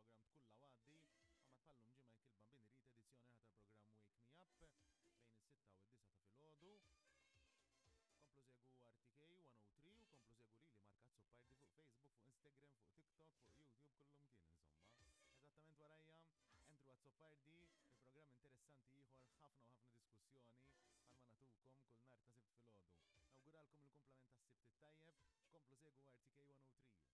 il-programm tkulla għaddi, għamma tfallum ġimma jkil bambini rrit edizzjoni ħata il-programm Wake Me Up bejn il-6 u il-9 ta' filgħodu. Komplu zegu RTK 103 u komplu zegu li li markazzu parti fuq Facebook, fuq Instagram, fuq TikTok, fuq YouTube, kullum kien insomma. Eżattament warajja, Andrew Azzopardi, il-programm interessanti ieħor ħafna u ħafna diskussjoni għal ma kull nar ta' sibt filgħodu. Nawguralkom il-komplement tas-sibt tajjeb, komplu zegu RTK 103.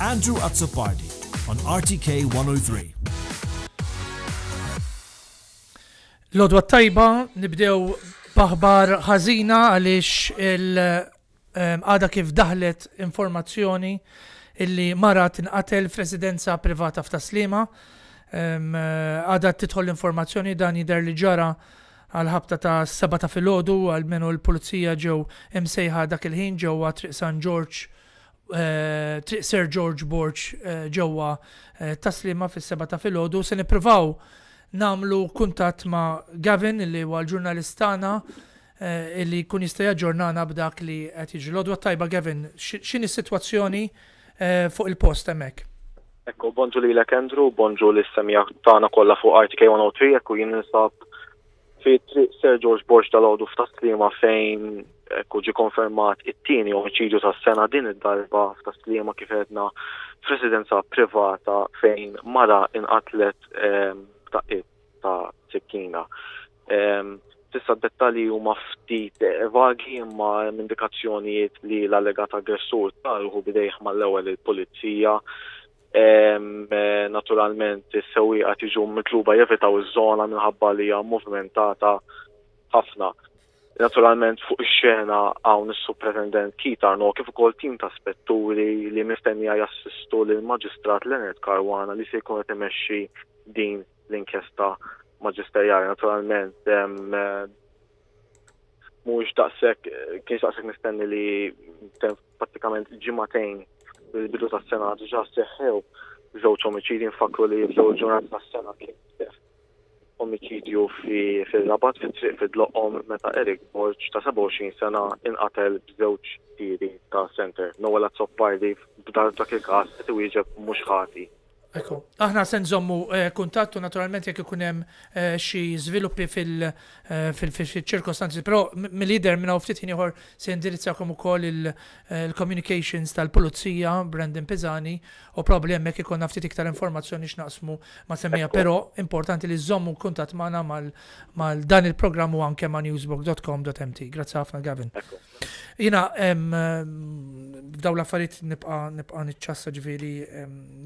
Andrew Azzopardi on RTK 103. Lodwa tajba nibdew baħbar ħażina għaliex il-għada ehm, kif daħlet informazzjoni illi mara tinqatel f'residenza privata f'Taslima. Ehm, għada titħol informazzjoni dan jider li ġara għal-ħabta ta' sabata fil-ħodu għal-menu l-pulizija ġew imsejħa dak il-ħin ġew għatri San George Eh, Sir George Borch eh, ġewwa eh, taslima fis-seba ta' filgħodu se nippruvaw namlu kuntatt ma' Gavin li huwa l-ġurnalistana li kun jista' jaġġornana b'dak li qed jiġi l-għodwa tajba Gavin, x'inhi s-sitwazzjoni fuq il-post hemmhekk? Ekku, bonġu li l Andrew, bonġu li s tagħna tana kolla fuq RTK 103, ekku jien nisab fi Sir George Borch tal-għodu f'taslima fejn kuġi konfermat it-tieni omiċidju ta' sena din id-darba ta' kif edna presidenza privata fejn mara inqatlet ehm, ta' ta' sekkina. d ehm, dettali huma ftit vagi imma indikazzjonijiet li l-allegat aggressur talħu bidejh mal-ewwel il-pulizija ehm, naturalment is sewi għatiġu mitluba jevitaw iż-żona minħabba li hija movimentata ħafna. Naturalment fuq ix-xena hawn is supretendent Kitar no, kif ukoll tim ta' spetturi li mistennija jassistu lil maġistrat Leonard Karwana li se jkun qed imexxi din l-inkjesta maġisterjali. Naturalment mhux daqshekk kienx daqshekk nistenni li prattikament ġimagħtejn bil-bidu tas-sena diġà seħħew żewġ omiċidi nfakru li żewġ ġurnati tas-sena kien omicidju fil-rabat fit-triq fil-dloqom meta Erik Borġ ta' 27 sena inqatel b'żewġ tiri ta' center. Nowela Zoppardi b'dar ta' kikas, kas qed iwieġeb mhux ħati. Aħna sen zommu eh, kuntattu naturalment jek ikunem eh, xi sviluppi fil-ċirkostanzi, eh, però mill-lider minna uftit ħor se indirizzakom ukoll il-communications tal-pulizija Brandon Pizzani u problem jek ikun ftit iktar informazzjoni x'naqsmu ma semmija, però importanti li żommu kuntatt magħna mal dan il-programm u anke ma' newsbook.com.mt. Grazzi ħafna Gavin. Jina, daw l-affarijiet nibqa nibqa niċċassa ġviri,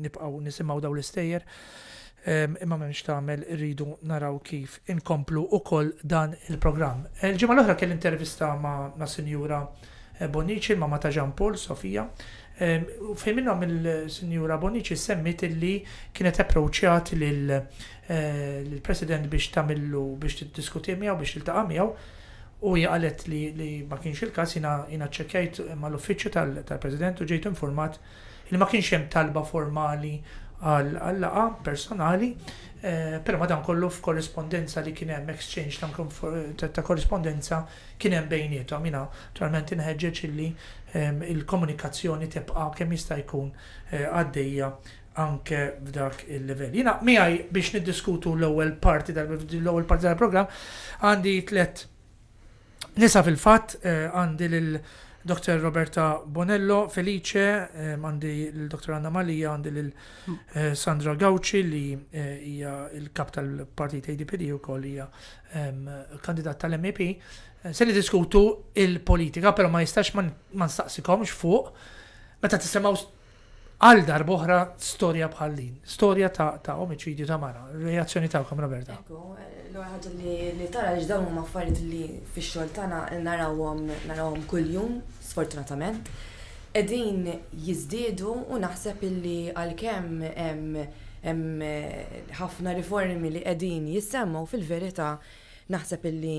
nibqaw nisimaw daw l-istejjer. Imma memx tagħmel rridu naraw kif inkomplu koll dan il-programm. il l-oħra kell intervista ma' na' Sinjura eh, Bonici, ma' Mata Jean Paul, Sofija. minnom il sinjura Bonici semmit li kienet approċjat lill-President eh, biex tamillu biex t miegħu biex t miegħu U jgħalet li, li ma kienx il-kas jina ċekajt mal-uffiċċju tal-President tal u ġejt informat li ma kienx hemm talba formali għall-laqa personali, eh, pero ma dan kollu f'korrespondenza li kien hemm exchange ta' korrespondenza kien hemm bejnietom. Mina naturalment inħeġġeġ li il-komunikazzjoni tibqa' kemm jista' jkun eh, għaddejja anke f'dak il-level. Jina miegħi biex niddiskutu l-ewwel parti dal ewwel parti tal-programm għandi tlet Nisa fil-fat eh, għandi l-Dr. Roberta Bonello, Felice, eh, għandi l-Dr. Anna Malija, għandi l-Sandra eh, Gauci li hija il-kap tal-partit ADPD u koll hija kandidat tal-MEP. Se li diskutu il-politika, pero ma jistax ma nstaqsikomx fuq. Meta tisimaw għal darboħra storja bħallin, storja ta', ta omicidju ta' mara, reazzjoni ta' kom Roberta. Eh, L-għagħa li, li tara li ġdawn ma' affarijiet li fix xoltana narawom narawhom narawhom kuljum, sfortunatament, edin jizdidu u naħseb li għalkemm hemm eh, ħafna riformi li qegħdin jissemmaw fil-verità naħseb illi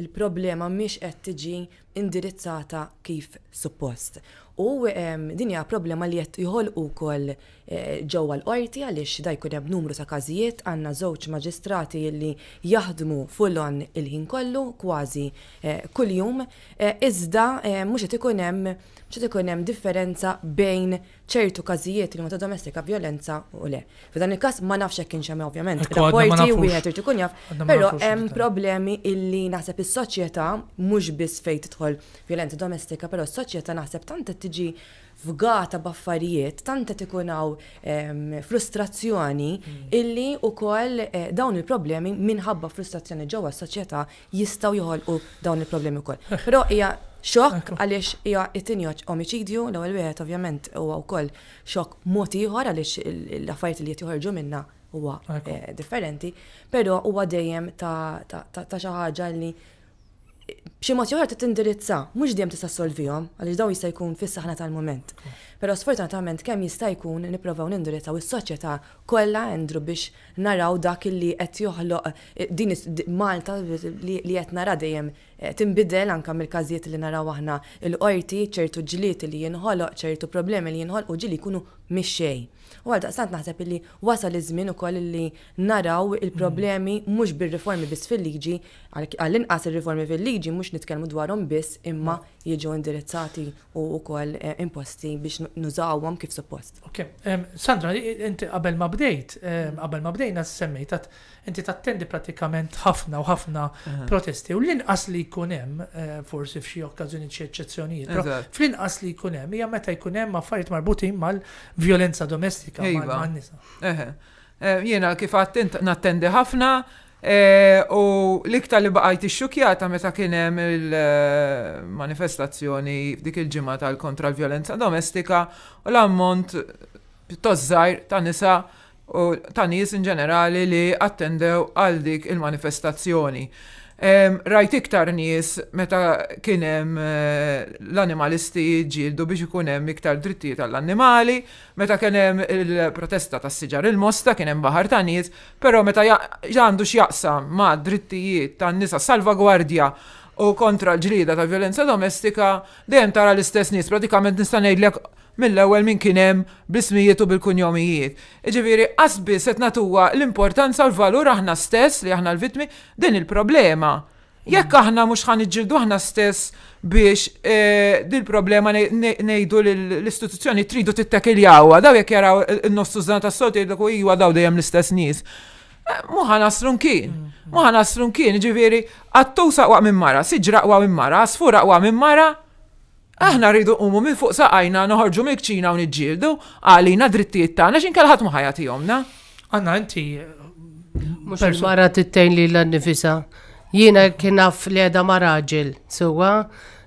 il-problema mhix qed tiġi indirizzata kif suppost. U dinja problema li jett jħolqu kol ġewwa l-qorti għaliex da jkun hemm numru ta' każijiet għandna żewġ maġistrati li jaħdmu fullon il-ħin kollu kważi eh, kuljum eh, iżda eh, mhux qed ikun hemm ċet ikun hemm differenza bejn ċertu każijiet li ma ta' domestika violenza u le. F'dan il-każ ma nafx hekk kienx hemm ovvjament. Rapporti wieħed irid ikun jaf, però hemm problemi illi naħseb is-soċjetà mhux biss fejn tidħol violenza domestika, però s-soċjetà naħseb tant qed tiġi fgata baffarijiet, tanta tikunaw ehm, frustrazzjoni mm. illi u koll eh, dawn il-problemi minħabba frustrazzjoni ġewwa s-soċjetà jistaw joħolqu dawn il-problemi ukoll. Però hija xokk għaliex hija it tinjoċ omicidju l-ewwel wieħed ovvjament huwa wkoll xokk mod ieħor għaliex l-affarijiet li qed joħorġu minna huwa eh, differenti, però huwa dejjem ta' xi ħaġa li b'xi mod joħra tindirizza, mhux dejjem tista' solvihom, għaliex dawn jista' jkun fis-saħna tal-mument. Però sfortunatament kemm jista' jkun nippruvaw nindirizzaw is-soċjetà kollha endru biex naraw dak li qed joħloq eh, din Malta li qed nara dejjem eh, tinbidel anke mill-każijiet li naraw aħna l qorti ċertu ġliet li jinħoloq, ċertu problemi li jinħolqu ġili jkunu mix-xejn U għal daqsant naħseb illi wasal iż-żmien ukoll illi naraw il-problemi mhm. mhux bir-riformi biss fil-liġi, għall-inqas il riformi fil-liġi mhux nitkellmu dwarhom biss imma jiġu indirizzati u wkoll eh, imposti biex nużawhom kif suppost. Ok, Sandra, inti qabel ma bdejt, qabel ma bdejna semmejtat inti tattendi pratikament ħafna u ħafna protesti. U l-inqas li jkun hemm, eh, forsi f'xi okkażjoni xi eċċezzjonijiet, però fl-inqas li jkun hemm hija meta jkun hemm affarijiet marbutin mal-vjolenza domestika iva. man-nisa. Eh, jiena kif attent nattendi ħafna eh, u l-iktar li baqajt ix-xukjata meta kien hemm il-manifestazzjoni dik il-ġimgħa tal-kontra l violenza domestika u l-ammont pjuttost żgħir ta' nisa' u ta' nies in ġenerali li attendew għal dik il-manifestazzjoni. Rajt iktar nies meta kienem eh, l-animalisti ġildu biex ikunem iktar drittijiet tal-animali, meta kienem il-protesta tas siġar il-mosta, kienem baħar ta' nies, pero meta għandu x'jaqsam ma' drittijiet tan nisa salvagwardja u kontra l-ġrida ta' violenza domestika, dejjem tara l-istess nies, pratikament nista' ngħidlek mill-ewwel min kien hemm bl-ismijiet u bil-kunjomijiet. Iġifieri qasbi set natuwa l-importanza u l-valur aħna stess li aħna l-vitmi din il-problema. Jekk aħna mhux ħan iġġildu aħna stess biex e, din problema ngħidu l-istituzzjoni tridu jawa, daw jek jaraw in-nostru żana tas-solti jgħidu jgħu daw dejjem l-istess nies e, muħan asrun kien, muħan asrun kien, ġiviri, għattu saqwa minn mara, siġra minn mara, sfur minn mara, Aħna rridu umu minn fuq saqajna noħorġu mikċina u nġildu għalina drittijiet tagħna x'in kalħat ma jomna. tiegħumna. Anna inti mhux mara t-tejn li l-nifisa. Jiena kien naf li għedha ma' raġel, sewa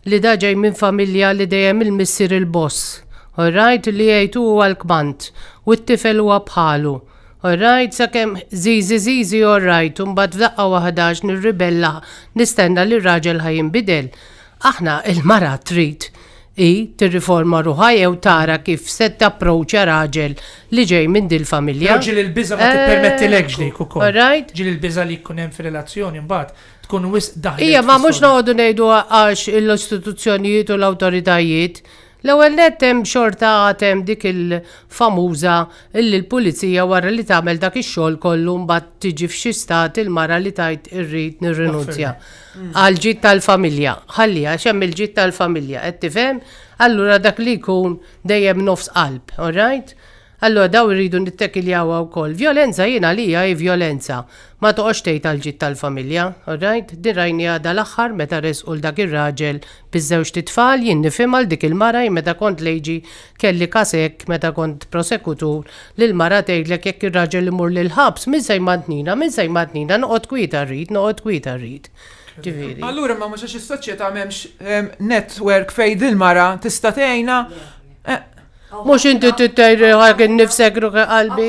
li daġej minn familja li dejjem il-missir il-boss. Orrajt li għajtu u l-kbant u t-tifel huwa bħalu. Orrajt sakemm zizi zizi orrajt u mbagħad wahdaġ nir-ribella, nistenna li r-raġel bidel: Aħna il-mara trid i tirriforma ruħaj jew tara kif se tapproċċja raġel li ġej minn dil familja. Ġil il biza ma l-ekġni eh, ukoll. Ġil il-biża li jkun hemm fir-relazzjoni mbagħad tkun wis daħli. Ija, ma mhux naħdu nejdu għax l-istituzzjonijiet u l-awtoritajiet L-ewwel net hemm xorta għatem dik il-famuża illi l-pulizija wara li tagħmel dak ix-xogħol kollu mbagħad tiġi f'xi stat il-mara li tajt irrid nirrinunzja mm. għal ġid tal-familja. Ħallija x'hemm il-ġid tal-familja qed tifhem, allura dak li jkun dejjem nofs qalb, all right? Allora daw irridu u kol. Violenza jiena li hija violenza. Ma toqgħodx tgħid tal-ġid tal-familja, all Din rajni għadha l-aħħar meta resqu dak ir-raġel bizzewx titfal jien nifhem għal dik il-mara meta kont leġi kelli kasek meta kont prosekutur lil mara tgħidlek jekk ir-raġel imur l ħabs minn sej madnina, minn sej madnina, noqgħod kwita rrid, noqgħod kwita rrid. Allura ma mhux s-soċieta soċjetà m'hemmx ehm, network fejn il-mara tista' tgħinha Mux inti t-tajri għagin nifsek ruħi qalbi.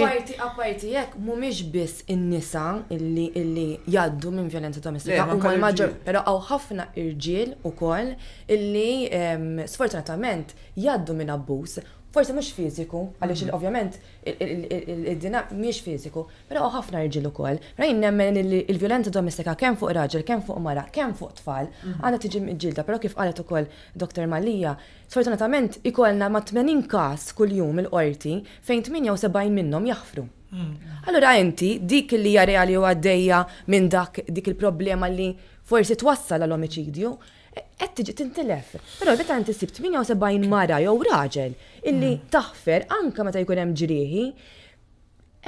Apparti jek, miex biss in-nisa illi jaddu minn violenza domestika, eh, u kol maġġor, pero għaw ħafna irġiel u koll illi ehm, sfortunatament jaddu minn abbuż forsi mhux fiżiku, mhm. għaliex ovvjament id-dina mhix fiżiku, però ħafna rġiel ukoll. Però nemmen il-vjolenza domestika kemm fuq raġel, kemm fuq mara, kemm fuq tfal, mhm. għandha tiġi ġilda, però kif qalet ukoll Dr. Malija, sfortunatament ikolna ma' 80 każ kuljum il-qorti fejn 78 minnhom jaħfru. Mhm. Allora inti dik li hija reali u għaddejja minn dak dik il-problema li forsi twassal għal omicidju qed tiġi tintilef. Però meta inti sib 78 mara jew raġel illi mm. taħfer anke meta jkun hemm ġrieħi,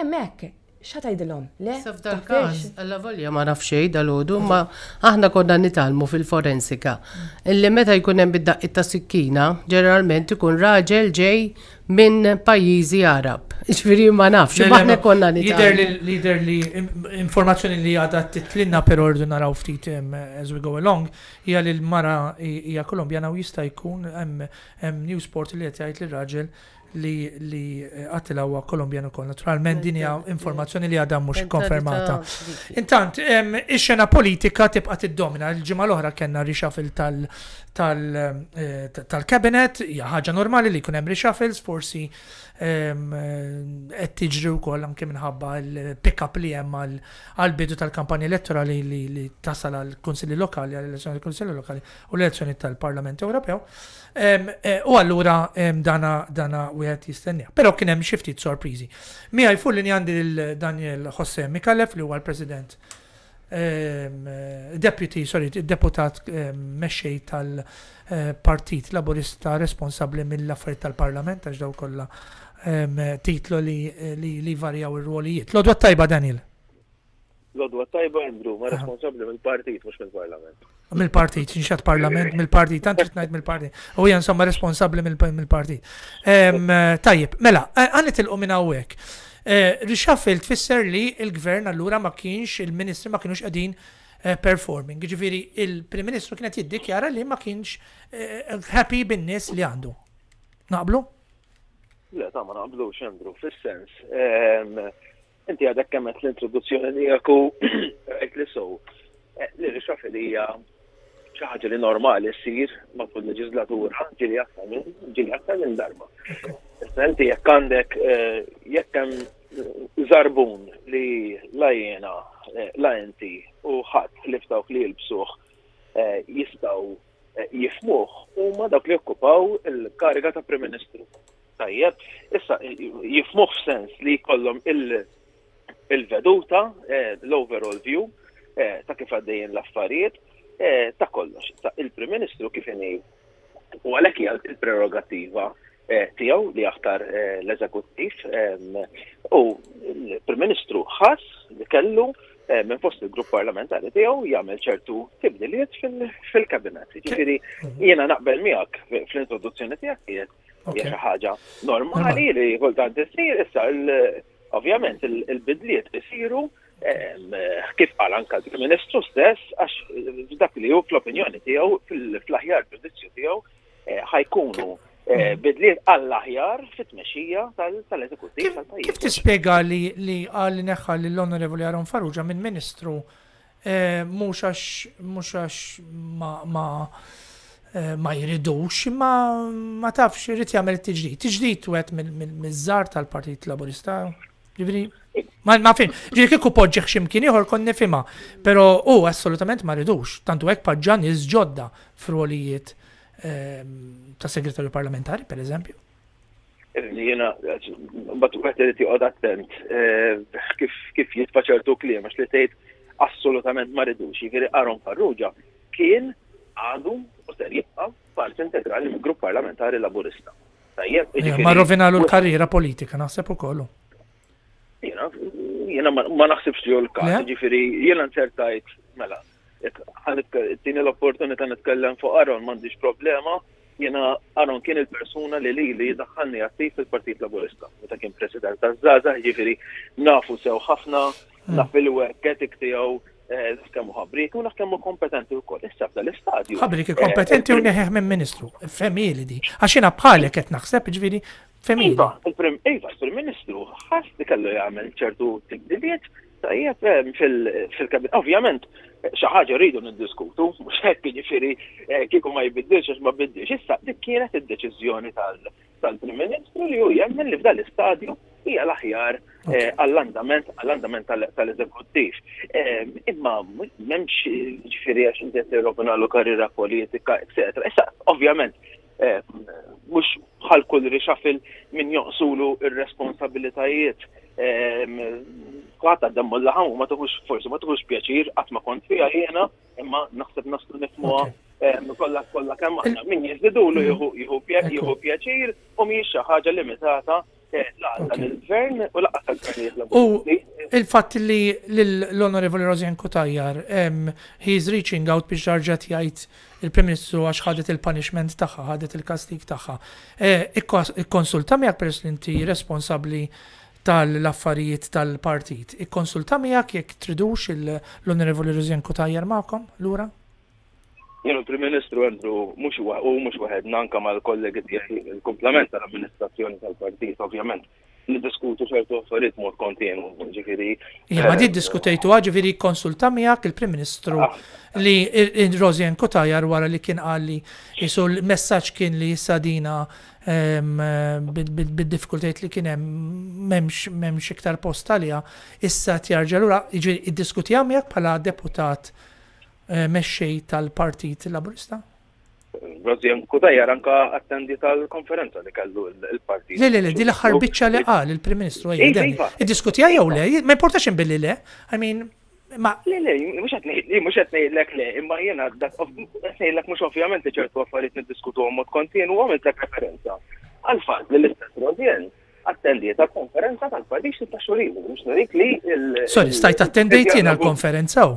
hemmhekk xa tajdilom? Le? Saf dal-każ, għalla ma nafxej dal-ħodu, ma aħna konna nitalmu fil-forensika. Illi meta jkun hemm bid-daqqi ta' sikkina, ġeneralment ikun raġel ġej minn pajjiżi Arab. Ġviri ma nafx, aħna konna nitalmu. Lider li informazzjoni li għadha titlinna per ordu naraw ftit as we go along, hija li l-mara hija Kolombjana u jista' jkun hemm newsport li qed jgħid li raġel li eh, għatila huwa Kolombian ukoll. Naturalment din hija informazzjoni li għadha mhux konfermata. Intant, ix-xena politika tibqa' tiddomina. Il-ġimgħa l-oħra kellna rixafil tal-kabinet, eh, hija ħaġa normali li jkun hemm rixafils, forsi qed tiġri wkoll anke minħabba l pickup li hemm għall-bidu tal-kampanja elettorali li tasal għall-Kunsilli Lokali, għall-elezzjoni tal-Kunsilli Lokali u l-elezzjoni tal-Parlament Ewropew. E, u allura dana wieħed jistennija. Però kien hemm xi ftit sorpriżi. Miegħi fuq li għandi Daniel Jose Mikalef li huwa l-President e, deputy, sorry, deputat mexxej tal-partit e, laburista responsabli mill-affarijiet tal-parlament għax daw kollha titlu li varjaw ir-rolijiet. Lodwa tajba, Daniel. Lodwa tajba, Andrew, ma responsabli mill-partit, mux mill-parlament. Mill-partit, xinxat parlament, mill-partit, tant tritnajt mill-partit. U jgħan somma responsabli mill-partit. Tajib, mela, e, għanet il-qomin għawek. E, Rixafil tfisser li il-gvern allura ma kienx il-ministri ma kienux għadin e, performing. Ġifiri, il-Prim Ministru kienet jiddikjara li ma kienx happy bin-nies li għandu. Naqblu? Le, ta' ma naqblu Andrew, fis-sens. Inti għadek kemmet l-introduzzjoni li għaku, qed li sow. Eh, li rixaf li hija xi ħaġa li normali ssir ma' kull leġislatura ġili aktar minn ġieli aktar minn darba. inti jekk għandek eh, hemm zarbun li lajjena, jiena eh, u ħadd li ftawk li jilbsuh jistgħu jifmuħ u ma dawk li okkupaw il-kariga ta' Prim Ministru. Tajjeb, issa jifmuħ sens li kollom il-veduta, eh, l-overall view, eh, ta' kif għaddejjen l-affarijiet, eh, ta' kollox. Ta' il-Prim Ministru kif inhi u għalek hija il-prerogattiva tiegħu li jaħtar l-eżekuttiv u il-Prim Ministru ħas li kellu minn fost il-grupp parlamentari tiegħu jagħmel ċertu tibdiliet fil-kabinet. Ġifiri, jiena naqbel miegħek fl-introduzzjoni tiegħek Hija ħaġa normali li kultant isir issa ovvjament il-bidliet isiru kif qal anka il-Ministru stess għax dak li hu fl-opinjoni tiegħu fl-aħjar ġudizzju tiegħu e, ħajkunu e, mm. bidliet għall-aħjar fit-mexija tal-eżekutiv tal-pajjiż. Kif tispjega li għalli neħħa li l-Onorevoli Aron Farrugia minn Ministru e, mhux mhux għax ma' Eh, ma jiridux, ma ma tafx irrid jagħmel tiġdid. Tiġdid wieħed miż żgħar tal-Partit Laburista. Ġifieri ma ma fin, ġifieri kieku poġġeħ x'imkien ieħor kon nifhimha, però hu assolutament ma ridux, tantu hekk paġġan nies ġodda fr'wolijiet ehm, ta' segretarju parlamentari, per eżempju. Jena, bat uħet li tiqod attent, eh, kif jitfaċertu kliem, għax li tgħid assolutament ma ridux, jiġri Aron Farrugia kien għadu u ser jibqa' parti integrali mill-grupp parlamentari laburista. Jiġifieri- ma rovinalu l-karriera politika naħseb ukoll. Jiena, jiena ma naħsibx li l-każ, ġifieri jiena nċertajt mela. Tini l-opportunità nitkellem fuq Aron m'għandix problema, jena Aron kien il-persuna li li li daħħalni għattif fil-Partit Laburista. Meta kien president taż Zaza, ġifiri nafu sew ħafna, mm. naf il-work ethic tiegħu, kemmu eh, ħabrik u kemmu kompetenti u koll issa l istadju Ħabrik eh, kompetenti u neħeħ minn ministru, femili di. Għaxina bħalek qed naħseb ġviri femili. Iva, il-Prim iva, Ministru ħas li kellu jagħmel ċertu tibdiliet tajjeb eh, fil-kabin. Ovvjament, xi ħaġa rridu niddiskutu, mhux hekk jiġifieri kieku ma jbiddilx għax ma biddilx. Issa dik kienet id-deċiżjoni tal-Prim Ministru li hu jgħamil li l istadju hija l-aħjar eh, għall-andament għall-andament tal-eżekuttiv. Imma m'hemmx ġifieri għax intent qed tirrobinalu karriera politika, etc. Issa, ovvjament, eh, mhux ħalkul rixafil min joqsulu ir-responsabilitajiet. Għata d-dammu l-ħamu, ma tuħux forsi, ma tuħux pjaċir, għatma kont fija jena, imma naħseb nastu nifmuħa kolla kolla kemm minn min l lu jieħu pjaċir u mhijiex xi ħaġa limitata tal-gvern u laqqa tal-gvern. U il fat li l-Onorevoli Rożjen Kotajjar, he's reaching out biex ġarġat jajt il premissu għax ħadet il-punishment taħħa, ħadet il-kastik tagħha. E, ikkonsulta miegħek peress li inti responsabli tal-affarijiet tal-partit. Ikkonsulta miegħek jek tridux l-Onorevoli Rożjen Kotajjar l lura? il prim ministru Andrew mux u mux wahed nanka mal kollegi tiegħi il-komplement tal-amministrazzjoni tal-partit, ovvjament. Niddiskutu ċertu affarijiet mod kontienu, ġifieri. Imma eh, di diskutajtu ah, ġifieri konsulta miegħek il-Prim Ministru ah. li Rosien Kotajar wara li kien qal li l-messaġġ kien li sadina bid-diffikultajt li kien hemm m'hemmx iktar post issa tjarġa ura jiġri iddiskutija miegħek bħala deputat Eh, mexxej tal-Partit Laburista? Grazzi, kutajjar anka attendi tal-konferenza li kellu il-partit. Le, le, le, di l-axar bicċa li għal il-Prim Ministru għajja. Iva, iva, iva. Id-diskutija jew le, ma importax billi le, I mean, ma. Le, le, mux għetnej, l-ek le, imma jena, għetnej l-ek mux ovvijament ċertu għaffariet nid-diskutu għom mod kontinu għom il-tek referenza. Għalfat, l-istess rodjen, Attendiet għal konferenza tal kwadix ta' xuribu, mux narik li il- Sorry, stajt attendiet jena l-konferenza u?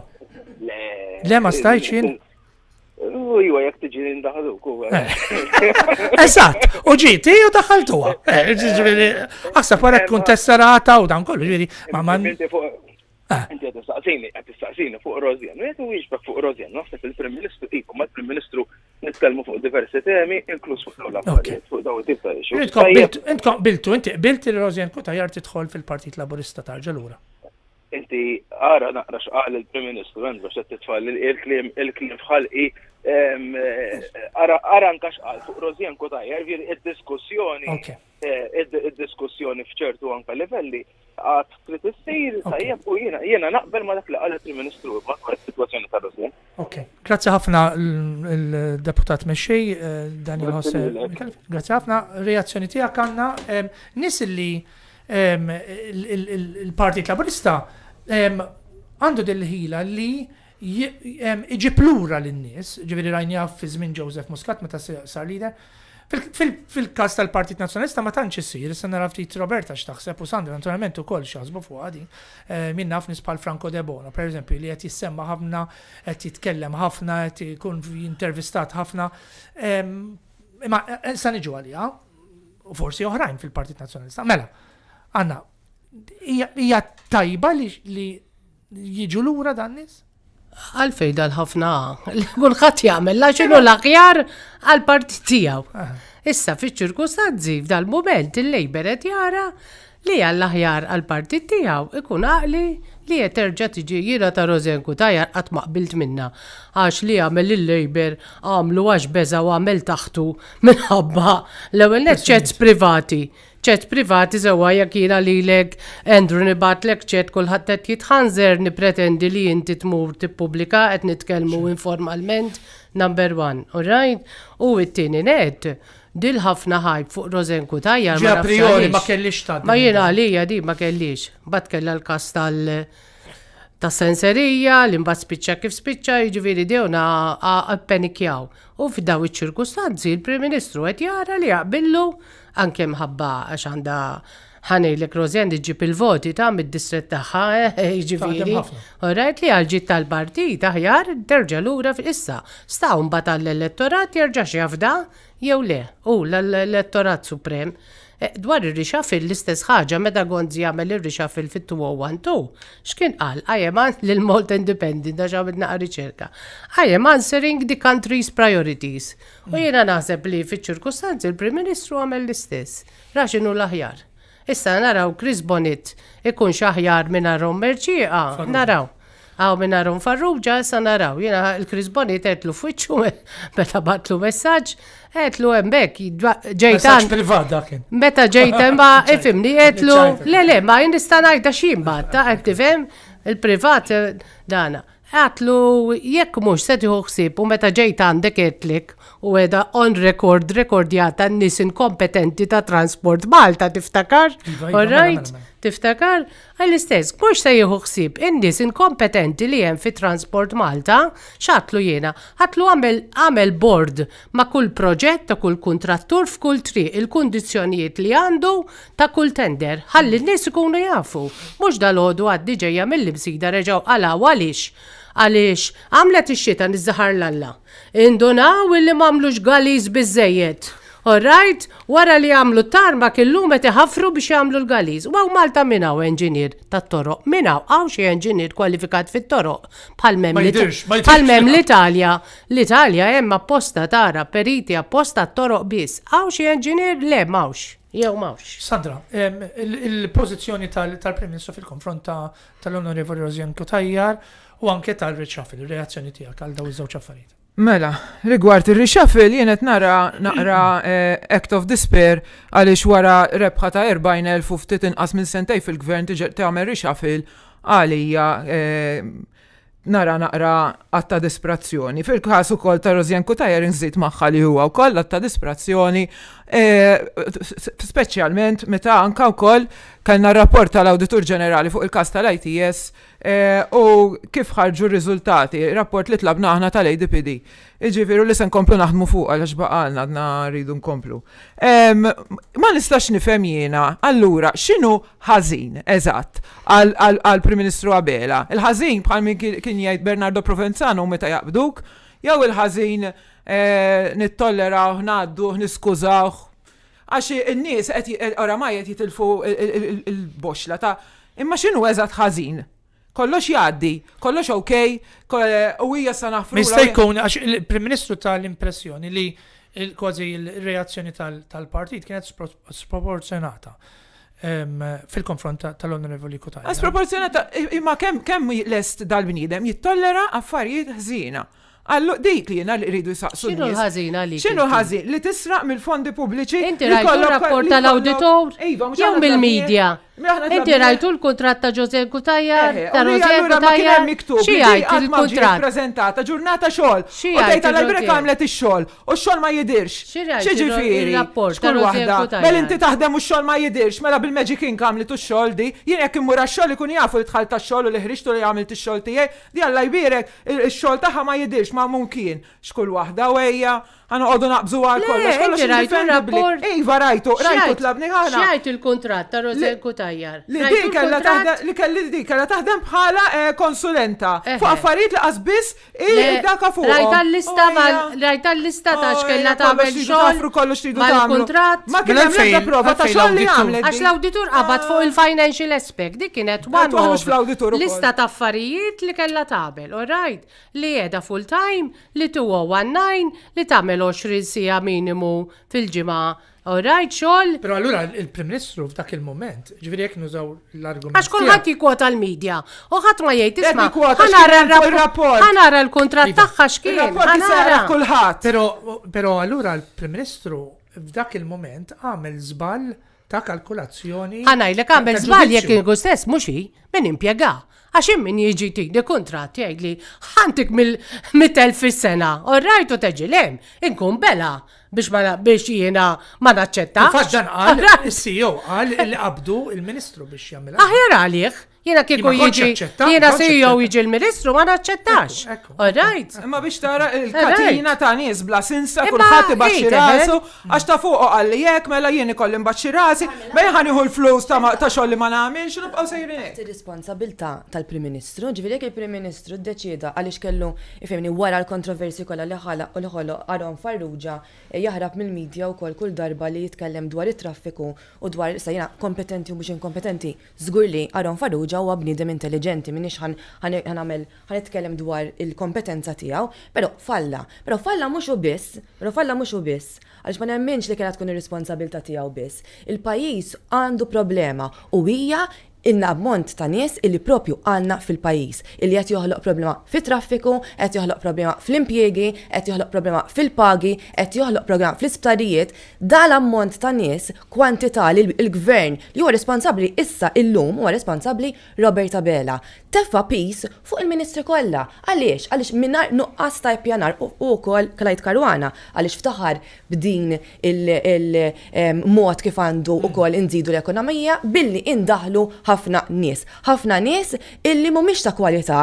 Le, ma stajt jien? Ujwa, jek tiġi nindaħdu kuwa. Eh. Eżat, u ġiti u għu. Għasab eh, wara eh, kun tesserata u dan kollu, ġiri, ma man. Inti għad tistaqsini, għad tistaqsini fuq Rozjan, u jgħet u fuq Rozjan, naħseb il-Prim Ministru, ikum, il-Prim Ministru nitkellmu fuq diversi temi, inkluż fuq dawn l-affarijiet, fuq dawn tip Intkom biltu, inti qbilt il-Rozjan Kutajar tidħol fil-Partit Laburista tal-Ġalura. Inti għara naqra xaqal il-Prim Ministru għand biex titfall il-klim il-klim fħalqi għara nkax x'qal fuq Rozjan Kutajar, d diskussjoni eh, id-diskussjoni fċertu anke livelli għat trid issir u jiena jiena naqbel ma dak li qalet il-Ministru dwar is-sitwazzjoni ta' Rusin. Ok, grazzi ħafna il deputat Mexxej eh, Daniel Hosse. Grazzi ħafna reazzjoni tiegħek għandna nis li il-Partit Laburista għandu dil-ħila li plura l-nies, ġiviri rajnija fi żmien Joseph Muscat meta sar lider, Fil-kas tal-Partit Nazjonalista ma tantx issir, issa naraf ftit Roberta x'taħseb u Sandra naturalment ukoll x'jaħsbu fuq għadi. Eh, Min naf nispal Franco De Bono, per eżempju, li qed jissemma ħafna, qed jitkellem ħafna, qed ikun intervistat ħafna. Imma eh, sa niġu għalija, u forsi oħrajn fil-Partit Nazjonalista. Mela, għanna, hija tajba li jiġu lura dan nies? għalfej dal-ħafna, kullħat jagħmel la xinu l-aħjar għal partitijaw tiegħu. Issa fiċ-ċirkustanzi f'dal-moment il-Lejber qed jara li għall-aħjar għal-partit tiegħu ikun għaqli li qed terġa' tiġi jiena ta' Rozenku tajjar qatt ma qbilt minna għax li għamel il-Lejber għamlu għax beża u għamel taħtu minħabba l-ewwel neċċett privati ċet privati zewa jak jina li lek Andrew nibatlek ċet kullħat qed jitħanżer nipretendi li inti tmur tippubblika qed nitkellmu informalment number one, right? U it-tieni net dil ħafna ħajb fuq Rozen Kutajjar. Ġa priori ma kellix ta' Ma jina għalija di ma kellix. Bat kella l-kas tal ta' senserija, l-imbat spiċċa kif spiċċa, jġviri dewna appenikjaw. U f'daw iċ-ċirkustanzi, il-Prim Ministru għet jara li jaqbillu anke mħabba għax għanda ħani li krozjendi ġib il-voti ta' mid-distret taħħa, eh, eh, ġiviri. Orajt li għalġit tal-partit aħjar terġa lura fil-issa. Staw mbata l-elettorat jerġa xjafda jew le, u l-elettorat suprem. Eh, dwar ir-rixa fil-istess ħaġa meta gonzi jagħmel ir-rixa fil-2012, x'kien qal I am lil Malta Independent għax naqa riċerka. I am answering the country's priorities. U jiena naħseb li fiċ-ċirkustanzi il-Prim Ministru għamel l-istess. Raxinu l-aħjar. Issa naraw Chris Bonnet ikun xaħjar minn Aron Merċieqa, ah, naraw għaw minn rum farruġa, sa naraw, jena il-Krisboni tetlu fuċu, meta batlu messagġ, etlu embek, ġejtan. privat dakin. Meta ġejta mba, ifimni, e etlu, le le, ma jinnistanaj da xim batta, għattifem, il-privat dana. Għatlu, jekk mux setiħu xsib, u meta ġejtan għandek etlik, u edha on record rekordjata n-nis inkompetenti ta' transport Malta, tiftakar? Iva, iva, mela, All right? Mela, mela. Tiftakar? Għall-istess, mux se jieħu xsib, in-nis inkompetenti li jem fi transport Malta, xatlu jena, għatlu għamel board ma' kull proġett ta' kull kontrattur f'kull tri il-kondizjonijiet li għandu ta' kull tender, ħalli n-nis ikunu jafu, mux dal-ħodu għad mill-libsida reġaw għala għalix għaliex għamlet ix-xita niżżaħar l-alla. Indunaw illi mamlux galiz biżejjed. Alright, wara li għamlu tarma kellum qed iħafru biex jagħmlu l-Galiż. Waw Malta minnaw enġinier tat-toroq, minnaw hawn xi enġinier kwalifikat fit-toroq bħal-mem l-Italja. L-Italja hemm apposta tara periti apposta t-toroq biss. Għaw xi enġinier le mawx. Jew mawx. Sandra, il-pożizzjoni tal-Prim Ministru fil-konfront tal-Onorevoli Rozjan Kutajjar u anke tal reċafil il-reazzjoni tiegħek għal daw iż-żewġ affarijiet. Mela, rigward il reċafil jienet nara naqra eh, act of despair għaliex wara rebħa ta' 40,000 u ftit inqas minn sentej fil-gvern tiġer tagħmel reċafil għalija eh, nara naqra għatta disprazzjoni. fil każ u kol ta' Rozjan Kutajer nżid magħha li huwa u koll għatta disprazzjoni, eh, specialment meta anka u koll kellna rapport tal awditur Ġenerali fuq il każ tal-ITS u kif ħarġu riżultati, rapport li tlabna aħna tal-ADPD. Iġifiru li sen komplu naħdmu fuq għal xbaqalna għadna rridu nkomplu. Ma nistax nifhem jiena, allura x'inhu ħażin eżatt għal Prim Ministru Abela. Il-ħażin bħal min kien jgħid Bernardo Provenzano meta jaqbduk, jew il-ħażin nittolleraw, ngħaddu, niskużaw, għax in-nies qed oramaj qed jitilfu il-boxla ta' imma x'inhu eżatt ħażin kollox jgħaddi, kollox okej, u hija sa nafru. Mista jkun, għax il-Prim Ministru tal-impressjoni li kważi il-reazzjoni tal-partit kienet sproporzjonata fil-konfront tal-Onorevoli Kutajja. Ah, sproporzjonata, imma kemm lest dal-bnidem jittollera affarijiet ħżina. Għallu dik li jena li rridu jisaqsu. ċinu ħazina li? ċinu ħazin li tisraq mill-fondi pubbliċi? Inti rajtu rapport tal-auditor? Iva, Jew mill-medja? Inti rajtu l-kontrat ta' Jose Kutajja, eh, eh, ta' Jose Kutajja. miktub, xijajt il-kontrat. Prezentata, ġurnata xol. Xijajt. Għajta l-brek għamlet il-xol, u xol ma jidirx. Xijajt. Xieġifiri. Xkun wahda. Mel inti taħdem u xol ma jidirx, mela bil-Magic Ink għamlet xol di, jien jek immura xol ikun jafu li tħal ta' xol u li ħriċtu li għamlet xol tijaj, di għalla jbirek, il-xol taħħa ma jidirx, ma mumkien. Xkun wahda u eja għana għodu naqbżu għal kollox, kollox rajtu. Iva rajtu, rajtu tlabni għana. il-kontrat ta' Rozel Kutajja tajjar. Li dik kalla taħdem, li kelli dik kalla taħdem bħala eh, konsulenta. Fuq affarijiet li qasbis il-daka fuq. Rajta l-lista mal, rajta l-lista ta' xkella ta' għamil xofru kollox ridu ta' kontrat. Ma kien hemm l-ebda prova ta' xogħol li għamlet. Għax l-awditur qabad fuq il-financial aspect, dik kienet one lista ta' affarijiet li kellha tagħmel, all right? Li qiegħda full time, li tuwa one nine, li tagħmel 20 sija minimu fil-ġimgħa Alright, xol. Pero allura il-Prim Ministru f'dak il-moment, ġviri jek nużaw l-argument. Għax ħati kwota l-medja. U ħat ma jgħid isma. Ħanara ħanara l-kontrat iva, tagħha x'kien. Ħanara kulħadd. ħat. pero allura l-Prim Ministru f'dak il-moment għamel żball ta' kalkulazzjoni. Ħanajlek għamel żball jekk il stess muxi min impjega. Għax min jiġi tiegħi kuntratt jgħidli ħantik mill-mitel fis-sena, u rajtu teġi lem, inkun bela biex jiena ma naċċetta. Faġġan għal, il-CEO qal il-qabdu e il-Ministru biex jagħmilha. Aħjar għalih, Jena kieku jiġi, jena jow jiġi l-ministru, ma naċċettax. All right. Imma biex tara il-katina ta' nies bla sinsa kulħadd ibaxxi eh? rasu, għax ta' fuq għalli jek, mela jien ikolli mbaxxi rasi, ma jħani hu l-flus ta' xogħol li ma nagħmilx u se sejrin. Ir-responsabilità tal-Prim Ministru, ġifieri jekk il-Prim Ministru d-deċida għaliex kellu ifhimni wara l-kontroversi kollha li ħala u li ħollu għarhom farruġa eh, jaħrab mill-medja wkoll kull darba li jitkellem dwar it-traffiku u dwar sa kompetenti u mhux inkompetenti. Żgur li għarhom farruġa ġuġa huwa bniedem intelligenti minix ħanamel ħanitkellem dwar il-kompetenza tiegħu, però falla, però falla mhux u biss, però falla mhux u biss, għaliex ma nemmenx li kienet tkun ir-responsabilità tiegħu biss. Il-pajjiż għandu problema u hija inna ammont ta' nies illi propju għanna fil-pajis, illi qed joħloq problema fit-traffiku, qed joħloq problema fl impiegi qed joħloq problema fil-pagi, qed joħloq problema fl-isptarijiet, dal ammont ta' nies kwantità li il gvern li huwa responsabbli issa illum huwa responsabbli Robert Abela. Tefa pis fuq il-Ministri kollha. Għaliex, għaliex minnar nuqqas ta' pjanar u wkoll Klajt Karwana, għaliex ftaħar b'din il-mod kif għandu kol indidu l-ekonomija billi indaħlu ħafna nies. ħafna nies illi mhumiex ta' kwalità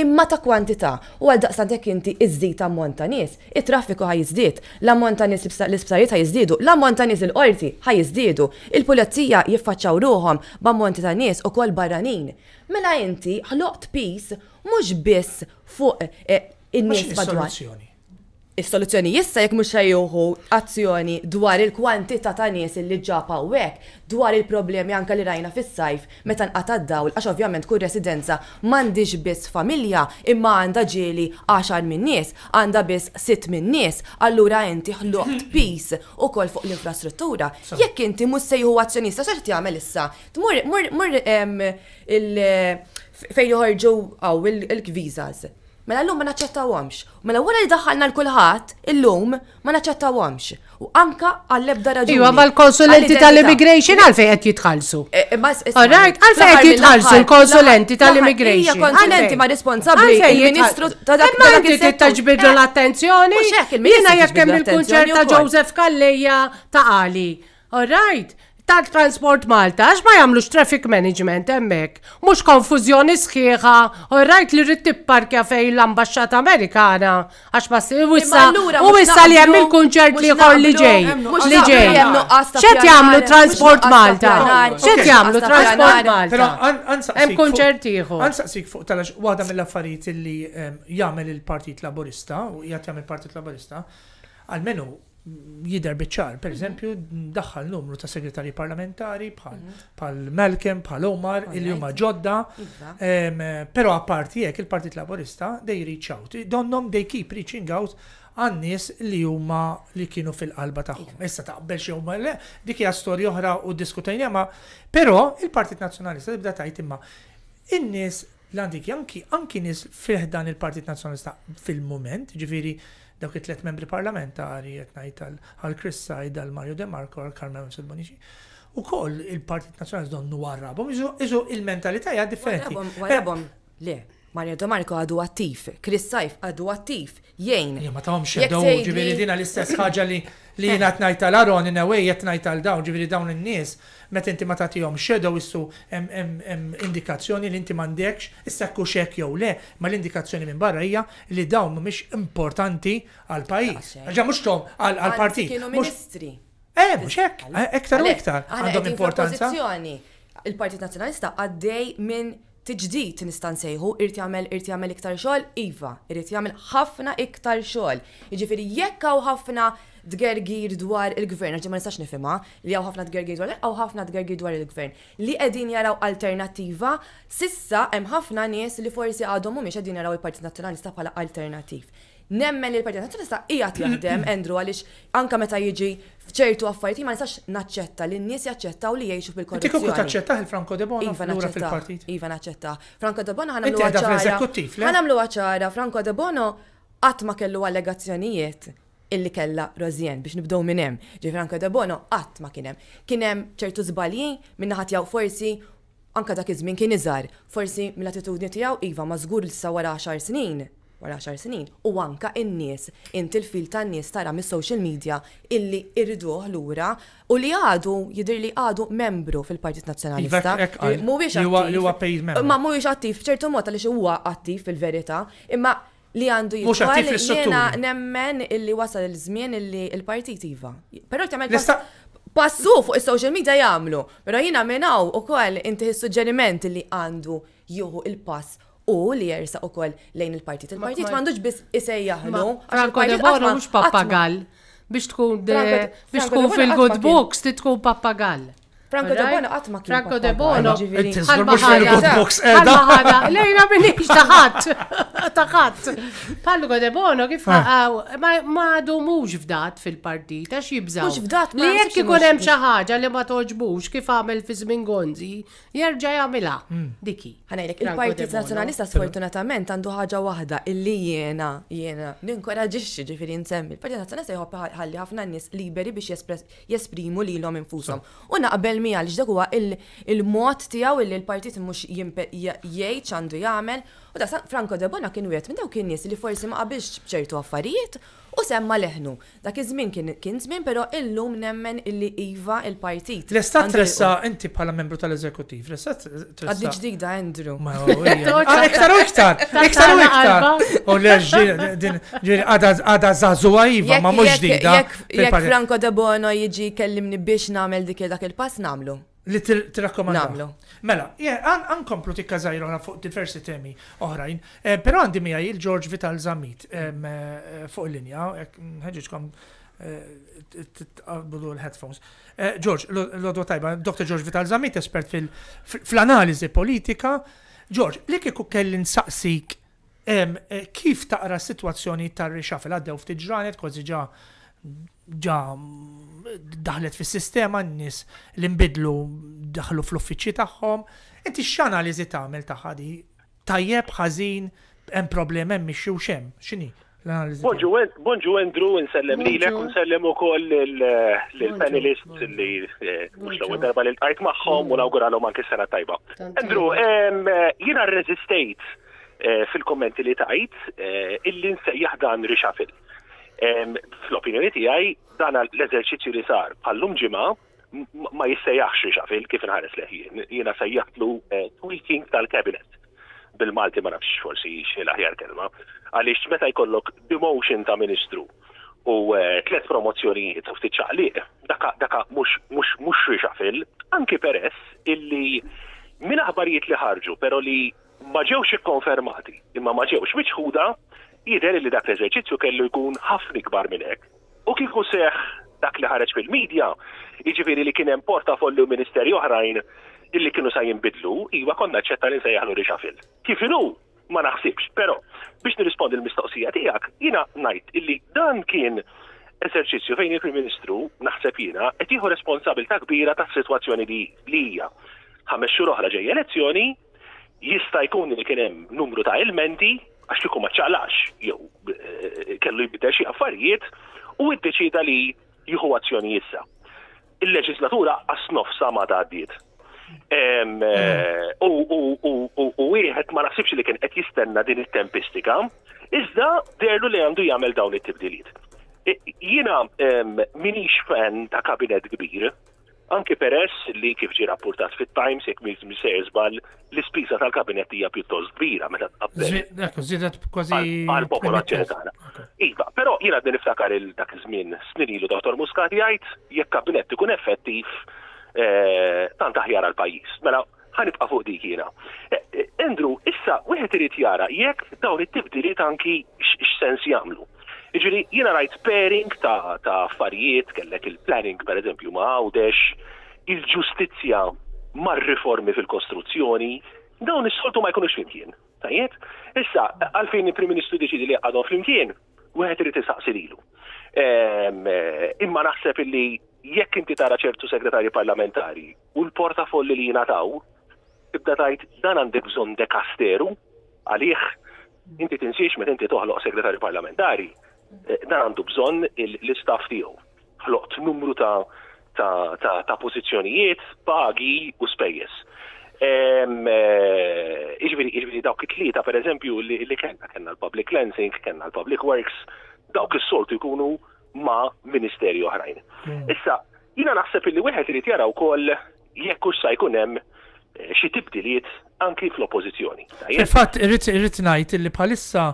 imma ta' kwantità. U għal daqstant jekk inti iżdid ammont ta' nies, it-traffiku ħajżdied, l-ammont ta' nies l-isptarijiet ħajżdiedu, l-ammont ta' nies il-qorti ħajżdiedu, il-pulizija jiffaċċaw ruhom b'ammonti ta' nies ukoll barranin. Mela inti ħloqt peace mhux biss fuq eh, in-nies madwar. Is-soluzzjoni jissa jekk mhux ħejjuħu azzjoni dwar il-kwantità ta' nies li ġaba hawnhekk dwar il-problemi anke li rajna fis-sajf meta nqata' dawl għax ovvjament kull residenza m'għandix biss familja imma għandha ġieli 10 min nies, għandha biss 6 min nies, allura inti ħloqt u ukoll fuq l-infrastruttura. Jekk inti mhux sejħu azzjonista x'qed tagħmel issa? Tmur mur il fejn joħorġu għaw il-kvizas. Mela l-lum ma naċċettawhomx. Mela wara li daħħalna l-kulħadd, illum ma naċċettawhomx. U anka għall-ebda raġuni. Iwa ma l-konsulenti tal-immigration għalfej qed jitħallsu. Eh, eh, Alright, għalfej qed jitħallsu l-konsulenti tal-immigration. Konsulenti ma responsabbli il-Ministru ta' dak ma inti tittaġbidu l-attenzjoni. Jiena jekk hemm il-kunċert ta' Joseph Kalleja ta' Ali. Alright tal Transport Malta, għax ma jagħmlux traffic management hemmhekk. Mhux konfużjoni sħiħa, u rajt li rrid tipparkja fej l-ambaxxata Amerikana, għax ma wissa u issa li hemm il-kunċert li jħor li ġej. Li ġej. ċet jagħmlu Transport Malta? ċet jagħmlu Transport Malta? Hemm kunċert ieħor. Ansaqsik fuq talax waħda mill-affarijiet li ehm, jagħmel il-Partit Laburista u jgħat jagħmel il-Partit Laburista, għalmenu jider biċċar. Per eżempju, daħħal numru ta' segretari parlamentari mhm. bħal Malcolm, bħal Omar, il-jumma ġodda. Iva. Pero apparti jek il-Partit Laborista, they reach out. Donnom they keep reaching out għannis li huma li kienu fil-qalba tagħhom. Iva. Issa taqbel xi huma le, dik hija storja oħra u diskutejna ma però il-Partit Nazzjonalista tibda tajt imma in-nies l-għandik anki anki nies fil-ħdan il-Partit Nazzjonalista fil-moment, ġifieri dawk it-tlet membri parlamentari qed ngħid għal-Chris Sajd, għal-Mario De Marco, għal Carmen Silbonici. U koll il-Partit Nazjonali donnu warrabhom, iżu il-mentalità hija differenti. Warrabhom, le, Mario Domarco għadu attiv, Chris Sajf għadu attiv, jgħin. Ma tawm xeddaw, ġiviri dina l-istess ħagġa li li jina t-najt aron in għawaj jett najt għal-dawn, ġiviri dawn il-nis, met inti ma tatijom xedow issu indikazzjoni li inti mandekx, issekku xek jew le, ma l-indikazzjoni minn barra hija li dawn mux importanti għal-pajis. Ġa ah, mux tom għal-partit. Kienu ministri. Eh, mux ektar eh, u ektar. Għandhom importanza. Il-Partit Nazjonalista għaddej minn tiġdid nistan sejħu, irrit jagħmel irid jagħmel iktar xogħol, iva, irrit jagħmel ħafna iktar xogħol. Jiġifieri jekk hawn ħafna dgergir dwar il-gvern, ġi ma nistax nifhimha li hawn ħafna dgergir dwar hawn ħafna dgergir dwar il-gvern. Li qegħdin jaraw alternattiva, sissa hemm ħafna nies li forsi għadhom mhumiex qegħdin jaraw il-Partit sta bħala alternattiv. Nemmen il partita partit tista' qiegħed jaħdem Andrew għaliex anka meta jiġi f'ċertu affarijiet ma nistax naċċetta li n-nies jaċċettaw li jgħixu fil-korruzzjoni. Tikku taċċettaħ il-Franco de Bona iva lura fil-partit. Iva naċċetta. Franco de Bona ħanamlu Ma Ħanamlu ċara, Franco de Bono qatt ma kellu allegazzjonijiet illi kella Rozien biex nibdow minn hemm. Ġi Franco de Bono qatt ma kien hemm. Kien hemm ċertu żbalji minnaħat jew forsi anka dak iż-żmien kien iżgħar, forsi mill-attitudni tiegħu iva ma żgur l wara 10 snin wara 10 snin. U anka n nies inti l-fil tan-nies tara mis-social media illi l lura u li għadu jidir li għadu membru fil-Partit Nazzjonalista. Iva, mhuwiex attiv. Ma mhuwiex attiv f'ċertu mod għaliex huwa attiv fil-verità, imma li għandu jitwal jena nemmen illi wasal il-żmien illi il-partit iva. Però tagħmel passu fuq is-social media jagħmlu, però jiena minnaw ukoll inti suġġeriment li għandu juhu il-pass u li jersa u koll lejn il-partit. Il-partit mandux bis isej jahlu. Franko de Boro mux pappagall. Biex tkun fil-good books, titkun pappagall. Franco de Bono għatma kien. Franco de Bono. Għalmaħada. Eh, Lejna minnix taħat. Taħat. Franco de Bono kif ah. Ah, ma domux fdat fil partita għax jibżaw. Mux fdat. Li jek ikun hemm xi ħaġa li ma toġbux kif għamel fi żmien Gonzi, jerġa' jagħmilha hmm. diki. Ħanejlek il-Partit Nazzjonalista sfortunatament għandu ħaġa waħda illi jiena jiena ninkoraġixxi ġifieri nsemmi. Il-Partit Nazzjonalista jħobbi ħalli ħafna nies liberi biex jesprimu lilhom infushom. U naqbel mija għal dak huwa il-mod tiegħu il l-partit mhux jgħid x'għandu jagħmel U da Franco de Bona kien wieħed minn dawk in-nies li forsi ma qabilx bċertu affarijiet u semma leħnu. Dak iż-żmien kien żmien però illum nemmen illi iva il-partit. L-istat tressa inti bħala membru tal-eżekutiv, l-istat tressa. Għaddi ġdida Andrew. Ma oh, ah, iktar u iktar, iktar u iktar. U oh, l-ġiri għada zazuwa iva, ma mux ġdida. Jek Franco de Bona jiġi kellimni biex namel dik dak il-pass namlu. Li t-rakkomanda. Namlu. Mela, yeah, komplu tikka zaħirona fuq diversi temi oħrajn, eh, pero għandi miħaj il-George Vital Zamit eh, fuq il-linja, ħagġiġkom eh, t-qabdu l-headphones. George, l għadu tajba, Dr. George Vital Zamit, espert fil-analizi politika. George, li kiku kelli nsaqsik kif taqra situazzjoni tar-rixafel għaddew ftit ġranet, kważi ġa ġa daħlet fis sistema n-nis l-imbidlu daħlu fl-uffiċi tagħhom. Inti x'analiżi tagħmel għamil taħħadi? tajjeb ħażin hemm problem hemm mixxi u xem, x'inhi? Bonġu Andrew, nsellem li l-ek, eh, nsellem u koll l-panelist li mux l darba li l-tajt maħħom u mm. nawguralom anki sena tajba. Andrew, eh, jina r-resistejt eh, fil-kommenti li tajt illi nsejjaħ dan rixafil. Fl-opinjoni tiegħi dan l-eżerċizzju li sar pallum ġimgħa ma jissejjaħx xafil kif inħares leħjien. Jiena sejjaħtlu eh, tweaking tal-kabinet bil-Malti ma nafx forsi xil laħjar kelma, għaliex meta jkollok demotion ta' ministru u eh, tlet promozzjonijiet u ftit ċaqliq, daka mux xafil, anki peress illi minn aħbarijiet li ħarġu, pero li ma ġewx ikkonfermati, imma ma ġewx miċħuda jider li dak l-eżerċizzju kellu jkun ħafna kbar minn hekk. U kieku seħ dak li ħareġ fil-medja, jiġifieri li kien hemm portafollu ministeri oħrajn illi kienu sa jinbidlu, iwa konna ċetta li se jaħlu rixafil. Kif inhu ma naħsibx, però biex nirrispondi l-mistoqsija tiegħek, jiena ngħid illi dan kien eżerċizzju fejn il-Prim Ministru naħseb jiena qed jieħu responsabilità kbira tas-sitwazzjoni li hija. Ħames xhur oħra ġej elezzjoni, jista' jkun li kien hemm numru ta' elementi għax kieku ma ċalax jew eh, kellu jibda xi affarijiet u id-deċida li jieħu azzjoni issa. Il-leġislatura għasnof sama ta' għaddiet. Eh, u wieħed ma naħsibx li kien qed jistenna din it-tempistika, iżda derlu li għandu jagħmel dawn it-tibdiliet. E, jiena minix fan ta' kabinet kbir, Anki peress li kif ġi rapportat fit-Times, jek miz misej zbal, l-ispisa tal-kabinet hija pjuttost kbira meta tqabbel. Zidet kważi. Għal-popolazzjoni tagħna. Iva, però jiena din niftakar il-dak iż-żmien snin ilu Dr. Muscat jgħid jekk kabinet ikun effettiv eh, tant aħjar għal-pajjiż. Mela, ħanibqa' fuq dik jiena. E, e, Andrew, issa wieħed irid jara jekk dawn it-tibdiliet anki x'sens jagħmlu. Iġiri, jina rajt pairing ta' affarijiet, kellek il-planning per eżempju ma' għawdex, il-ġustizja mar riformi fil-kostruzzjoni, dawn is-soltu ma jkunux flimkien. Tajjeb? Issa, għalfejn il-Prim Ministru deċidi li għadhom flimkien, u għed irrit isaqsi lilu. Eh, imma naħseb illi jekk inti tara ċertu segretarji parlamentari u l-portafolli li jingħataw, tibda tajt dan għandek bżonn dekasteru għalih inti tinsiex meta inti toħloq segretarji parlamentari Eh, dan għandu bżonn l-istaff tiegħu. Ħloqt numru ta' ta', ta, ta pożizzjonijiet, pagi u spejjeż. Eh, iġbiri, iġbiri dawk it-tlieta, per eżempju, li kellna kellna l-public cleansing, kellna l-public works, dawk is-soltu jkunu ma' ministeri oħrajn. Hmm. Issa, jina naħseb li wieħed irid jara wkoll jekk sa jkun hemm Eh, xi tibdiliet anki fl-oppożizzjoni. Infatt irrid ngħid li bħalissa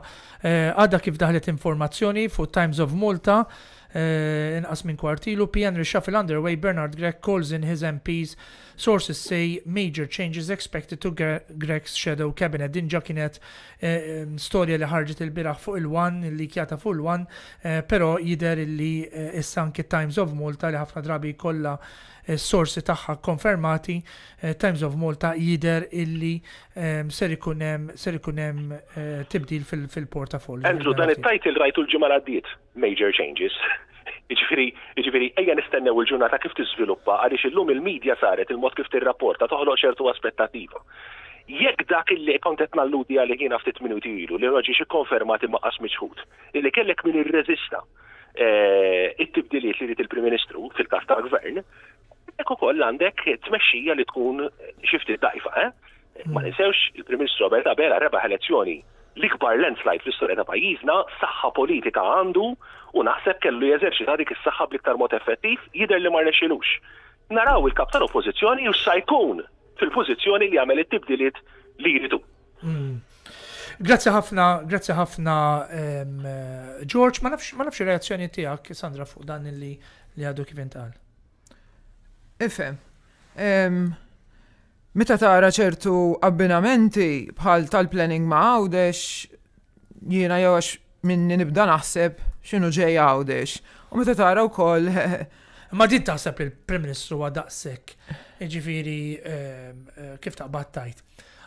eh, għadha kif daħlet informazzjoni fuq Times of Malta eh, inqas minn kwartilu PN Rixha fil-Underway Bernard Greg calls in his MPs Sources say major changes expected to Greg's shadow cabinet. Din ġa kienet eh, storja li ħarġet il-biraħ fuq il-wan, li kjata fuq il-wan, eh, pero jider li eh, issa sanki Times of Malta li ħafna drabi kolla s-sorsi tagħha konfermati, Times of Malta jider illi ser ikunem ser tibdil fil portafoll Andrew, dan it-title rajtu l-ġimgħa diet, major changes. Iġifiri, ejja nistennew il-ġurnata kif tiżviluppa għaliex illum il-medja saret il-mod kif tirrapporta toħloq ċertu aspettativa. Jekk dak illi kont qed nalludi għalli jiena ftit minuti ilu li roġi xi konfermat imma qasmiċħut, miċħud, illi kellek min irreżista eh, it-tibdiliet li rrit il-Prim Ministru fil-kas ta' gvern, ekk ukoll għandek tmexxija li tkun xifti dajfa, eh? Ma ninsewx il-Prim Ministru għabela rebaħ elezzjoni l-ikbar landslide fl-istorja ta' pajjiżna, saħħa politika għandu, u naħseb kellu jeżerċita dik is-saħħa bl-iktar mod effettiv jidher li ma rnexxilux. Naraw il-kap tal-oppożizzjoni u jkun fil-pożizzjoni li jagħmel it-tibdiliet li jridu. Hmm. Grazzi ħafna, grazzi ħafna eh, George, ma nafx ma nafx reazzjoni tiegħek Sandra fuq dan li li għadu kif intqal. Ifhem. Meta tara ċertu abbinamenti bħal tal-planning ma' għawdex jiena jew minni nibda naħseb xinu ġej għawdex. U meta tara wkoll. Ma din taħseb il prim Ministru għadaqsek, ġifiri ehm, eh, kif taqbad tajt.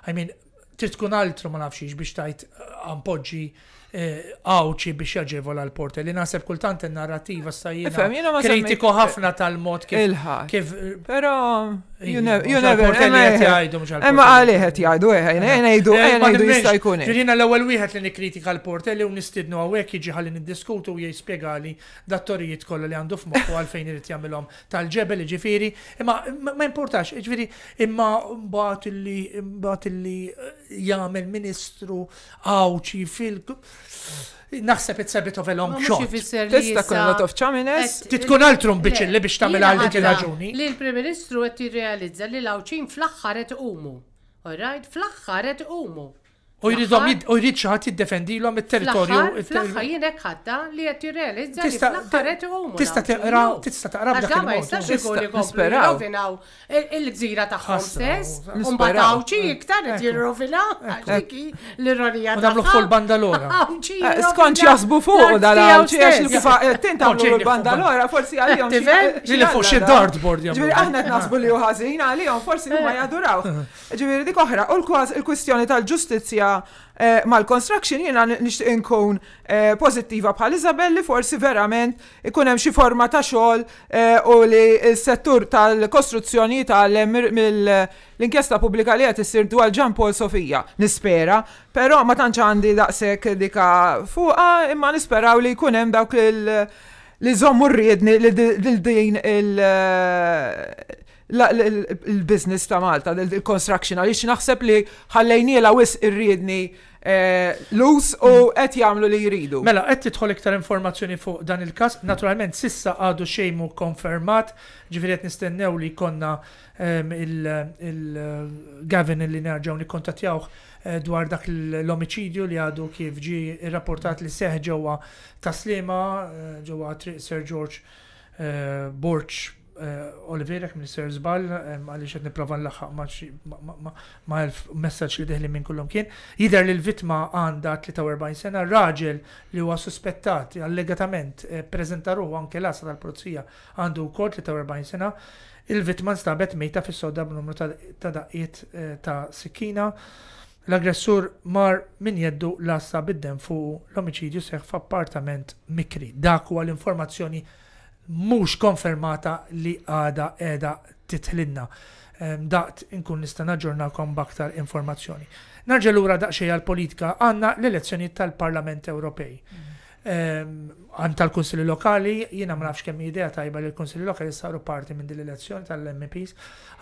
I mean, tkun altru ma nafxiex biex tajt għampoġġi eh, għawċi eh, biex jaġevola l-porter. Li naħseb kultant il-narrativa stajjina. Kritiko ħafna tal-mod kif. Pero, you iva, never. Emma għaliħet jgħajdu, għajdu, għajdu jistajkuni. Ġirina l-ewel wieħed li nikritika l portelli u nistidnu għawek iġi għalli niddiskutu u jispiegali dattorijiet kollu li għandu f'moħħu għalfejn irrit jagħmilhom tal-ġebel ġifiri. Imma ma importax, ġifiri, imma mbagħad li eh, jagħmel ministru għawċi fil Naħseb it's a bit of a long shot. Tista kun lot of chaminess. Titkun altrum li biex tamil għal dik il-raġuni. Li l-Prim-Ministru għet jirrealizza li lawċin fl axħaret għet umu. right, fl axħaret umu. U jridhom u jrid xi ħadd jiddefendi lhom it-territorju. Fl-aħħar jien ħadda li qed jirrealizza li fl huma. qed iħumu. Tista' taqra tista' taqra b'dak ma jistax ikun jirrovinaw il-gżira tagħhom stess, u mbagħad hawnxi eh, iktar qed jirrovinaw għaxdiki l-ironija. U nagħmlu fuq il-banda lora. Skont jasbu fuq dan hawnxi għax li kif tent għamlu l-banda lora forsi għalihom. Li eh, eh, fuq xi dartboard jew. Ġifieri aħna qed naħsbu li hu ħażin għalihom forsi huma jaduraw. Ġifieri dik oħra, u l-kwistjoni tal-ġustizzja Eh, mal-construction jiena nixtieq inkun eh, pozittiva bħal Isabel li forsi verament ikun hemm xi forma ta' xogħol eh, u li s-settur tal-kostruzzjoni tal-hemm mill-inkjesta pubblika li qed issir dwar Ġan Paul Sofija, nispera, però ma tantx għandi daqshekk dika fuqa imma nisperaw li jkun hemm dawk il- li zommu rriedni li din il- il-business ta' Malta, il-construction, għalix naħseb li ħallejni la wis irridni eh, l-us u mm. qed jagħmlu li jridu. Mela, qed tidħol iktar informazzjoni fuq dan il-każ, naturalment sissa għadu xejmu konfermat, ġifieri nistennew li konna il-Gavin li nerġgħu kontatjawħ eh, dwar dak l-omicidju li għadu kif ġi rapportat li seħ ġewwa taslima eh, ġewwa Sir George Borch Eh, Oliverek jek minister Zbal, għalix xed provan laħħaq ma' il-messagġ li deħli minn kullum kien, jider li l-vitma għanda 43 sena, raġel li huwa suspettat allegatament eh, prezentaru ruħu anke l tal-polizija għandu kol 43 sena, il-vitma nstabet mejta fis-sodda b'numru ta' daqqiet eh, ta' sikkina. L-aggressur mar min jeddu l-assa bidden fuq l-omicidju seħ f'appartament mikri. Dak huwa l-informazzjoni mhux konfermata li għada qiegħda titħlinna. Daqt inkun nista' naġġornakom baktar informazzjoni. Narġel lura daqsxejn għall-politika għandna l-elezzjonijiet tal-Parlament Ewropej. Għan tal-Kunsilli Lokali, jiena ma nafx kemm idea tajba li l konsili Lokali saru parti minn din l-elezzjoni tal-MPs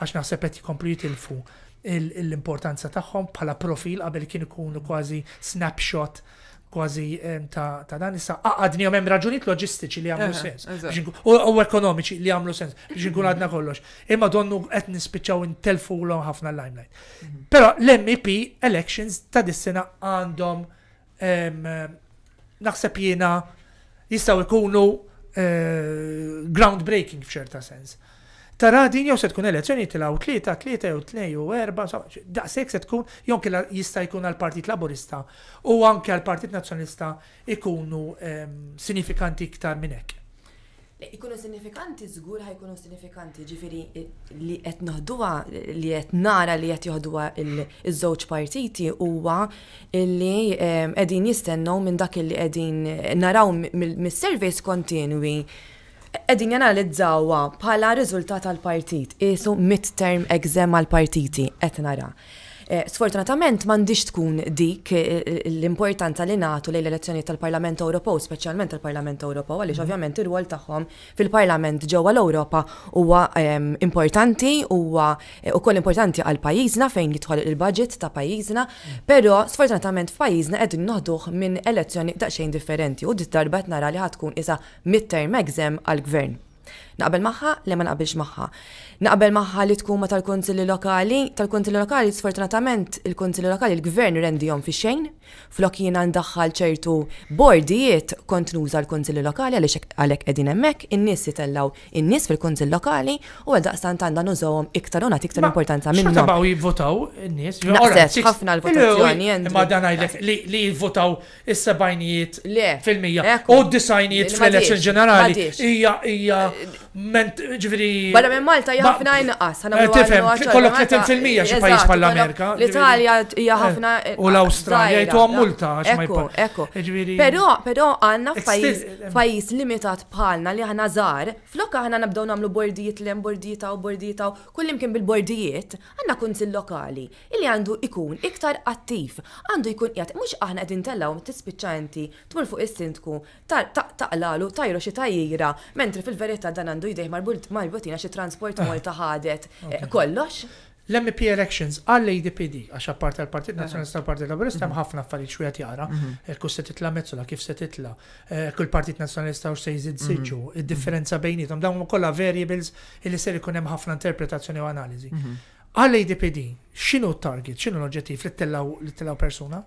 għax naħseb qed jkomplu jitilfu l-importanza tagħhom bħala profil qabel kien ikunu kważi snapshot kważi ta', dan issa għadni għamem hemm raġunijiet loġistiċi li għamlu sens. U ekonomiċi li għamlu sens biex nkun għadna mhm. kollox. Imma donnu qed nispiċċaw intelfu l ħafna l-limelight. Mhm. Però l-MEP elections ta' dis-sena għandhom naħseb jiena jistgħu jkunu eh, groundbreaking f'ċerta sens. Tara din jew se tkun elezzjoni tilgħu tlieta, tlieta jew tnej u erba, daqshekk se tkun jew jista' jkun għall-Partit Laburista u anke għall-Partit Nazzjonista ikunu ehm, sinifikanti iktar minn hekk. Ikunu sinifikanti, żgur ħajkunu sinifikanti, ġifiri eh, li qed naħduha, li qed nara li qed joħduha iż-żewġ partiti huwa li ehm, qegħdin jistennew minn dak li qegħdin naraw mis-service kontinwi Edin janalizzawa bħala riżultat għal-partit, isu midterm exam għal-partiti, etnara. nara Eh, sfortunatament m'għandix tkun dik eh, eh, l-importanza li nagħtu lejn l-elezzjoni tal-Parlament Ewropew, speċjalment tal-Parlament Ewropew, għaliex mhm. ovvjament ir-rwol tagħhom fil-Parlament ġewwa l-Ewropa huwa importanti, huwa ukoll importanti għal pajjiżna fejn jidħol il-budget ta' pajjiżna, mhm. però sfortunatament f'pajjiżna qegħdin noħduh minn elezzjoni daqsxejn differenti u d darba nara li ħatkun isa midterm exam għal-gvern. Naqbel maħħa, le ma naqbilx maħħa naqbel maħħa li tkun ma tal-Kunsilli Lokali, tal-Kunsilli Lokali sfortunatament il-Kunsilli Lokali il-Gvern rendihom fi xejn, flok jina ndaħħal ċertu bordijiet kontnuża l-Kunsilli Lokali għaliex edin qegħdin hemmhekk, in-nies jitellaw in-nies fil-Kunsill Lokali u għal daqstant għandna nużawhom iktar unat iktar importanza minnhom. Ma tabaw jivvotaw in-nies. Naqset ħafna l-votazzjoni. Ma dan għajlek li jivvotaw is-sebajnijiet fil-mija e, u d-disajnijiet fil-elezzjoni ġenerali hija hija ġifieri. Bada minn Malta ħafna inqas. Eh, Tifem, kollok 30% xi pajjiż bħall-Amerika. L-Italja hija eh, ħafna. Eh, u l-Awstralja jtu multa għax ma Ekku, Però, però għandna pajjiż limitat bħalna li ħana żgħar, flokka ħana nabdew nagħmlu bordijiet lem bordijita u bordijita u kullimkien bil-bordijiet, għandna kunsil lokali illi għandu ikun iktar attiv, għandu jkun qiegħed mhux aħna qegħdin tellgħu tispiċċa inti, tmur fuq is-sintku, taqlalu, tajru xi tajjira, mentri fil-verità dan għandu jdejh marbotina mal xi transport xorta ħadet eh, kollox. L-MP elections għall-ADPD, għax apparti għal-Partit eh. Nazjonalista tal-Partit Laburista, hemm mhm. ħafna affarijiet xwieħed jara, mhm. eh, kus se titla' mezzola, kif se titla', kull Partit Nazjonalista u se jżid mhm. siġu, id-differenza bejnietom, dawn kollha variables li ser ikun hemm ħafna interpretazzjoni u analiżi. Għall-ADPD, x'inhu target, x'inhu l-oġġettiv li ttellaw persuna?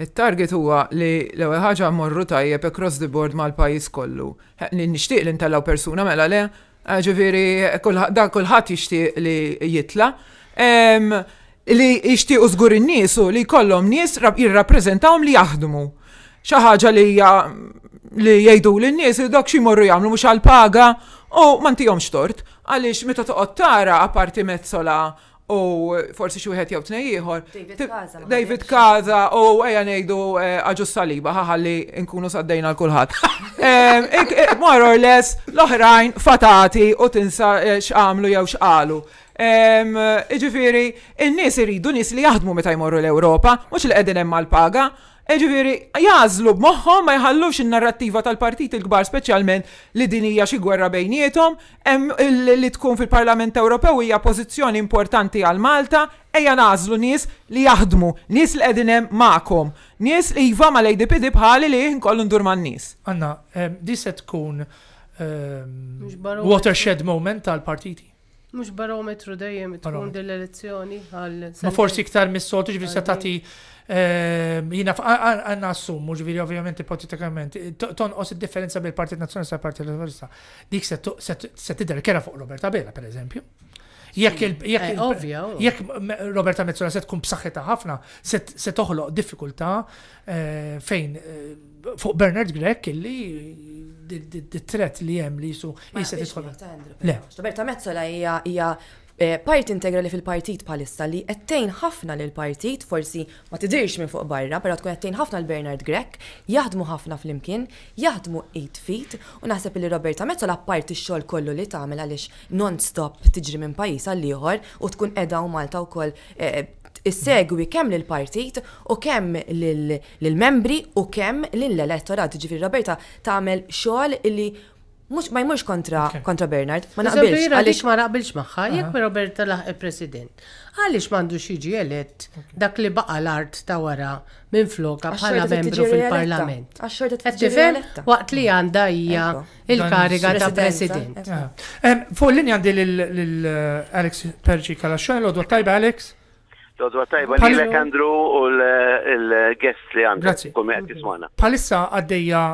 Il-target huwa li l-ewwel ħaġa mmorru tajjeb across the board mal-pajjiż kollu. Nixtieq li ntellgħu persuna mela le Eh, ġiviri, da kullħat jishtiq li jitla. Li jishtiq użgur n-nis u li kollom nis jirrapprezentawm li jaħdmu. ċaħġa li li jgħidu l-nies li dak ximorru jagħmlu mhux għal-paga u ma ntihomx tort għaliex meta toqgħod tara appartiment sola u forsi xi wieħed jew tnej ieħor. David Kaza, u ejja ngħidu eh, aġu saliba ħalli nkunu saddejna l-kulħadd. Eh, more or less l-oħrajn fatati u tinsa eh, x'għamlu jew x'qalu. Iġifieri, in-nies iridu nies li jaħdmu meta jmorru l-Ewropa, mhux li qegħdin hemm mal-paga, Eġviri, jazlu b'moħħom ma jħallux il-narrattiva tal-partit il-kbar specialment li dinija xi gwerra bejnietom, li tkun fil-Parlament Ewropew hija pożizzjoni importanti għal Malta, eja nażlu nies li jaħdmu, nies li qegħdinem ma'kom, nies li jiva ma l-ADP bħali li nkollu ndur man-nies. Anna, di se tkun watershed moment tal-partiti. Mux barometru dejjem tkun dell-elezzjoni għal. Ma forsi iktar mis-soltu ġifieri se Jina għanna assum, muġviri ovvijament ipotetikament, tonqos id-differenza bil partit nazjonali sa' partit Laborista. Dik se tidher kera fuq Roberta Bela, per eżempju. Jekk Roberta Mezzola se tkun b'saħħitha ħafna, se toħloq diffikultà fejn fuq Bernard Grek illi d-tret li jem li jisu jisa Roberta Mezzola hija Eh, part integrali fil-partit palissa li għettejn ħafna l-partit, forsi ma tidirx minn fuq barra, pero tkun għettejn ħafna l-Bernard Grek, jaħdmu ħafna fl-imkien, jaħdmu 8 feet, u naħseb li Roberta la parti xol kollu li tagħmel għaliex non-stop tiġri minn pajis għall-ieħor u tkun edha u Malta u koll eh, issegwi kemm lil partit u kemm lil membri u kemm lill elettorat Ġifiri Roberta tagħmel xogħol li mux ma jmurx kontra kontra Bernard, ma naqbilx. Għaliex ma naqbilx magħha, jekk Roberta laħ e president. Għaliex m'għandux jiġi elett dak li baqa l-art ta' wara minn floka bħala membru fil-Parlament. Tifhem waqt li għandha hija il-kariga ta' president. Eh, Fu l-linja għandi l-Alex eh, Perġi kala xogħol, tajba Alex. Todwa tajba li Andru u l-guest li għandu. Grazie. Palissa għaddeja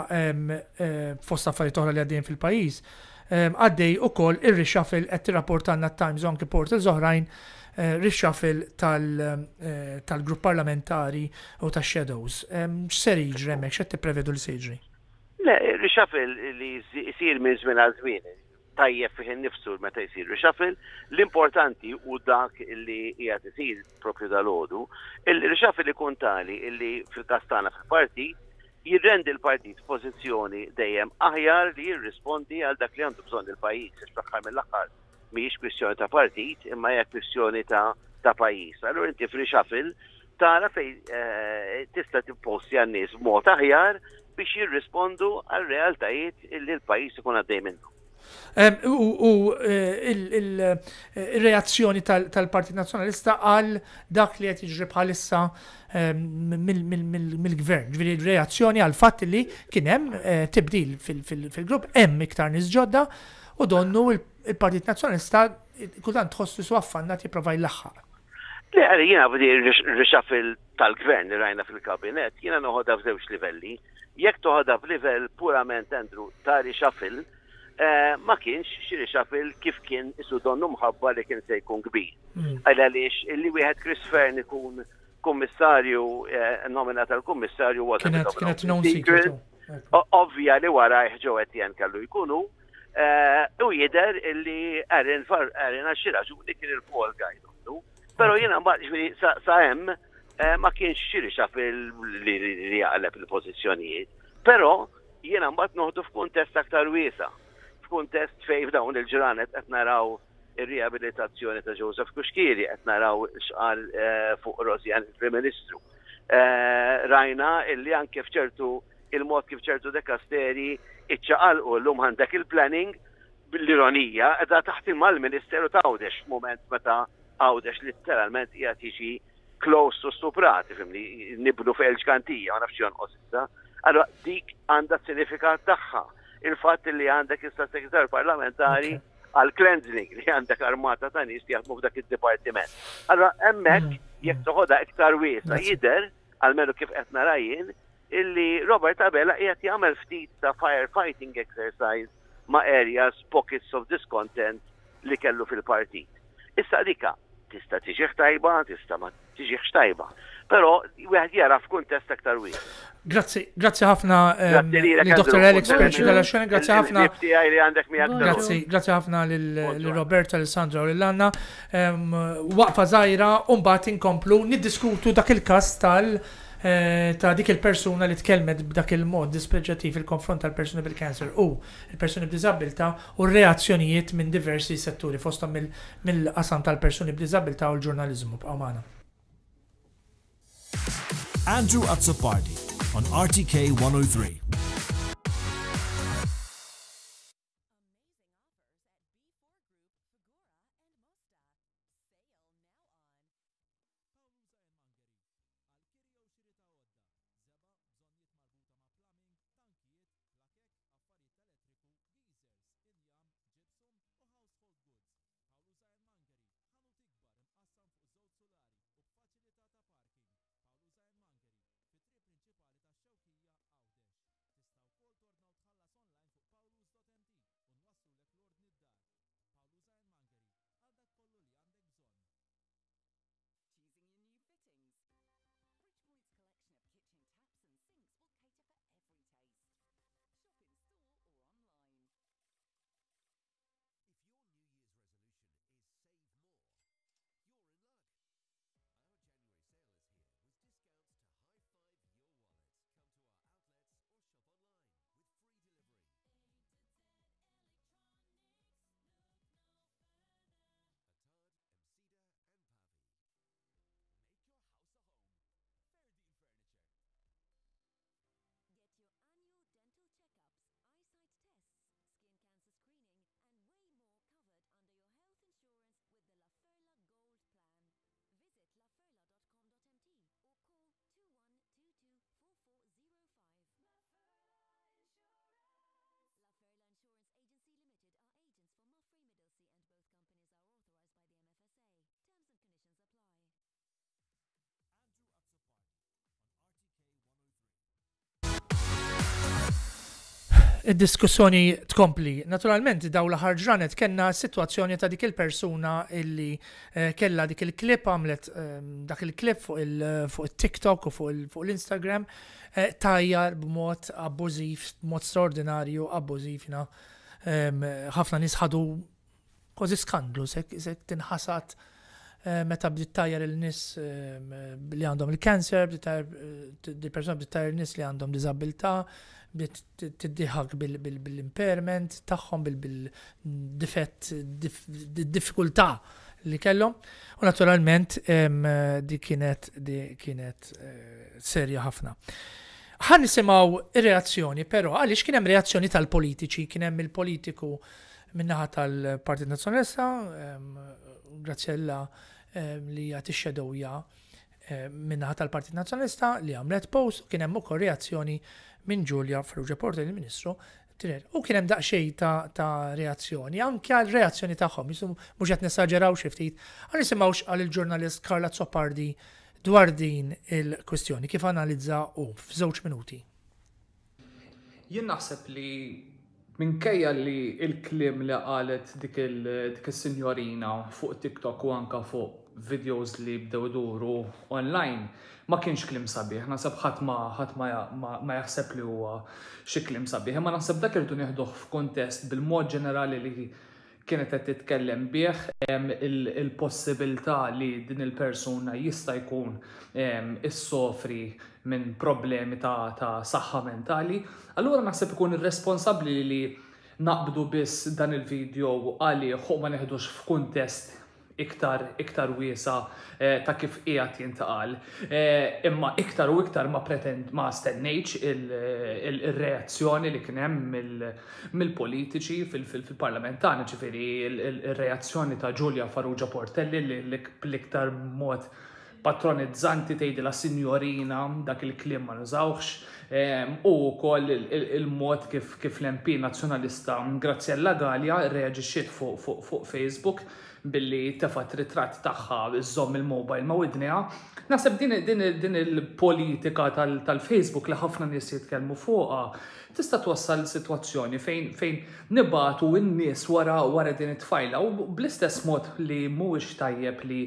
fosta affarijiet oħra li għaddejn fil-pajis, għaddej u kol il-reshuffle għed t għanna Times on Portal zoħrajn eh, reshuffle eh, tal-grupp parlamentari u ta' shadows X'ser jiġri hemmhekk x'qed tipprevedu li se jiġri? Le, reshuffle li jsir minn żmien għal tajjeb fih nifsu meta jisir rixafil, l-importanti u dak li jgħat jisir propju dal-ħodu, il-rixafil ikun tali illi fil-kastana fil-partit jirrendi l-partit pozizjoni dejjem aħjar li jirrispondi għal dak li għandu bżon il-pajis, s-saxħar mill-axħar, miex kwistjoni ta' partit, imma hija kwistjoni ta' ta' pajis. Allora inti fil-rixafil tara fej eh, tista' tipposti għan-nies b'mod aħjar biex jirrispondu għal realtajiet li l-pajis ikun għaddej minnu. U e, il-reazzjoni e, tal parti Nazjonalista għal dak li qed jiġri bħalissa mill-gvern. Ġviri reazzjoni għal fatt li kien hemm e, tibdil fil-grupp hemm iktar nies ġodda u donnu il-Partit Nazjonalista kultant tħossu su affannat jipprova Li Le, jina bħdi rixafil tal-gvern rajna fil-kabinet, jina noħodha f'żewġ livelli. Jekk toħodha f'livell purament Andrew ta' rixafil, Eh, ma kienx xiri xafil kif kien isu donnu mħabba li kien se jkun kbir. Hmm. Għalla lix, illi wieħed Chris Fern ikun kummissarju, eh, nomina tal-kummissarju għadu. Kienet non oh. Ovvja li wara ħġo għetjen kallu jkunu, eh, u jider li għarin far għarin għaxira li kien il-fall għajdu. Pero jena mbaħt ġviri sa' hemm ma kienx xiri xafil li jaqleb il-pozizjonijiet. Pero jena mbaħt noħdu f'kuntest aktar wiesa' Kuntest fej f'dawn il-ġranet qed naraw ir-riabilitazzjoni ta' Joseph Kuxkiri, qed naraw xqal eh, fuq Rosjan il-Prim Ministru. Eh, rajna illi anke fċertu il-mod kif ċertu dekasteri iċċaqal u l-lum għandek il-planning bil-ironija edha taħt mal-Ministeru ta' Għawdex, moment meta Għawdex literalment jgħat jiġi close to stuprati, fimni, niblu fejl ġkantija, għanafxjon osissa. Allora, dik għanda s-sinifikat taħħa il fat li għandek issa segretar parlamentari għal cleansing li għandek armata ta' nis jaħdmu f'dak id-dipartiment. Allora, hemmhekk mm. jekk toħodha iktar wiesa jidher, għalmenu kif qed rajin, illi Robert Abela qiegħed jagħmel ftit ta' firefighting exercise ma' areas pockets of discontent li kellu fil-partit. Issa dika, tista' tiġi tajba, tista' ma tiġiħ tajba. Pero, wieħed jara f'kuntest aktar wieħed. Grazzi, grazzi ħafna ehm, l-Dr. Alex Perci dal grazzi ħafna. Grazzi, grazzi ħafna l-Roberta, l-Sandra u l-Anna. Ehm, waqfa zaħira, unbat inkomplu, niddiskutu dak il-kas tal- eh, ta' dik il-persuna li tkellmet b'dak il-mod dispreġativ il-konfront tal-persuna bil-kanser u il-persuni b'dizabilta u reazzjonijiet minn diversi setturi fostom mill-qasam tal-persuni b'dizabilta u l-ġurnalizmu b'għamana. Andrew Azzopardi on RTK 103. id-diskussjoni tkompli. Naturalment, daw l ħarġranet ġranet kena situazzjoni ta' dik il-persuna illi eh, kella dik il-klip għamlet ehm, dak il-klip fuq il-TikTok u fuq l-Instagram eh, tajjar b'mod abbużiv, b'mod straordinarju, abbużiv jina. Ehm, ħafna nisħadu kważi skandlu, sekk tinħasat eh, meta bdiet tajjar il-nis ehm, li għandhom il-kanser, bdiet tajjar il-nis li għandhom disabilta' tiddiħak bil-impairment tagħhom bil-difett, diffikultà li kellhom. U naturalment di kienet kienet eh, serja ħafna. Ħan nisimaw reazzjoni, però għaliex kien hemm reazzjoni tal-politiċi, kien hemm il-politiku minnaħa tal-Partit Nazzjonalista, Graziella li għati xedowja eh, minnaħa tal-Partit Nazzjonalista li għamlet post, kien hemm ukoll reazzjoni minn Ġulja Ferrugia Porta il-Ministru Trer. U kien hemm daqsxejn ta', ta reazzjoni, anke għal reazzjoni tagħhom, jisum mhux qed nesaġeraw xi ftit. Għal nisimgħux għal il-ġurnalist Karla Zoppardi dwar din il-kwestjoni kif analizza u f'żewġ minuti. Jien naħseb li minkejja li il-klim li qalet dik il-sinjorina fuq TikTok u anka fuq videos li bdew online, ma kienx klim sabiħ, nasab ħat ma ħat ma jaħseb li huwa xi klim sabiħ, imma naħseb dak irdu nieħduh f'kuntest bil-mod ġenerali li kienet qed titkellem bih il-possibilità li din il-persuna jista' jkun issofri minn problemi ta', ta saħħa mentali, allura naħseb ikun irresponsabbli li naqbdu biss dan il-video għalih u ma neħdux f'kuntest iktar iktar wiesa eh, ta' kif qiegħed jintaqal. Eh, imma iktar u iktar ma pretend ma stennejx il-reazzjoni li kien hemm mill-politiċi fil-parlamentani, ġifieri il-reazzjoni ta' Giulia Farrugia Portelli li l-iktar mod patronizzanti tgħidi la sinjorina dak il-kliem ma nużawx u wkoll il-mod kif l-MP nazzjonalista Grazzella Galia reaġixxiet fuq Facebook billi tefat ritratt tagħha iżomm il-mobile ma' widnija. Naħseb din il-politika tal-Facebook li ħafna nies jitkellmu fuqha tista' twassal sitwazzjoni fejn fejn nibatu n-nies wara wara din it-tfajla u bl-istess mod li mhuwiex tajjeb li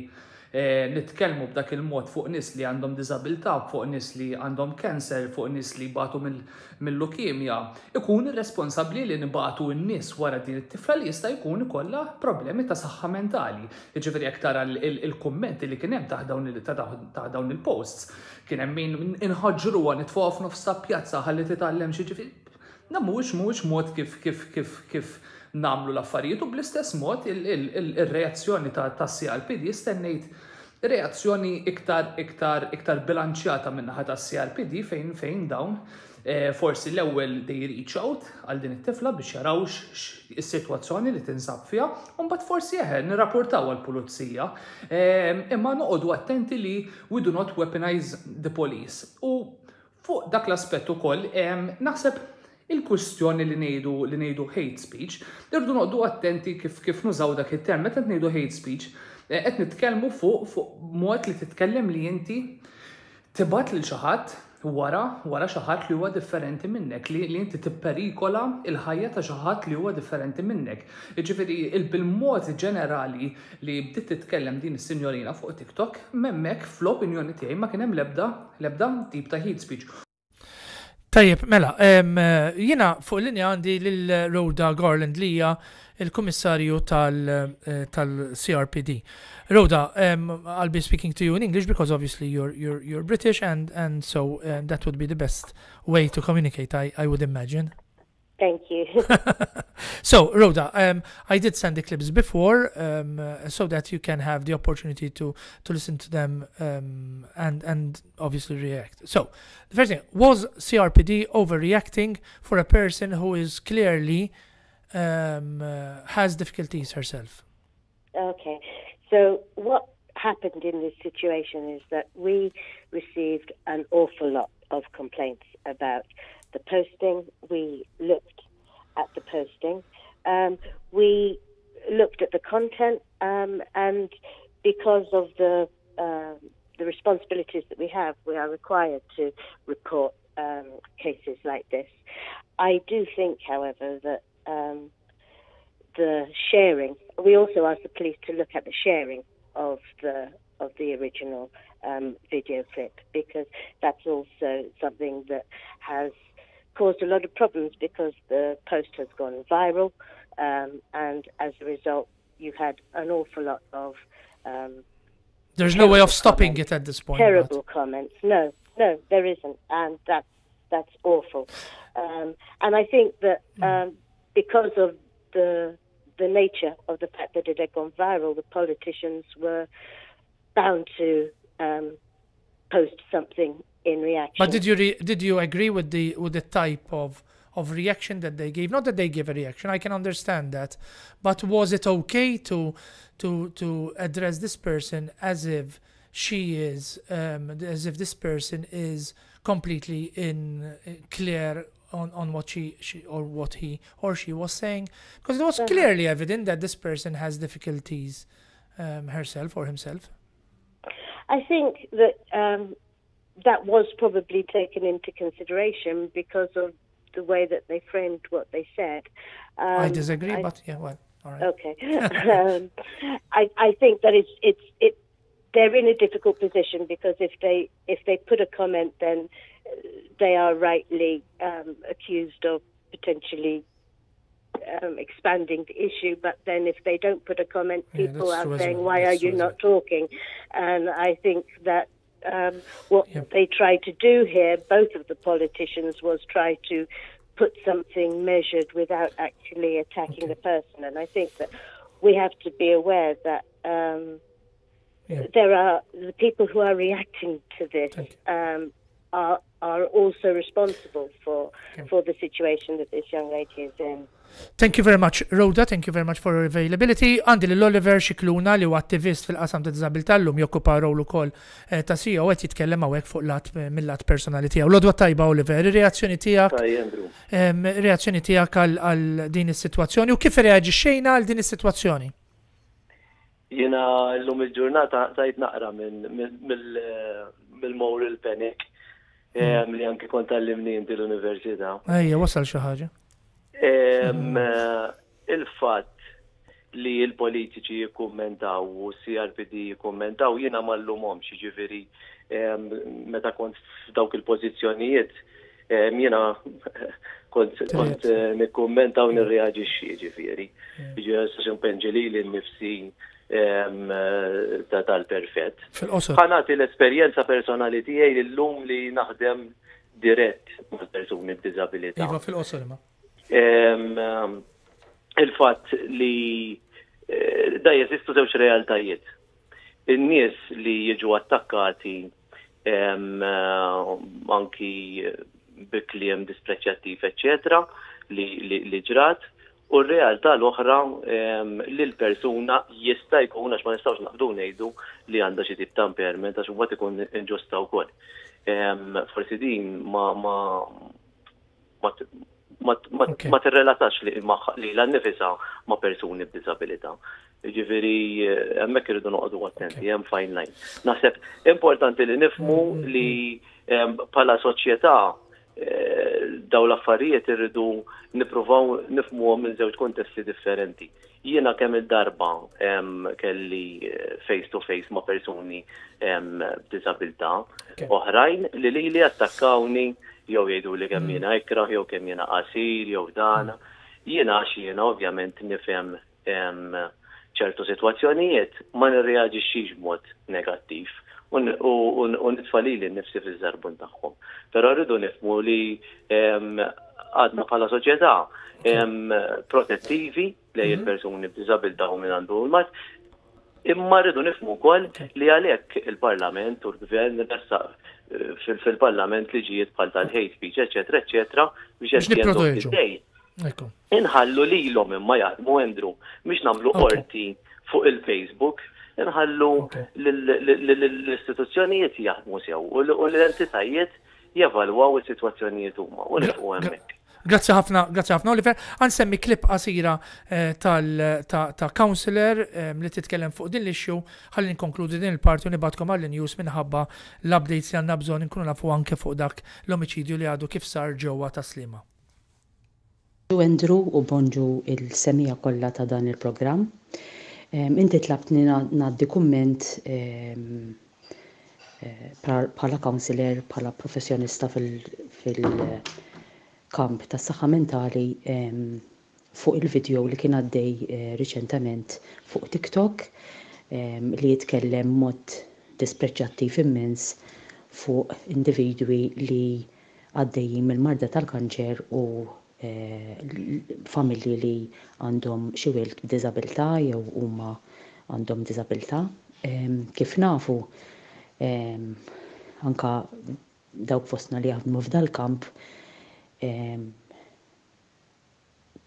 Eh, nitkellmu b'dak il-mod fuq nis li għandhom disabilità, fuq nis li għandhom cancer, fuq nis li batu mill-lukemja, ikun responsabli li nibatu n-nis wara din it-tifla li jista' jkun kollha problemi ta' saħħa mentali. Jiġifieri jekk tara il-kummenti li kien hemm ta' dawn il-posts, kien hemm min inħoġruha nitfogħu f'nofs pjazza ħalli titgħallem xi ġifieri. Na mhux mhux mod kif kif kif kif namlu l-affarijiet u bl-istess mod il-reazzjoni ta' CRPD stennejt reazzjoni iktar iktar iktar bilanċjata minnaħa ta' CRPD fejn fejn dawn eh, forsi l-ewwel they reach out għal din it-tifla biex jaraw is-sitwazzjoni li tinsab fiha, u mbagħad forsi eħen nirrapportaw għall pulizija eh, imma noqogħdu attenti li we do not weaponize the police. U fuq dak l-aspett ukoll naħseb il-kwistjoni li ngħidu li ngħidu hate speech, irdu noqdu attenti kif kif nużaw dak it-term meta ngħidu hate speech, eh, qed nitkellmu fuq fuq mod li titkellem li inti tibat lil xi ħadd wara wara xi ħadd li huwa differenti minnek li li inti tipperikola il-ħajja ta' xi ħadd li huwa differenti minnek. Jiġifieri bil-mod ġenerali li bdiet titkellem din is-sinjorina fuq TikTok m'hemmhekk fl-opinjoni tiegħi ma kien hemm lebda lebda tip ta' hate speech. Tajjeb, mela, jina fuq linja għandi l roda Garland li hija il-Kummissarju eh, tal-CRPD. Roda, I'll be speaking to you in English because obviously you're you're you're British and and so eh, that would be the best way to communicate, I I would imagine. Thank you. so, Rhoda, um, I did send the clips before, um, uh, so that you can have the opportunity to to listen to them um, and and obviously react. So, the first thing was CRPD overreacting for a person who is clearly um, uh, has difficulties herself. Okay, so what happened in this situation is that we received an awful lot of complaints about the posting. We looked at the posting. Um, we looked at the content, um, and because of the uh, the responsibilities that we have, we are required to report um, cases like this. I do think, however, that um, the sharing. We also asked the police to look at the sharing of the of the original um, video clip because that's also something that has caused a lot of problems because the post has gone viral, um, and as a result, you had an awful lot of. Um, There's no way of stopping comments, it at this point. Terrible but. comments. No, no, there isn't, and that's that's awful. Um, and I think that hmm. um, because of the the nature of the fact that it had gone viral, the politicians were bound to um, post something in reaction. But did you re- did you agree with the with the type of of reaction that they gave? Not that they gave a reaction. I can understand that, but was it okay to to to address this person as if she is um, as if this person is completely in uh, clear on, on what she, she or what he or she was saying because it was uh-huh. clearly evident that this person has difficulties um, herself or himself. I think that um, that was probably taken into consideration because of the way that they framed what they said. Um, I disagree, I, but yeah, well, all right. Okay. um, I, I think that it's it's it. They're in a difficult position because if they if they put a comment, then uh, they are rightly um, accused of potentially um, expanding the issue, but then if they don't put a comment, people yeah, are saying, "Why are you not talking?" And I think that um, what yep. they tried to do here, both of the politicians, was try to put something measured without actually attacking okay. the person. And I think that we have to be aware that um, yep. there are the people who are reacting to this um, are are also responsible for okay. for the situation that this young lady is in. Thank you very much, Rhoda. Thank you very much for your availability. Għandi l Oliver Xikluna li u attivist fil-qasam ta' disabilità l-lum jokkupa rolu kol eh, ta' sija u għet jitkellem għawek fuq lat eh, mill-lat personali tijaw. L-odwa tajba, Oliver, reazzjoni tijak? Reazzjoni tijak għal din is-situazzjoni u kif reagġi xejna għal din is-situazzjoni? Jena l-lum il-ġurnata tajt naqra mill eh, mowri il penik Eh, mm. li anki kont għallimni inti l-Università. Ejja, wasal xi ħaġa. Ehm, mm. eh, il-fatt li l-politiċi jikkummentaw u CRPD jikkummentaw jiena mallumhom xi ehm, meta kont f'dawk il-pożizzjonijiet ehm, jiena kont eh, nikkummenta u nirreaġixxi ġifieri. Jiġi mm. penġeli l-nifsi Eh, ta' tal-perfett. Ħanat l-esperienza personali tiegħi l-lum li naħdem dirett ma' persuni b'diżabilità. Iva fil-qosor ma. Il-fatt li eh, da jesistu żewġ realtajiet. In-nies li jiġu attakkati eh, anki bikliem dispreċjattiv, eccetera, li ġrat, U r-realtà l-oħra li l-persuna jista' jkun għax ma nistgħux naqbdu ngħidu li għandha xi tip ta' impairment għax imbagħad ikun inġusta wkoll. Forsi din ma ma ma tirrelatax li l-annifisa ma persuni b'disabilità. Ġifiri, hemmhekk irridu noqogħdu attenti, hemm fine line. Naħseb importanti li nifmu mm, mm, li mm. bħala soċjetà daw l-affarijiet irridu nipruvaw nifmu minn żewġ kontesti differenti. Jiena kemm id-darba kelli face to face ma' persuni b'disabilità oħrajn li li li attakkawni jew jgħidu li kemm mm. jiena ikra, jew kemm jiena qasir, jew dana. Mm. Jiena għax jiena ovvjament nifhem ċertu situazzjonijiet ma nirreaġixxix mod negattiv u nitfalili nifsi fil-żarbun tagħhom. Però rridu nifmu li għadna bħala soċjetà protettivi lej mhm. il-persuni b'diżabilità u minn għandu l-mat, imma rridu nifmu wkoll li għalhekk il-Parlament u l-Gvern eh, fil-Parlament li ġijiet bħal tal-hate speech, eċetera, eċetera, biex jgħidu Inħallu li l-om imma jgħadmu għendru biex namlu orti fuq il-Facebook inħallu l-istituzzjonijiet jaħdmu sew u l-entitajiet jevalwaw is-sitwazzjonijiet huma u nilqu hemmhekk. Grazzi ħafna, grazzi ħafna Oliver. semmi klip qasira eh, ta' counselor eh, li titkellem fuq din l-issue ħalli nkonkludi din il-parti u nibatkom għall jus minħabba l-updates li għandna bżonn nkunu nafu anke fuq dak l omicidju li għadu kif sar ġewwa ta' slima. Andrew u bonġu il-semija kollha ta' dan il-programm. Inti tlabtni naddi kumment bħala counselor, bħala professjonista fil-kamp tas saħħa mentali fuq il-video li kien għaddej eh, reċentament fuq TikTok li jitkellem mod dispreċati immens fuq individwi li għaddejjin mill-marda tal-kanċer u Eh, familji li għandhom xi wild b'diżabilità jew huma għandhom diżabilità. Ehm, kif nafu ehm, anka dawk fostna li jaħdmu f'dal-kamp ehm,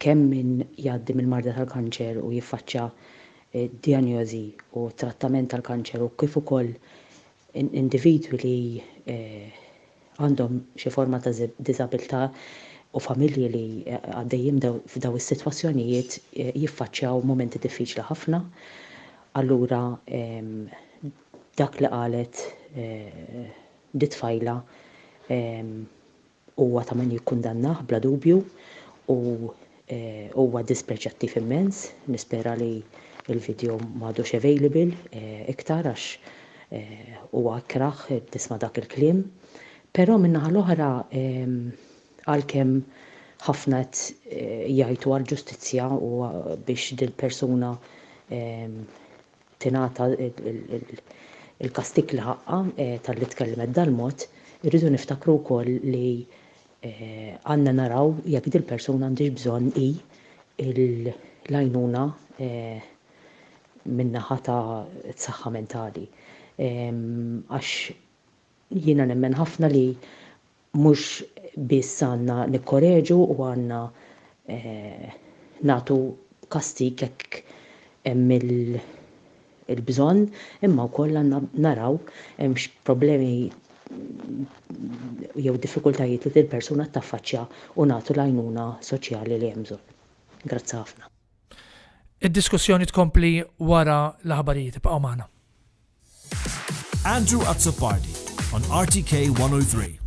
kemm min jgħaddi mill-marda tal-kanċer u jiffaċċja eh, diagnosi u trattament tal-kanċer u kif ukoll individwi li eh, għandhom xi forma ta' disabilità u familji li eh, għaddejjim f'daw is-sitwazzjonijiet eh, jiffaċċjaw momenti diffiċli ħafna. Allura ehm, dak li qalet eh, ditfajla ehm, huwa ta' min jikkundannaħ bla dubju u huwa dispreċattiv immens, nispera li il-video m'għadux available iktar għax huwa kraħ tisma' dak il-kliem. Però minnaħa l-oħra ehm, għalkemm ħafna qed eh, jgħidu għal ġustizzja u eh, biex dil-persuna ehm, tingħata il-kastik li ħaqqa eh, tal-li tkellmet dal-mod, irridu niftakru wkoll li għandna naraw jekk dil-persuna għandix bżonn i l lajnuna minnaħa ta' t saħħa mentali. Ehm, għax jiena nemmen ħafna li mhux biss għandna nikkoreġu u għandna eh, nagħtu kastik jekk hemm il-bżonn, imma wkoll għandna naraw hemm problemi jew diffikultajiet li t persuna taffaċċja u nagħtu l-għajnuna soċjali li hemm bżonn. Grazzi ħafna. Id-diskussjoni tkompli wara l-aħbarijiet bqgħu Andrew Azzopardi on RTK 103.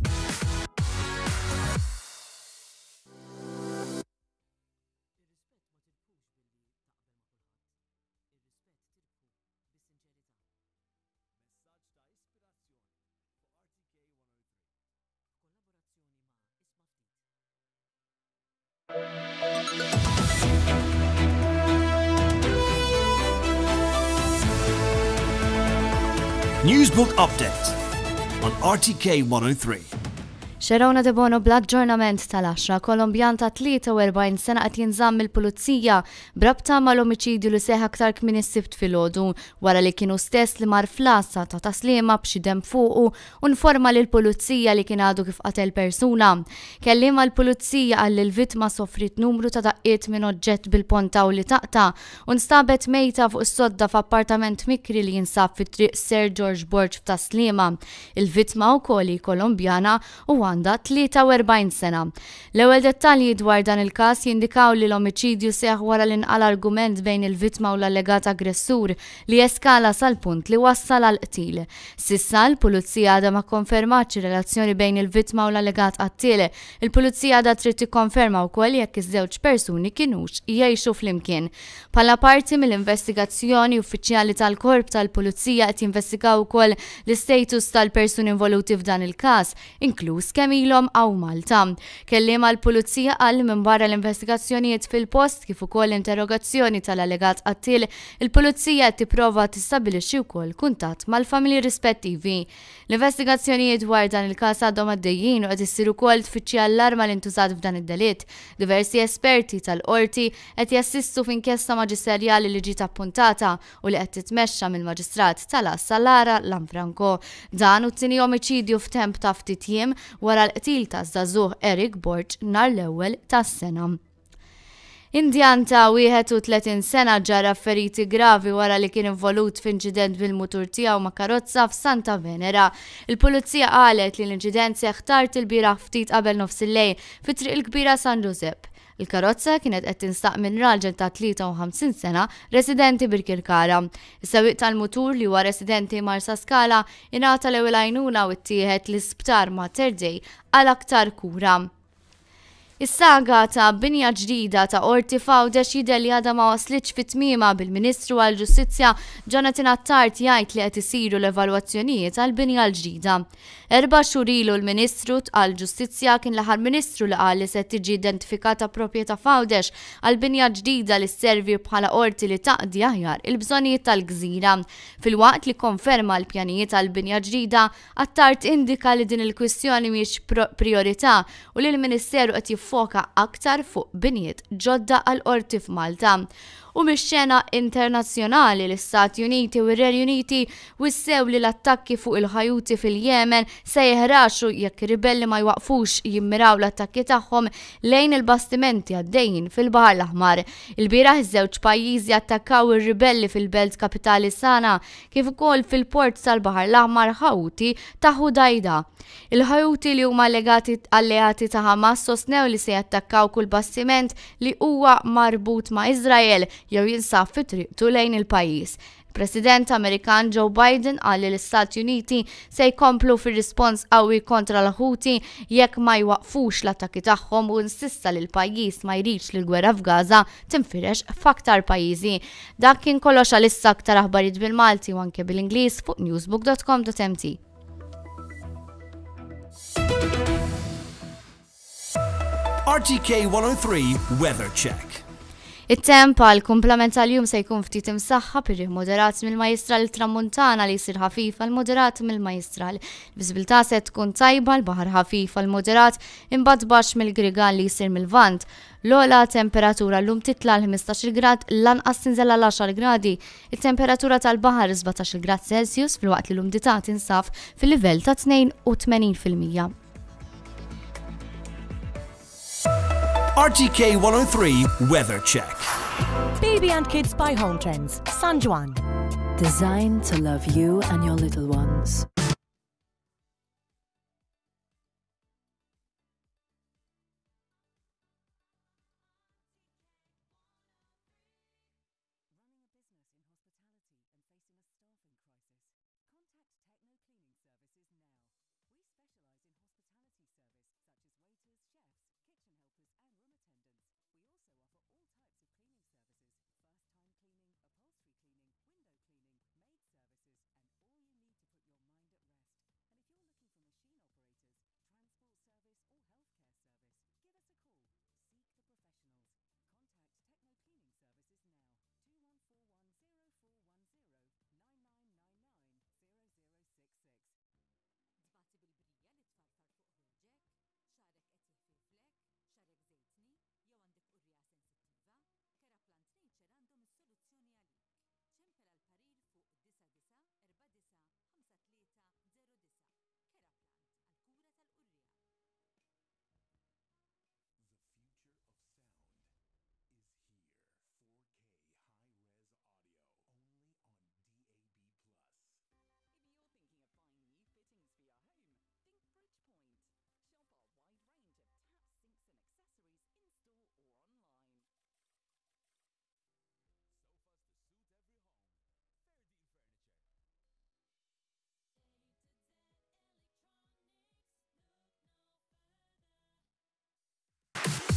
Facebook update on RTK 103. Xerona de Bono bl-aġġornament tal-10 Kolombjan ta' 43 sena qed jinżamm il-pulizija brabta mal-omiċidju li seħ aktar kmini s sibt filgħodu wara li kienu stess li mar flassa ta' taslima b'xi dem fuqu u nforma l pulizija li kien għadu kif qatel persuna. Kellima l-pulizija għall il-vittma soffrit numru ta' daqqiet minn oġġett bil-ponta u li taqta u nstabet mejta fuq is-sodda f'appartament mikri li jinsab fit-triq Sir George Borch f'taslima. Il-vittma wkoll Kolombjana u għanda 43 sena. L-ewwel dettalji dwar dan il-każ jindikaw li l omicidju seħ wara l-inqal argument bejn il-vittma u l-allegat aggressur li eskala sal-punt li wassal għal qtil. Sissa l-pulizija għadha ma konfermatx relazzjoni bejn il-vittma u l-allegat qattile. Il-pulizija għadha trid tikkonferma wkoll jekk iż-żewġ persuni kienux jgħixu flimkien. Pala parti mill-investigazzjoni uffiċjali tal-korp tal-pulizija qed jinvestigaw ukoll l status tal-persuni involuti f'dan il-każ, inkluż kemm ilhom għaw Malta. Kellim għal-pulizija qal minn barra l-investigazzjonijiet fil-post kif ukoll interrogazzjoni tal-allegat qattil, il-pulizija tipprova tistabilixxi wkoll kuntatt mal-familji rispettivi. L-investigazzjonijiet dwar dan il-każ għadhom għaddejjin u qed issir ukoll tfittxi allarma li ntużat f'dan id-delitt. Diversi esperti tal-qorti qed jassistu f'inkjesta maġisterjali li ġiet appuntata u li qed titmexxa mill-Maġistrat tal-Assalara Lanfranco. Dan u t-tini omicidju f'temp ta' ftit jiem wara l-qtil ta' żagħżugħ Eric Borg nar l-ewwel tas-sena. Indjan ta' 31 sena ġara feriti gravi wara li kien involut f'inċident bil-mutur tiegħu ma' karozza f'Santa Venera. Il-pulizija qalet li l-inċident seħtart il-bira ftit qabel nofs il-lejn il-kbira San Giuseppe. Il-karozza kienet qed tinstaq minn raġel ta' 53 sena residenti Birkirkara. is sewwieq tal-mutur li huwa residenti Marsa Skala ingħata l-ewwel għajnuna u ttieħed l-isptar ma' Terdej għal aktar kura. Is-saga ta' binja ġdida ta' Orti fawda jidher li għadha ma waslitx fit bil-Ministru għall-Ġustizzja Jonathan Attart jgħid li qed isiru l-evalwazzjonijiet għall binja l-ġdida. Erba' xhur ilu l-Ministru għall-Ġustizzja kien l-aħħar Ministru li qal li se tiġi identifikata proprjetà Fawdex għall binja ġdida li servi bħala orti li taqdi aħjar il-bżonijiet tal-gżira. Fil-waqt li konferma l-pjanijiet għall binja ġdida, Attart indika li din il-kwistjoni mhix priorità u li l-Ministeru qed jiffoka aktar fuq binijiet ġodda għal qorti f'Malta. U mix-xena internazzjonali l-Istati Uniti u r-Renju Uniti wissew li l-attakki fuq il-ħajuti fil-Jemen se jeħraxu jekk ribelli ma jwaqfux jimmiraw l-attakki tagħhom lejn il-bastimenti għaddejjin fil bahar l-Aħmar. Il-biraħ żewġ pajjiżi attakkaw ir-ribelli fil-belt kapitali sana kif ukoll fil-port tal-Baħar l-Aħmar ħawti ta' Hudajda. Il-ħajuti li huma legati alleati ta' Hamas sostnew li se jattakkaw kull bastiment li huwa marbut ma' Izrael jew jinsab fit-triqtu lejn il-pajjiż. President Amerikan Joe Biden għal l-Istati Uniti se jkomplu fir-rispons qawwi kontra l-Ħuti jekk ma jwaqfux l-attakki tagħhom u insista li l-pajjiż ma jridx li l-gwerra f'Gaza tinfirex f'aktar pajjiżi. Dak kien kollox għal issa aktar aħbarijiet bil-Malti u anke bil-Ingliż fuq newsbook.com.mt. RTK 103 Weather Check. It-temp għal kumplament tal-jum se jkun ftit imsaħħa pirri moderat mill-majestral tramuntana li jsir ħafif għal moderat mill-majestral. Viżbilità se tkun tajba l-baħar ħafif għal moderat imbagħad bax mill grigan li jsir mill-vant. L-ola temperatura l-lum titla l-15 grad lanqas tinżel l 10 gradi. Il-temperatura tal-baħar 17 grad Celsius fil-waqt li l ditat insaf fil-livell ta' 82%. RTK 103 Weather Check. Baby and Kids by Home Trends, San Juan. Designed to love you and your little ones.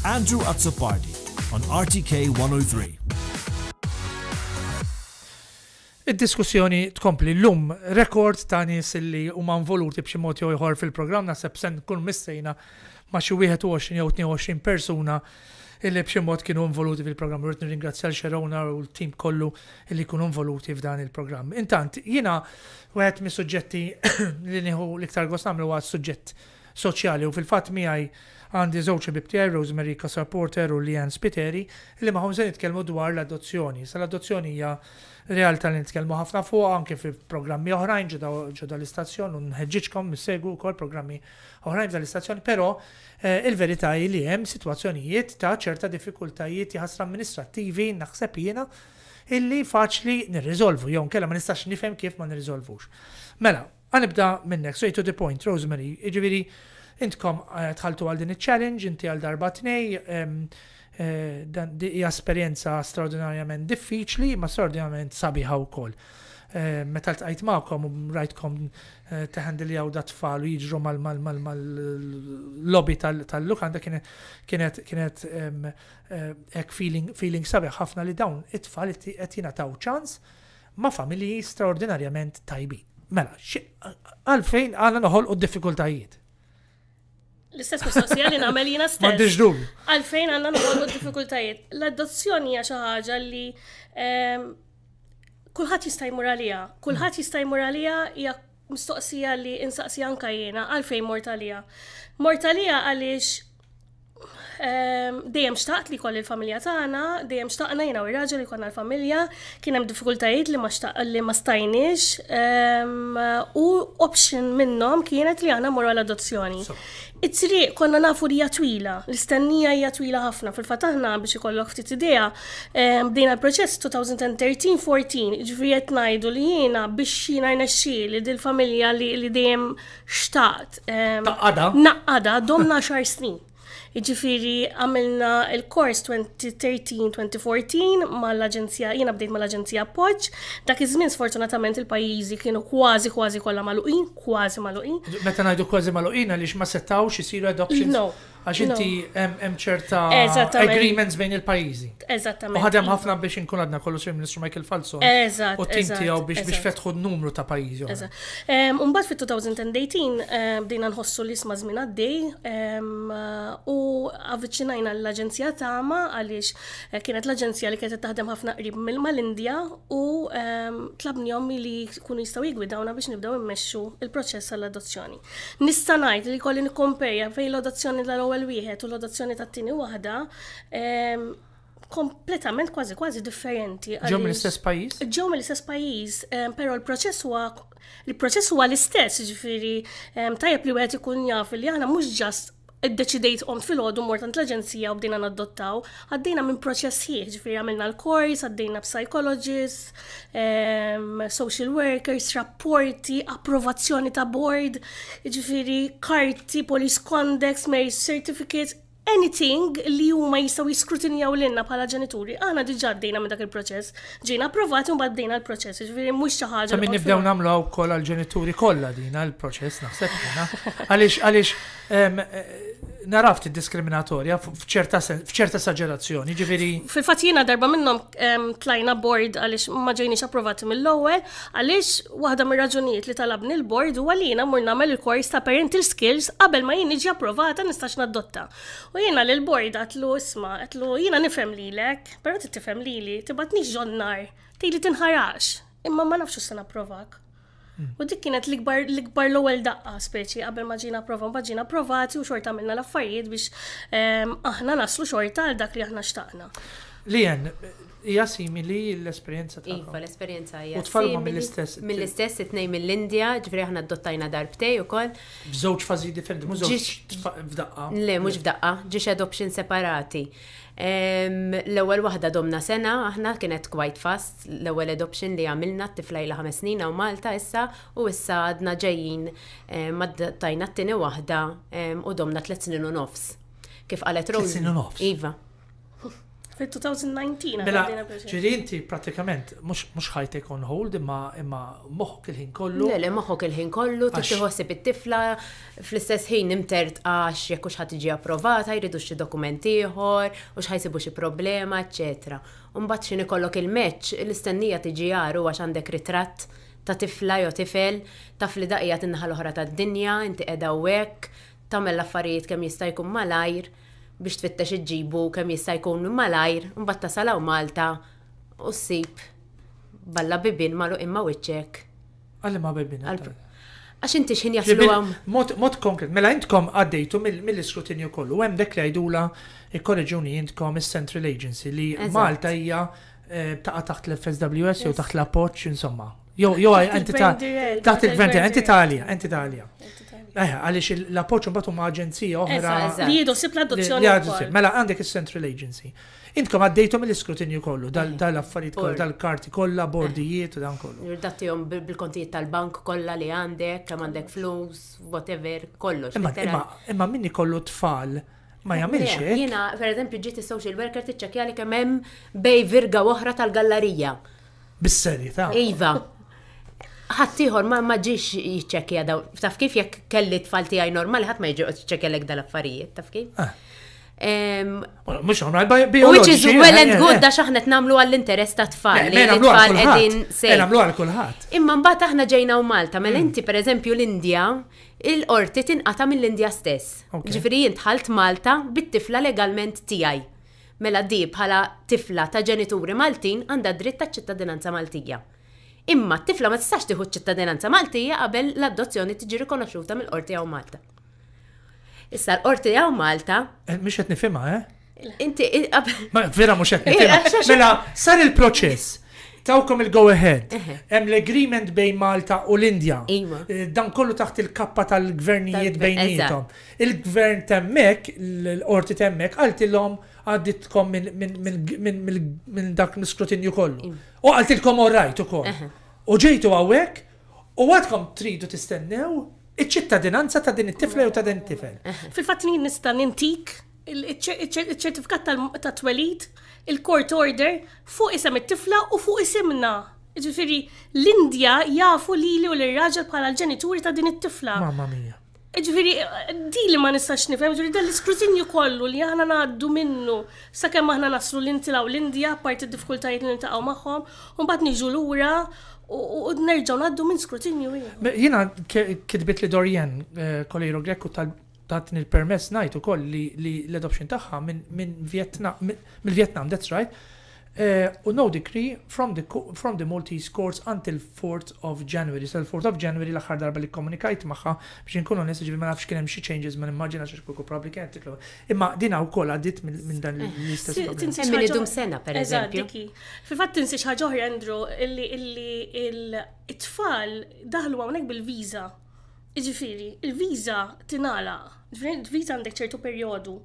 Andrew Azzopardi on RTK 103. Id-diskussjoni tkompli l-lum rekord ta' nies li huma man b'xi mod jew ieħor fil-programm naħseb sen nkun mistejna ma' xi 21 jew 22 persuna illi b'xi mod kienu involuti fil-programm. Rritni nirringrazzja l-Xerona u l-tim kollu illi kienu involuti f'dan il-programm. Intant, jiena wieħed mis-suġġetti li nieħu l-iktar gost nagħmlu huwa suġġett soċjali u fil-fatt għaj għandi żewġ bibtiegħi Rosemary Porter u Lian Spiteri li magħhom se nitkellmu dwar l-adozzjoni. Sa l-adozzjoni hija realtà li nitkellmu ħafna fuq anke fi programmi oħrajn ġodha l-istazzjon u nħeġġiġkom missegu wkoll programmi oħrajn ġodda l-istazzjon, però eh, il-verità hi li hemm sitwazzjonijiet ta' ċerta diffikultajiet jħassra amministrattivi naħseb jiena illi faċli nirriżolvu, jew kella ma nistax nifhem kif ma nirriżolvux. Mela, għanibda minnek, so to the point, Rosemary, iġviri, Intkom eh, tħaltu għal din il-challenge, inti għal darba tnej, eh, dan di esperienza straordinarjament diffiċli, ma straordinarjament sabiħa u koll. Eh, meta l-tqajt ma'kom u rajtkom teħandiljaw da tfal u jiġru mal-lobby tal-lukanda kienet ek feeling sabiħ ħafna li dawn it-tfal qed taw ċans ma' familji straordinarjament tajbi. Mela, għalfejn għana noħol u d-diffikultajiet. L-istess mistoqsija li jina jiena stess. M'għandix dubju. Għalfejn għandna nħolgu d-diffikultajiet. L-adozzjoni hija xi ħaġa li kullħat jista' muralija. Kullħat Kulħadd jista' jmur hija mistoqsija li insaqsija anka jiena għalfejn mortalija. Mortalija għalix għaliex dejjem xtaqt li koll il familja tagħna, dejjem xtaqna jiena u raġel li konna l-familja, kien hemm diffikultajiet li ma li ma stajniex u option minnhom kienet li għana morru l-adozzjoni. It-triq konna nafu li twila, l-istennija hija twila ħafna, fil-fatt aħna biex ikollok ftit idea, bdejna l-proċess 2013-14, ġifri qed ngħidu li jiena biex jiena din il familja li dejjem xtaqt. Naqqada. Naqqada, domna xar snin. Iġifiri għamilna il-kors 2013-2014 mal agenzija jiena bdejt mal-Aġenzija Poġġ, dak iż-żmien sfortunatament il-pajjiżi kienu kważi kważi kollha maluqin, kważi maluqin. Meta ngħidu kważi maluqin għaliex ma setawx isiru adoptions. No. Għax inti hemm ċerta agreements bejn il-pajjiżi. Eżattament. U ħadem ħafna biex inkun għadna kollu sir Ministru Michael Falso. Eżatt. U tinti għaw biex biex fetħu n-numru ta' pajjiżi. Eżatt. Umbagħad fit-2018 bdejna nħossu li isma' żmien għaddej u avviċinajna l-Aġenzija tagħma għaliex eh, kienet l-Aġenzija li kienet taħdem ħafna qrib mill-Malindja u tlabnihom li jkunu jistgħu jgwidawna biex nibdew immexxu il-proċess għall-adozzjoni. Nista' ngħid li kolli nikkomperja fejn l-adozzjoni tal l-ewwel wieħed u l-odazzjoni tat-tieni waħda ehm, kompletament kważi kważi differenti. Ġew mill-istess pajjiż? Ġew mill-istess pajjiż, ehm, però l-proċess huwa il-proċess huwa l-istess, ġifieri ehm, tajjeb li wieħed ikun jaf li aħna mhux ġast id-deċidejt omt fil-ħodu mortant l-Aġenzija u bdejna naddottaw, għaddejna minn proċess ħieġ, ġifiri għamilna l-kors, għaddejna psychologist, um, social workers, rapporti, approvazzjoni ta' board, ġifiri karti, police conduct, marriage certificates, anything li huma jistgħu jiskrutinjaw lilna bħala ġenituri. Aħna diġà għaddejna minn dak il-proċess, ġejna approvati u mbagħad bdejna l-proċess, ġifieri mhux xi ħaġa. Min nibdew nagħmlu wkoll għall-ġenituri kollha dina l-proċess naħseb għaliex għaliex naraf diskriminatorja f'ċerta saġerazzjoni, ġifiri. Fil-fat jina darba minnom tlajna board għalix ma ġejniex approvati mill-ewwel, għalix waħda mir-raġunijiet li talabni l board u għalina mur nagħmel il-kors ta' parental skills qabel ma jien ġaprovata approvata nistax naddotta. U jiena l board għatlu isma' għatlu jiena nifhem lilek, però titifhem lili, tibatni ġonnar, t tinħarax, imma ma nafx se provak. U dik kienet l-ikbar l l-ewwel daqqa speċi qabel ma ġina prova ma ġina provati u xorta għamilna l-affarijiet biex ehm, aħna naslu xorta għal dak li aħna xtaqna. Lien, hija simili l-esperjenza ta' Iva, l-esperjenza hija. U tfalma mill-istess. Mill-istess itnej mill-Indja, ġifri aħna ddottajna darbtej ukoll. Bżewġ fażi differenti, mhux f'daqqa. Le, mhux f'daqqa, ġiex adoption separati. L-ewwel waħda domna sena, aħna kienet quite fast, l-ewwel adoption li għamilna t-tiflaj ħames snin u Malta issa u issa għadna ġejjin madtajna t-tini waħda u domna tliet snin u nofs. Kif qalet Rosa? snin u nofs. Iva fi 2019 Bela, ġiri inti pratikament mux ħajtek on hold imma imma moħħok il-ħin kollu. Le, le, moħħok il-ħin kollu, tiħosib it-tifla, fl-istess ħin imtert għax jekk ux ħat iġi approvata, jridux xi dokumenti ieħor, u xħajsibu xi problema, eccetera. Umbat xini kollok il-meċ, l-istennija tiġi għaru għax għandek ritratt ta' tifla jew tifel, taf li daqija inħal l-oħra tad-dinja, inti qiegħda hekk, tagħmel l-affarijiet kemm jista' jkun malajr biex tfittex iġibu kem jista' jkun malajr, mbagħad tasalaw Malta u sib balla bibin malu imma wiċċek. Għalli ma bibin. Għax inti x'in jaslu għam. Mod konkret, mela intkom għaddejtu mill-iskrutinju kollu, hemm dek li għajdula il-kolleġuni intkom is-Central Agency li Malta hija eh, taqa taħt l-FSWS jew taħt l-appoċ, insomma. Jo, jo, entità. Taħt il-Gvern, entità għalija, entità għalija. Eh, għalix l appoċu batu ma' aġenzija oħra. Li jiedu sib adozzjoni Mela għandek is-Central Agency. Intkom għaddejtom l-iskrutinju kollu, mm. dal-affarijiet kollu, dal-karti kollha, bordijiet u dan kollu. Irdattihom bil-kontijiet tal-bank kollha li għandek, kemm għandek flus, whatever, kollox. Imma minni kollu tfal. Ma jagħmilx hekk. Jiena, eżempju, ġiet is-social worker tiċċekkja li kemm hemm bej virga oħra tal-gallerija. Bis-serjetà. Iva ħattijħor ma maġiġ jċekja daw, taf kif jek kelli tfalti għaj normali, ħat ma jġuqt jċekja l dal-affarijiet, taf kif? Ah. Mux għonra biologi. Which is eh, well eh, and good, da eh. xaħna t-namlu għall-interess ta' tfal. Tfal edin sej. Namlu għal kulħat. Imma mbata ħna ġejna u Malta, mela mm. inti per eżempju l-Indja, il-orti tinqata mill-Indja stess. Ġifri jintħalt Malta bit-tifla legalment tijaj. Mela di bħala tifla ta' ġenituri Maltin għanda dritt ta' ċittadinanza Maltija imma t-tifla ma tistax tieħu ċittadinanza Maltija qabel l-adozzjoni tiġi rikonoxxuta mill-Qorti għaw Malta. Issa l-Qorti għaw Malta. Eh, mhux qed nifhimha, eh? Inti, Ma vera mhux qed nifhimha. Mela, sar il-proċess tawkom il-go ahead. Hemm l-agreement bejn Malta u l-Indja. Iva. Eh, dan kollu taħt il-kappa tal-gvernijiet bejnietom. Il-gvern temmek, l-orti temmek, għaltilhom għadditkom minn dak l iskrutinju kollu. Iva. U għaltilkom all rajt ukoll. U ġejtu għawek, u għadkom tridu tistennew iċ-ċittadinanza ta' din it-tifla u ta' din it-tifel. Fil-fatt nista' nintik iċ-ċertifikat tal twelid il-court order fuq isem it-tifla u fuq isimna. Ġifiri, l-Indja jafu li li u l-raġel bħala l-ġenituri ta' din it-tifla. Mamma mia. Ġifiri, di li ma nistax nifem, ġifiri dan l-iskrutinju kollu li aħna naddu minnu sakemm aħna naslu l-intilaw l-Indja, parti d-difkultajiet li nintaqgħu magħhom, u mbagħad niġu lura u nerġaw naddu minn skrutinju. Jiena kidbit li Dorjen, eh, kolejru Greku tal tatni il-permess najt u koll li l-adoption taħħa minn Vietnam, mill Vietnam, that's right. Eh, u no decree from the, from the Maltese courts until 4th of January. Sal 4th of January l-axar darba li komunikajt maħħa biex nkunu nis ġivi ma nafx kienem xie changes ma nimmaġina xie xkuku probabli kienet tiklu. Imma dina u koll għaddit minn dan eh, l-istess. Tinsemmi li dum sena per eżempju. Fil-fat tinsi xaġoħri Andrew illi il-tfal daħlu għonek bil-viza Iġifiri, il-viza tinala, il-viza għandek ċertu periodu.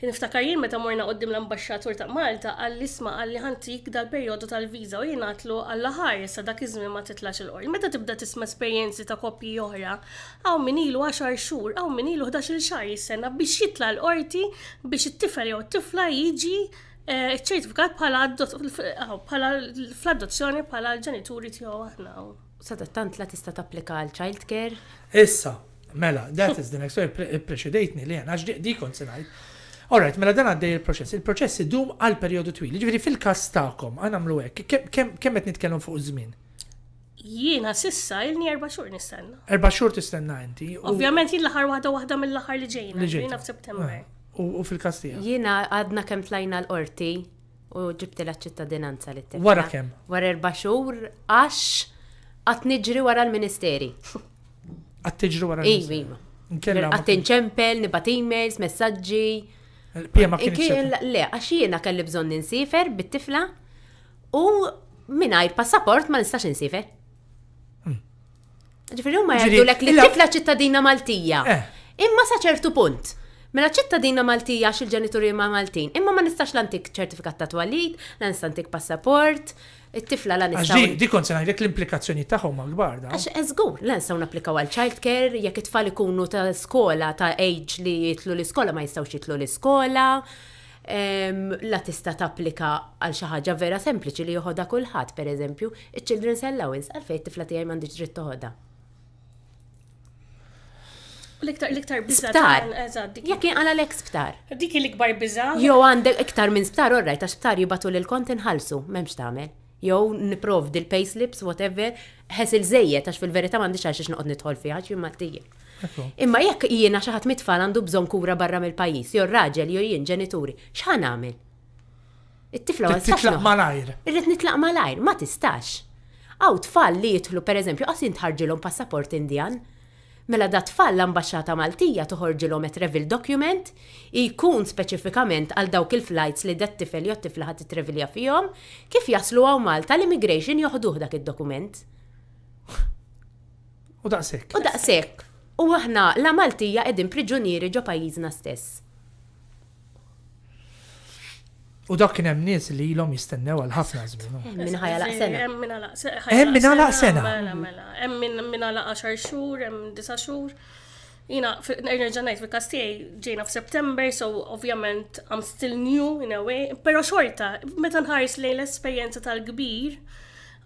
Niftakar jien meta morna għoddim l-ambasċatur ta' Malta għall-isma għalli ħantik dal-periodu tal-viza u jien għatlu għall-ħar jessa dak iżmin ma titlax il-qorti. Meta tibda tisma esperjenzi ta' kopji oħra, għaw minilu 10 xhur, għaw minilu 11 xahar jissenna biex jitla l-qorti biex it-tifel jew t-tifla jiġi eh, ċertifikat bħala fl-adozzjoni bħala l-ġenituri tiegħu aħna sadattant la tista tapplika għal child care? Issa, mela, that is the next story, preċedejtni li għan, għax di kon senajt. Alright, mela dan għaddej il-proċess. Il-proċess idum għal periodu twil. Ġifiri fil-kas ta'kom, għan għamlu għek, kemm qed nitkellem fuq żmien? Jiena sissa ilni erba' xhur nistenna. Erba' xhur tistenna inti. Ovvjament jien l-aħħar waħda waħda mill-aħħar li ġejna, ġejna f'September. Ah. U fil-kas tiegħek. Jiena għadna kemm tlajna l-qorti u ġibti l-ċittadinanza li t Wara kemm? Wara erba' xhur għax għat nġri wara l-ministeri. Għat nġri wara l-ministeri. Għat nċempel, nibat e-mails, messagġi. Pjema Le, għax jiena kelli bżon ninsifer bit-tifla u minnajr passaport ma nistax ninsifer. u ma jgħidu l li tifla ċittadina Maltija. Eh. Imma sa ċertu punt. Mela ċittadina Maltija xil ġenituri ma Maltin. Imma ma nistax l-antik ċertifikat ta' twalid, l-antik passaport, it-tifla la nistaw. Ġi, di sena jek l-implikazzjoni taħħom ma' gbar da. eżgu, l la naplikaw għal child care, jek it-tfal ikunu ta' skola, ta' age li jitlu l-iskola, ma jistawx jitlu l-iskola. La tista' tapplika għal xi ħaġa vera sempliċi li joħodha kulħadd, pereżempju, iċ-children's allowance għalfejn it-tifla tiegħi m'għandix dritt toħodha. L-iktar, l-iktar bizza. Jek jien għala l-ek sptar. Dik il ikbar bizza. Jo għandek iktar minn sptar, orrajt, għax sptar jibatu l-kont ħalsu, memx tamel jew niprovdi l-payslips, whatever, ħes il-żejjed għax fil-verità m'għandix għax noqgħod nidħol fiha għax jien mattijek. Imma jekk jiena xi ħadd mitfall għandu bżonn kura barra mill-pajjiż, jew raġel jew jien ġenituri, x'ħan nagħmel? It-tifla ma tistax. malajr. Irrid nitlaq malajr, ma tistax. Aw tfal li jidħlu pereżempju qas jintħarġilhom passaport Indjan, mela da tfal l-ambasċata Maltija toħorġilhom l travel document ikun speċifikament għal dawk il-flights li dat tifel jott tifla ħadd travelja fihom kif jaslu għaw Malta l-immigration joħduh dak id-dokument. U daqshekk. U daqshekk. U aħna la Maltija qegħdin priġunieri ġo pajjiżna stess. U dak kien hemm nies li ilhom jistennew għal ħafna żmien. Hemm min ħajja laqsena. Hemm minn laqsena, sena. Hemm minn ħalaq Hemm minn ħalaq mela, mela. xhur, hemm disa xhur. Jina, nerġa' ngħid fil-każ ġejna f'September, so ovvjament I'm still new in a way, però xorta, meta nħares lejn l-esperjenza tal-kbir,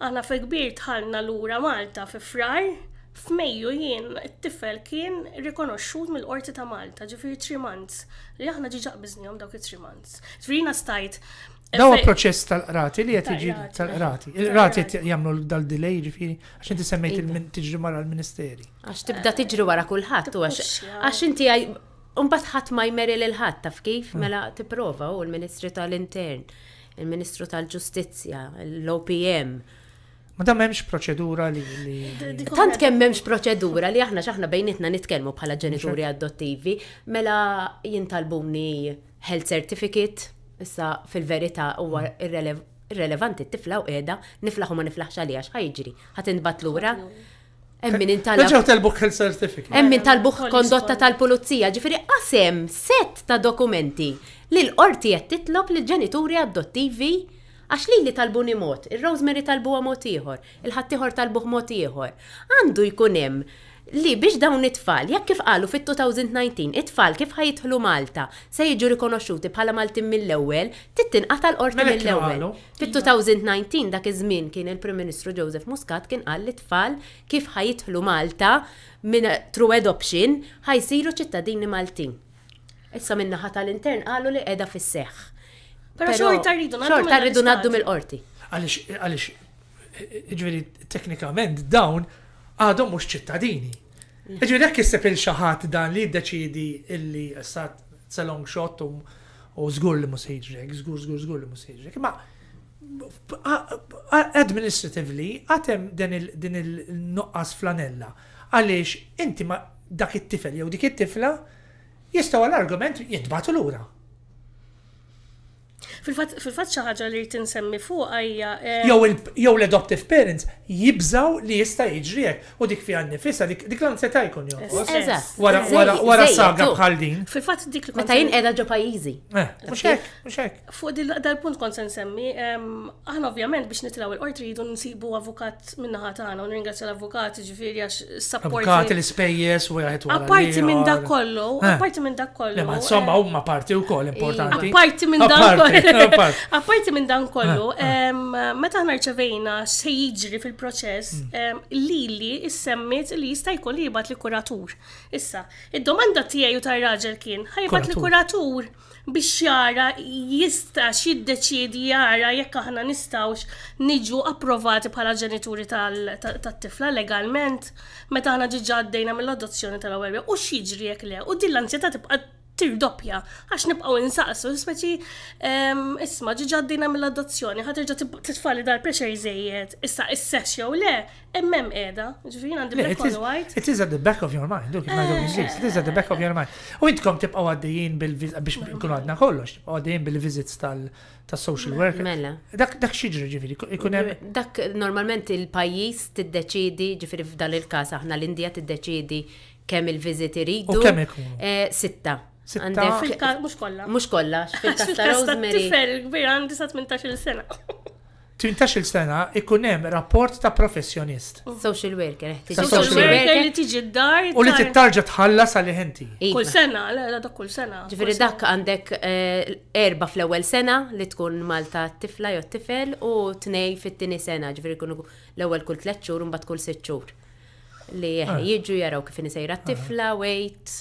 aħna fil-kbir tħallna lura Malta fi frar, F'Mejju jien it-tifel kien rikonoxxut mill-Qorti ta' Malta, ġifieri tri months. Li aħna ġi ġaqbiżnihom dawk it tri months. Tfrina stajt. Eh, Daw proċess tal-qrati li qed jiġi tal-qrati. Il-qrati qed jagħmlu dal-delay ġifieri għax inti semmejt tiġri mara l-Ministeri. Għax tibda eh, tiġri wara kulħadd u għax inti Unbat ħadd ma jmeri lil ħadd taf kif hmm. mela tipprova u l-Ministri tal-Intern, il-Ministru tal-Ġustizzja, l-OPM, Ma da memx proċedura li. Tant kemm memx proċedura li aħna xaħna bejnietna nitkellmu bħala ġenituri adottivi, mela jintalbuni health certificate, issa fil-verita huwa irrelevanti t-tifla u qiegħda niflaħu ma niflaħx għalija x'ħajġri. Ħadd inbat lura. Emmin intalab. Ġew talbuk health certificate. Emmin eh, talbuk kondotta tal-pulizija, ġifiri qasem set ta' dokumenti li l-qorti qed titlob lill ġenituri adottivi Għax li li talbuni mot, il-Rosemary talbu mod ieħor, il ħattiħor talbu mod ieħor. Għandu jkun hemm li biex dawn it-tfal, jekk kif qalu fit-2019, it-tfal kif ħajitħlu Malta, se jiġu rikonoxxuti bħala Maltin mill-ewwel, tittin l orti mela mill-ewwel. Fit-2019 dak iż-żmien kien il-Prim Ministru Joseph Muscat kien qal li tfal kif ħajitħlu Malta minn true adoption ħajsiru ċittadini Maltin. Issa minnaħa tal-intern qalu li qiegħda fis-seħħ. Pero xorta rridu orti Xor rridu naddu mill-qorti. Għalix, għalix, ġveri, teknikament dawn għadhom mux ċittadini. Ġveri, għak jisse il-xaħat dan li deċidi illi s-sat salong xot u zgur li mus ħiġrek, zgur, zgur, zgur li mus ħiġrek. Ma administratively għatem din il-nuqqas flanella. Għalix, inti ma dak it-tifel jew dik it-tifla jistaw l-argument jitbatu l-ura. Fil-fat xaħġa li rritin semmi fuq għajja. Eh, jow l-adoptive parents jibżaw li jista jġrijek u dik fi għanni fissa dik l-anzeta jkun jow. Wara saga bħal din. Fil-fat dik li Meta jien edha ġo pajizi. Eh, fuq dal-punt kont sen semmi, aħna ovvjament biex nitlaw il-qorti jidun nsibu avukat minnaħa tagħna u nringrazzja l-avukat ġifieri għax support. Avukat l spejjes u għajtu. wara. Eh. Apparti minn dak kollu, apparti minn dak kollu. Ma insomma huma parti wkoll importanti. Apparti minn dak Apparti minn dan kollu, ah, ah. meta ħna rċevejna se jiġri fil-proċess, hmm. lili issemmit li jista' jkun li jibat li kuratur. Issa, id-domanda tiegħi u tar-raġel kien, ħajbat li kuratur biex jara jista xiddeċiedi jara jekk aħna nistawx niġu approvati bħala ġenituri tat-tifla legalment meta aħna ġiġa għaddejna mill-adozzjoni tal-ewwel u x'jiġri jekk le u din tibqa' tirdoppja għax nibqgħu insaqsu speċi isma ġiġaddina għaddina mill-adozzjoni ħatirġa terġa' titfalli dar preċer żejjed issa issex jew le emmem edha, ġifin għandi black on white. It is at the back of your mind, dok it is at the back of your mind. U intkom tibqgħu għaddijin bil vizit biex mela. nkunu għadna kollox, tibqgħu bil vizit tal- social worker. Mela. Dak dak xiġri ikun hemm. Dak normalment il-pajjiż tiddeċiedi ġifieri f'dan il-każ aħna l-Indija tiddeċiedi kemm il-viżit iridu. Kemm ikun. Eh, sitta. Sitta. Mux kolla. Mux kolla, fil-kasta Rosemary. Tifel, kbir, għandi sa' 18 sena. 18 sena ikun hemm rapport ta' professjonist. Oh. Eh, social worker, Social worker li tiġi d-dar. U li tittarġa tħallas sa' ħenti. Iva. Kull sena, la da kull sena. Ġifri dak għandek eh, erba fl-ewwel sena li tkun Malta t-tifla jew t-tifel u tnej fit tini sena, ġifieri kun l-ewwel kull tliet xhur un mbagħad kull sitt xhur. Li ah. jiġu jaraw kif insejra t-tifla, ah. wait,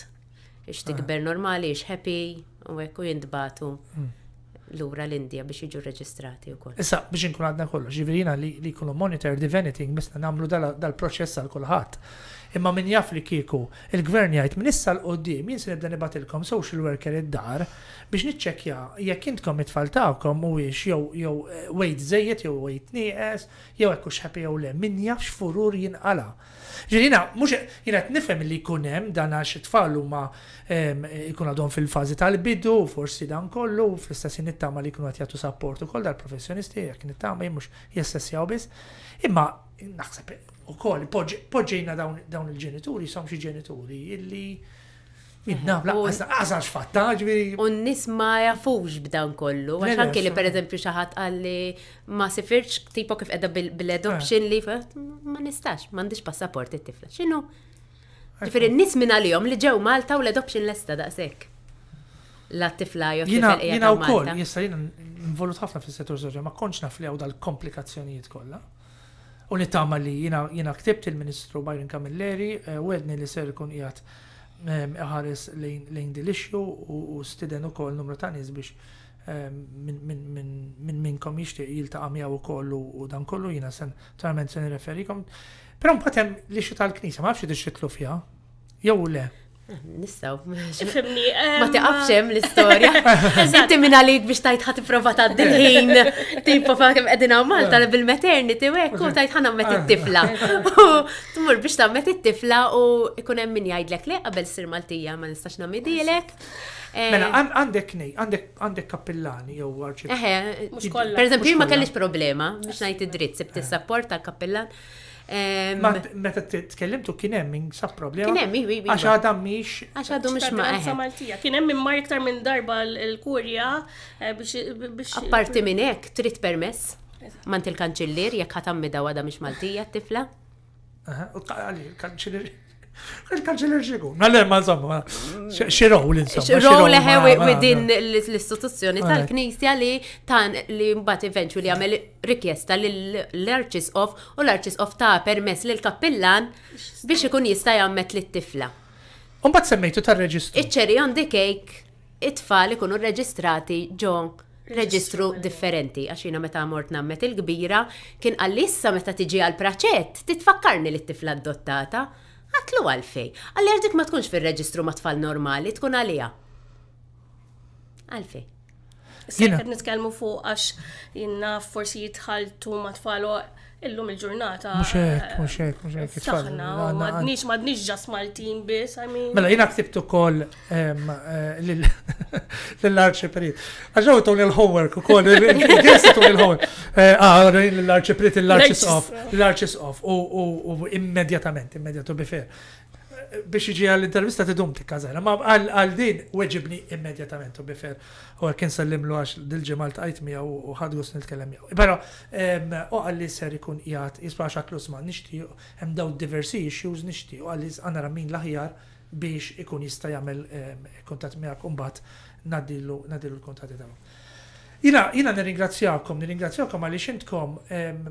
ix tikber ah. normali, ix happy, u u jindbatu hmm. l-ura l-Indija biex iġu reġistrati u koll. Issa, biex nkun għadna kollu, ġivirina li kunu monitor diventing, bisna namlu dal-proċess għal kulħadd. Imma min jaf li kieku il-gvern jgħid minn issa l-qoddim jinsi se nibda nibatilkom social worker id-dar biex niċċekkja jekk intkom it-tfal tagħkom mhuwiex jew jew eh, wejt żejjed jew wejt nieqes jew hekk hux ħapi jew le min jafx furur jinqala. Ġirina, mhux jina qed nifhem li jkun hemm dan għax it-tfal huma jkun għadhom fil-fażi tal-bidu, forsi dan kollu, fl-istess nittama li jkunu qed jagħtu kol dal-professjonisti jekk nittama mhux jessessjaw biss. Imma naħseb u koll, poġġejna dawn il-ġenituri, sam xie ġenituri, illi Idna, għazax fatta, ġviri. Un-nis ma jafux b'dan kollu, għax anke li per eżempju xaħat għalli ma sifirx tipo kif edha bil-adoption li ma nistax, ma ndix passaport it-tifla. Xinu? Ġifiri, n-nis minna li li ġew Malta u l-adoption l-esta daqsek. La tifla jo tifla Jina u koll, jista jina involut ħafna fil-settur soċja, ma konċ naf li dal-komplikazzjonijiet kolla. U nittama li jina, jina ktibt il-Ministru Byron Camilleri, eh, u għedni li ser ikun jgħat ehm, ħares lejn dil-ixju u stiden u kol numru ta' nis biex ehm, minn minnkom jishtiq jiltaqa' miegħu ukoll u dan kollu jina sen tarment se nirreferikom. Però mbagħad hemm l-ixju tal-Knisja ma nafx tixtitlu fiha. Jew le. Nistaw. Ma għafxem l-istoria. Zinti minna għalik biex tajt ħat prova ta' dil-ħin. Tipo fa' kem edina Malta ehm. bil-maternity u ekku ehm. tajt ħana met ehm. it-tifla. Tmur biex ta' met it-tifla u ikunem hemm min jgħidlek għabel qabel sir Maltija ma nistax namidilek. Mela, għandek nej, għandek kappillani jew għarċi. Eħe, per esempio, ma kellix problema biex najt id-dritt, sebti s sapport tal-kappellan. Ma meta tkellimtu kien hemm insab problema. Kien hemm wi. Għax għadha mhix. Għax għadu mhix ma' Maltija. Kien hemm immar iktar minn darba l-kurja eh, biex. Apparti minn hekk trid permess. Mant il-kanċillier jekk ħatammi dawa mhix Maltija t-tifla. Aha, u kanċillier. Il-kanċiller xiku. Nalle, ma insomma, xirow l-insomma. Xirow leħewi within l-istituzzjoni tal-Knisja li tan li mbagħad li għamel rikjesta l arċis of u l arċis of ta' permess l kappillan biex ikun jista' li lit-tifla. Umbat semmejtu tar-reġistru. Iċ-cherry on the cake, it-tfal ikunu reġistrati ġo reġistru differenti, għaxina meta mort nammet il-kbira, kien għallissa meta tiġi għal-praċett, titfakkarni li t-tifla d-dottata. Għatlu għalfej, għalli dik ma tkunx fil-reġistru ma tfal normali, tkun għalija. Għalfej. Sekret nitkellmu fuq għax jinnna forsi jitħaltu ma tfalu illum il-ġurnata. Muxek, eh, muxek, muxek. Saħna, madnix, madnix ġas mal-tim bis, I Mela, jina ktibtu kol eh, l-arċiprit. Għaxaw tun il-homework u kol, il-għessi tun il-homework. Eh, ah, l-arċiprit, l-arċis off, l-arċis off, u immedjatament, immedjatu bifer biex iġi għall-intervista tidum tikkazela. Ma għal din weġibni immedjatament u bifer. U kien sallimlu għax dil-ġemal tajt mija u ħad għus nitkellem jew. Pero, u għalli ser ikun jgħat, jisba xaklus ma nishti, hemm daw diversi issues nishti, u għalli għanna ramin laħjar biex ikun jista jagħmel kontat miegħek u mbagħad nadillu l-kontatti tagħhom. Jina, jina nirringrazzjakom, nirringrazzjakom għalli xintkom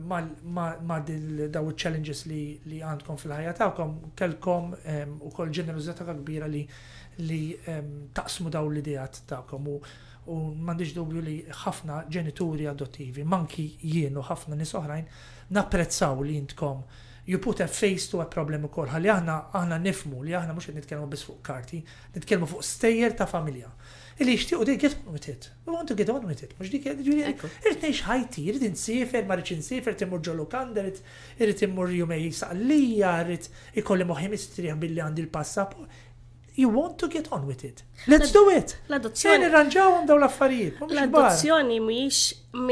ma daw challenges li għandkom fil-ħajja ta'kom, kelkom u kol ġenerozjata kbira li li taqsmu daw l-idejat ta'kom u mandiġ dubju li ħafna ġenituri adottivi, manki jien u ħafna nis oħrajn, napprezzaw li jintkom you put a face to a problem ukoll ħalli aħna aħna nifmu li aħna mhux qed nitkellmu biss fuq karti, nitkellmu fuq stejjer ta' familja li jixtiequ they get on with it. We want to get on with it. Mhux dik ġieli irid ngħix ħajti, irid insifer, ma rridx insifer, timmur ġolu kanda, irid immur jumej saqlija, irid ikolli moħi mistrieħ billi għandi l-passaport you want to get on with it. Let's do it. L-adozzjoni. Nirranġawhom għandaw l-affarijiet. L-adozzjoni mhijiex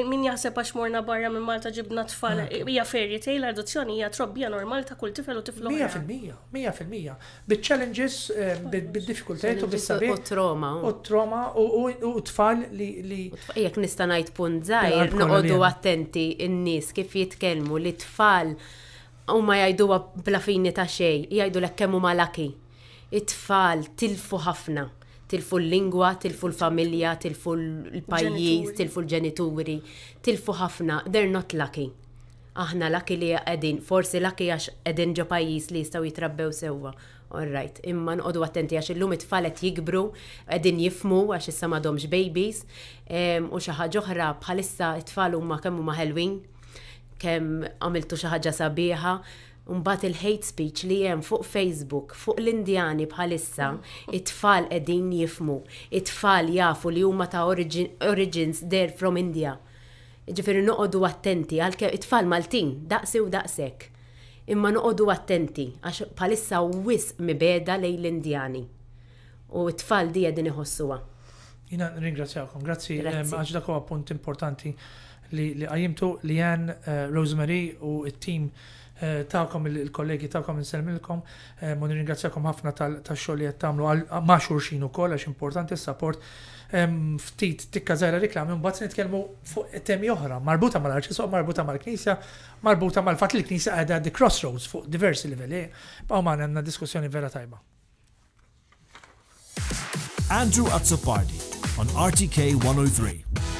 min jaħseb għax morna barra minn Malta ġibna tfal hija ferri tej l-adozzjoni hija trobbija normal ta' kull tifel u tifel. Mija 100%. mija fil mija Bit-challenges, eh, bid-diffikultajiet u bis-sabiħ. U trauma. U trauma u tfal li. Jek nista' ngħid punt żgħir, noqogħdu attenti n nies kif jitkellmu li tfal u ma jgħidu bla fini ta' xej, jgħidu l ekkemu u malaki it-tfal tilfu ħafna tilfu l-lingwa, tilfu l-familja, tilfu l-pajjiż, tilfu l-ġenituri, tilfu ħafna, they're not lucky. Aħna lucky li għedin, forsi lucky għax għedin ġo pajjiż li jistaw jitrabbew sewwa. right, imma nqodu attenti għax illum it-tfalet jikbru, għedin jifmu għax issa madomx babies, u xaħġa ġoħra bħalissa it-tfal ma kemm huma ħelwin, kemm għamiltu xi ħaġa sabiħa, Mbagħad il-hate speech li jem fuq Facebook, fuq l-Indjani bħalissa, it-tfal edin jifmu, it-tfal jafu li huma ta' origins there from India. Ġifiri noqogħdu attenti, għalke it-tfal Maltin, daqsi u daqsek. Imma noqogħdu attenti, għax bħalissa wis mibeda lej l-Indjani. U it-tfal di għedin iħossuwa. Jina ringrazzjawkom, grazzi, għax dak huwa punt importanti li għajimtu li għan eh, Rosemary u it-team Eh, ta'kom il-kollegi ta'kom inselmilkom, eh, mun ringrazzjakom ħafna tal-xogħol li qed tagħmlu xinu xurxin ukoll għax importanti s-support ftit tikka żgħira riklami mbagħad se nitkellmu fuq temi oħra marbuta mal-arċisqof, marbuta mal-Knisja, marbuta mal-fatt li knisja għadha di crossroads fuq diversi livelli. Baqgħu eh? ma għandna diskussjoni vera tajba. Andrew Azzopardi on RTK 103.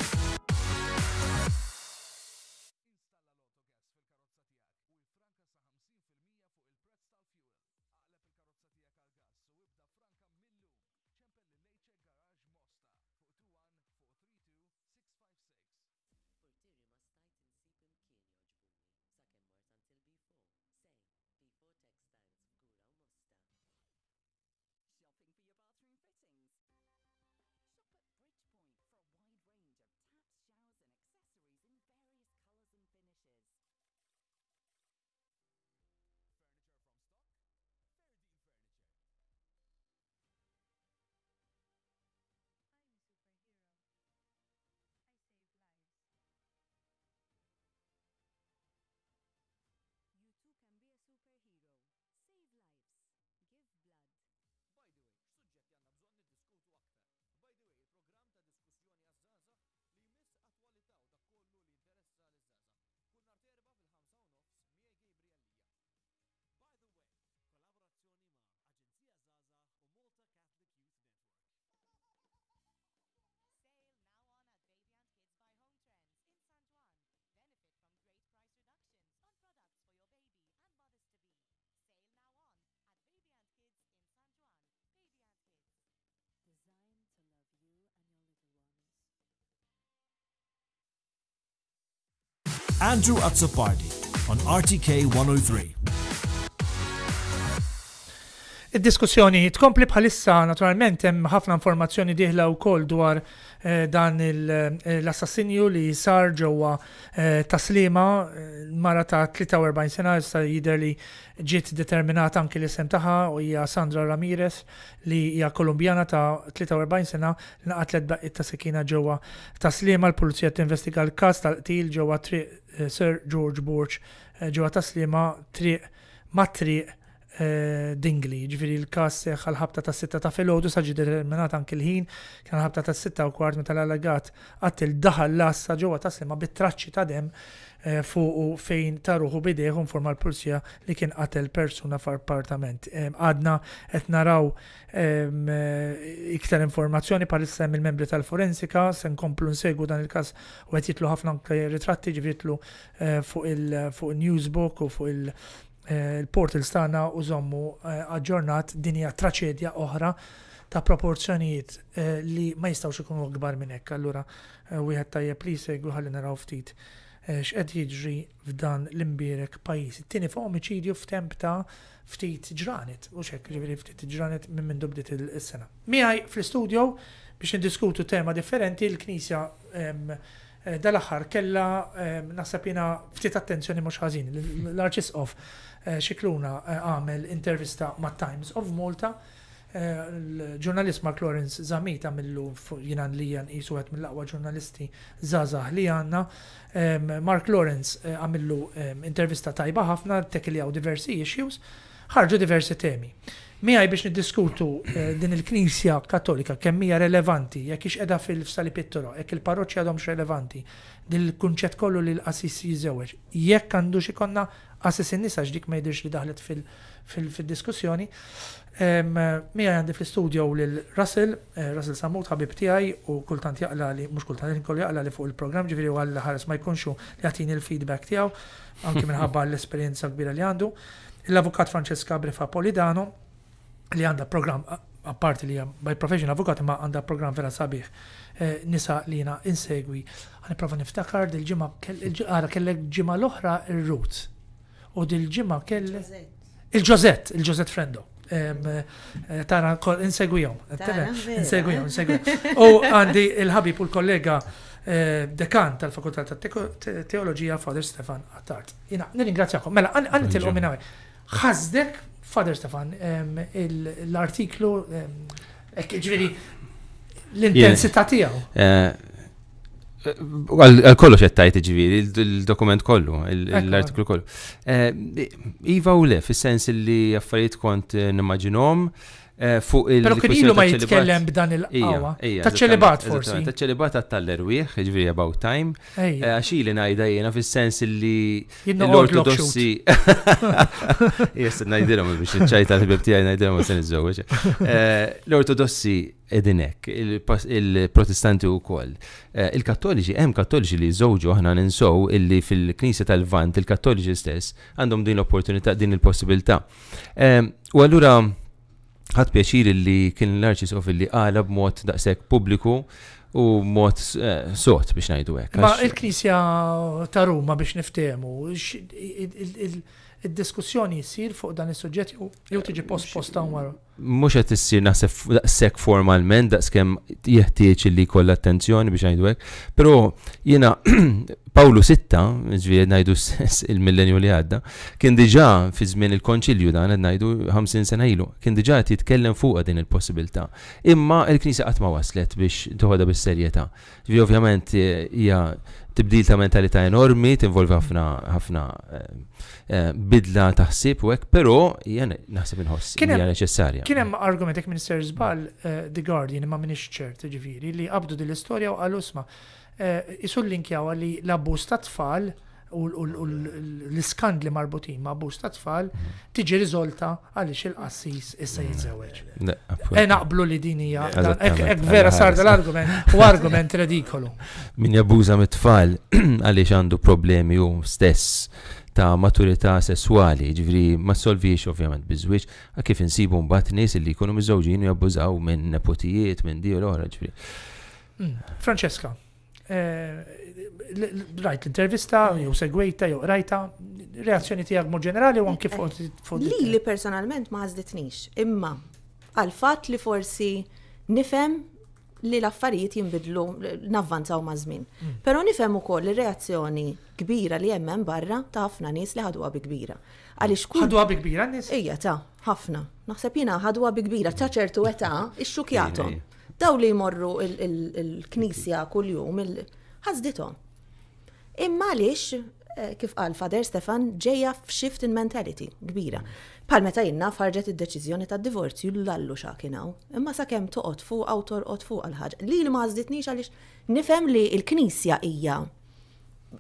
Andrew Azzopardi on RTK 103. Id-diskussjoni tkompli bħalissa naturalment hemm ħafna informazzjoni diħla wkoll dwar Eh, dan eh, l-assassinju li sar ġewwa eh, taslima mara ta' 43 sena issa jidher li ġiet determinata anki l-isem tagħha u hija Sandra Ramirez li hija Kolumbjana ta' 43 sena li naqatlet baqqit ta' sekina ġewwa taslima l-pulizija tinvestiga l-każ tal-qtil ġewwa triq Sir George Borch ġewwa taslima triq mat triq Eh, dingli, ġviri l-kas għal-ħabta ta' sitta ta' filodu saġi determinat anki l-ħin, kien ħabta ta' sitta u kwart meta l-allegat għattil daħal l-assa ġewa taslima bit-traċċi ta' dem eh, fuq fejn taruħu bideħ informa l-pulsija li kien qatel persuna f'appartament. Għadna qed naraw eh, iktar informazzjoni palissa mill membri tal-forensika, se nkomplu nsegu dan il-każ u qed jitlu ħafna ritratti ġifieri jitlu fuq il-newsbook u fuq il- Eh, il-portal stana u zommu eh, aġġornat dinja traċedja oħra ta' proporzjonijiet eh, li ma jistawx ikunu gbar minn hekk. Allura wieħed tajjeb li jsegwu ħalli naraw ftit x'qed jiġri f'dan l-imbierek pajjiż. It-tieni fuq omiċidju f'temp ta' ftit ġranet u x'hekk ġifieri ftit ġranet minn minn dubdiet is-sena. Miegħi fl-istudju biex indiskutu tema differenti l-Knisja ehm, dal-aħħar kella ehm, naħseb jiena ftit attenzjoni mhux ħażin l-Arċisqof Eh, xikluna eh, għamel intervista ma' Times of Malta. Eh, Ġurnalist Mark Lawrence Zamita millu jinan li jan jisu għet mill-aqwa ġurnalisti zazah li għanna. Mark Lawrence għamillu intervista tajba ħafna, tek li għaw diversi issues, ħarġu diversi temi miħaj biex niddiskutu eh, din il-Knisja Katolika kemm hija relevanti, jekk ix edha fil-sali pittura, jekk il-parroċċja għadhomx relevanti, din il-kunċett kollu li l assis jizewġ, jekk għandux ikonna assis in-nisa dik ma jidirx li daħlet fil-diskussjoni. Miħaj għandi fl-studio lil Russell, eh, rasil Samut, ħabib tiegħi u kultant jaqla li mhux kultant kollu jaqla li fuq il program ġifieri għal ħares ma jkunxu li għatini l-feedback tiegħu anke minħabba l-esperjenza kbira li għandu. L-avukat Francesca Brefa Polidano, li għanda program apparti li by profession avukat ma għanda program vera sabiħ e, nisa li jina insegwi għani prova niftakar dil-ġimma għara kellek ġimma l-oħra il root u dil-ġimma kell il-ġozet il-ġozet frendo e, e, tara insegwijom insegwijom insegwijom u għandi il-ħabib u l-kollega dekan tal fakultat ta' teologija Father Stefan Attart. Jina, nirringrazzjakom. Mela, għan til minn għawej. Xazdek Father Stefan, l-artiklu, ġveri, l-intensità tijaw. Eh, Għal-kollu xettajt ġviri, il-dokument kollu, l-artiklu kollu. Eh, iva u le, fil-sens li affarijiet kont eh, nimmaġinom, Eh, fuq il- Pero kienu ma jitkellem b'dan il-qawa. Ta' ċelibat forsi. Ta' ċelibat ta' tal-erwieħ, ġviri about time. Eh, Għaxili najda jena fil-sens li l-ortodossi. Jess, najdilom biex nċajta l-bib tijaj najdilom għasen iż-żoweċ. Eh, l-ortodossi edinek, il-protestanti u koll. Il-kattoliċi, hemm kattoliċi li żewġu aħna ninsow illi fil-Knisja tal-Vant, il-kattoliċi stess, għandhom din l-opportunità, din il-possibilità. U allura ħadd pjaċir li kien l of li qala b'mod daqshekk pubbliku u mod eh, sot biex ngħidu hekk. Ma il knisja ta' Ruma biex niftemu, il diskussjoni jsir fuq dan is-suġġett jew tiġi post posta wara mux għet issir naħseb sekk formalment, daqskem jieħtieċ li kolla attenzjoni biex għek. pero jena Paolo Sitta, ġviri najdu il-millenju li għadda, kien diġa fi żmien il-konċilju dan għed najdu 50 sena ilu, kien diġa għed jitkellem fuq din il-possibilità. Imma il-Knisja għatma waslet biex toħodha bis-serjetà. Ġviri ovvjament eh, hija tibdil ta' mentalità enormi, tinvolvi ħafna ħafna eh, eh, bidla taħsib u hekk, però jena naħseb inħoss hija neċessarja kien hemm argument jekk Minister Żball eh, The Guardian ma minix ċert ġifieri li qabdu din l-istorja u qalu sma eh, isu linkjaw li l-abbuż ta' tfal u l-iskandli marbutin ma' abbuż ta' tfal tiġi riżolta għaliex il-qassis issa jitzewweġ. E eh, naqblu li din hija hekk vera sar l argument u argument redikolu. Min jabbuża mit-tfal għaliex għandu problemi u stess ta' maturità sessuali, ġivri ma' solviex ovvjament bizwiċ, għak kif insibu mbat nis li jkunu mizzawġin jabbużaw minn nepotijiet, minn di u l-ohra Francesca, eh, rajt l-intervista, jew segwejta, jew rajta, reazzjoni tijak mod ġenerali u anki eh, fuq. Li li personalment ma' għazditnix, imma għal-fat li forsi nifem li l-affarijiet jinbidlu navvanzaw ma' żmien. Mm. Però nifhem ukoll ir-reazzjoni kbira li hemm hemm barra ta' ħafna nies li ħadwa bi kbira. Għaliex kull ħadwa bi kbira nies? Ija ta' ħafna. Naħseb jiena ħadwa bi kbira ta' ċertu età ixxukjatom. Daw li jmorru il-knisja kuljum ħażdithom. Imma għaliex eh, kif qal Fader Stefan ġejja f'shift in mentality kbira. Pal meta jinnna farġet id-deċiżjoni ta' divorzju l-allu xakinaw, imma sa' kem toqot fuq aw torqot fuq għal-ħagġa. Li l-mażditnix għalix nifem li il-knisja hija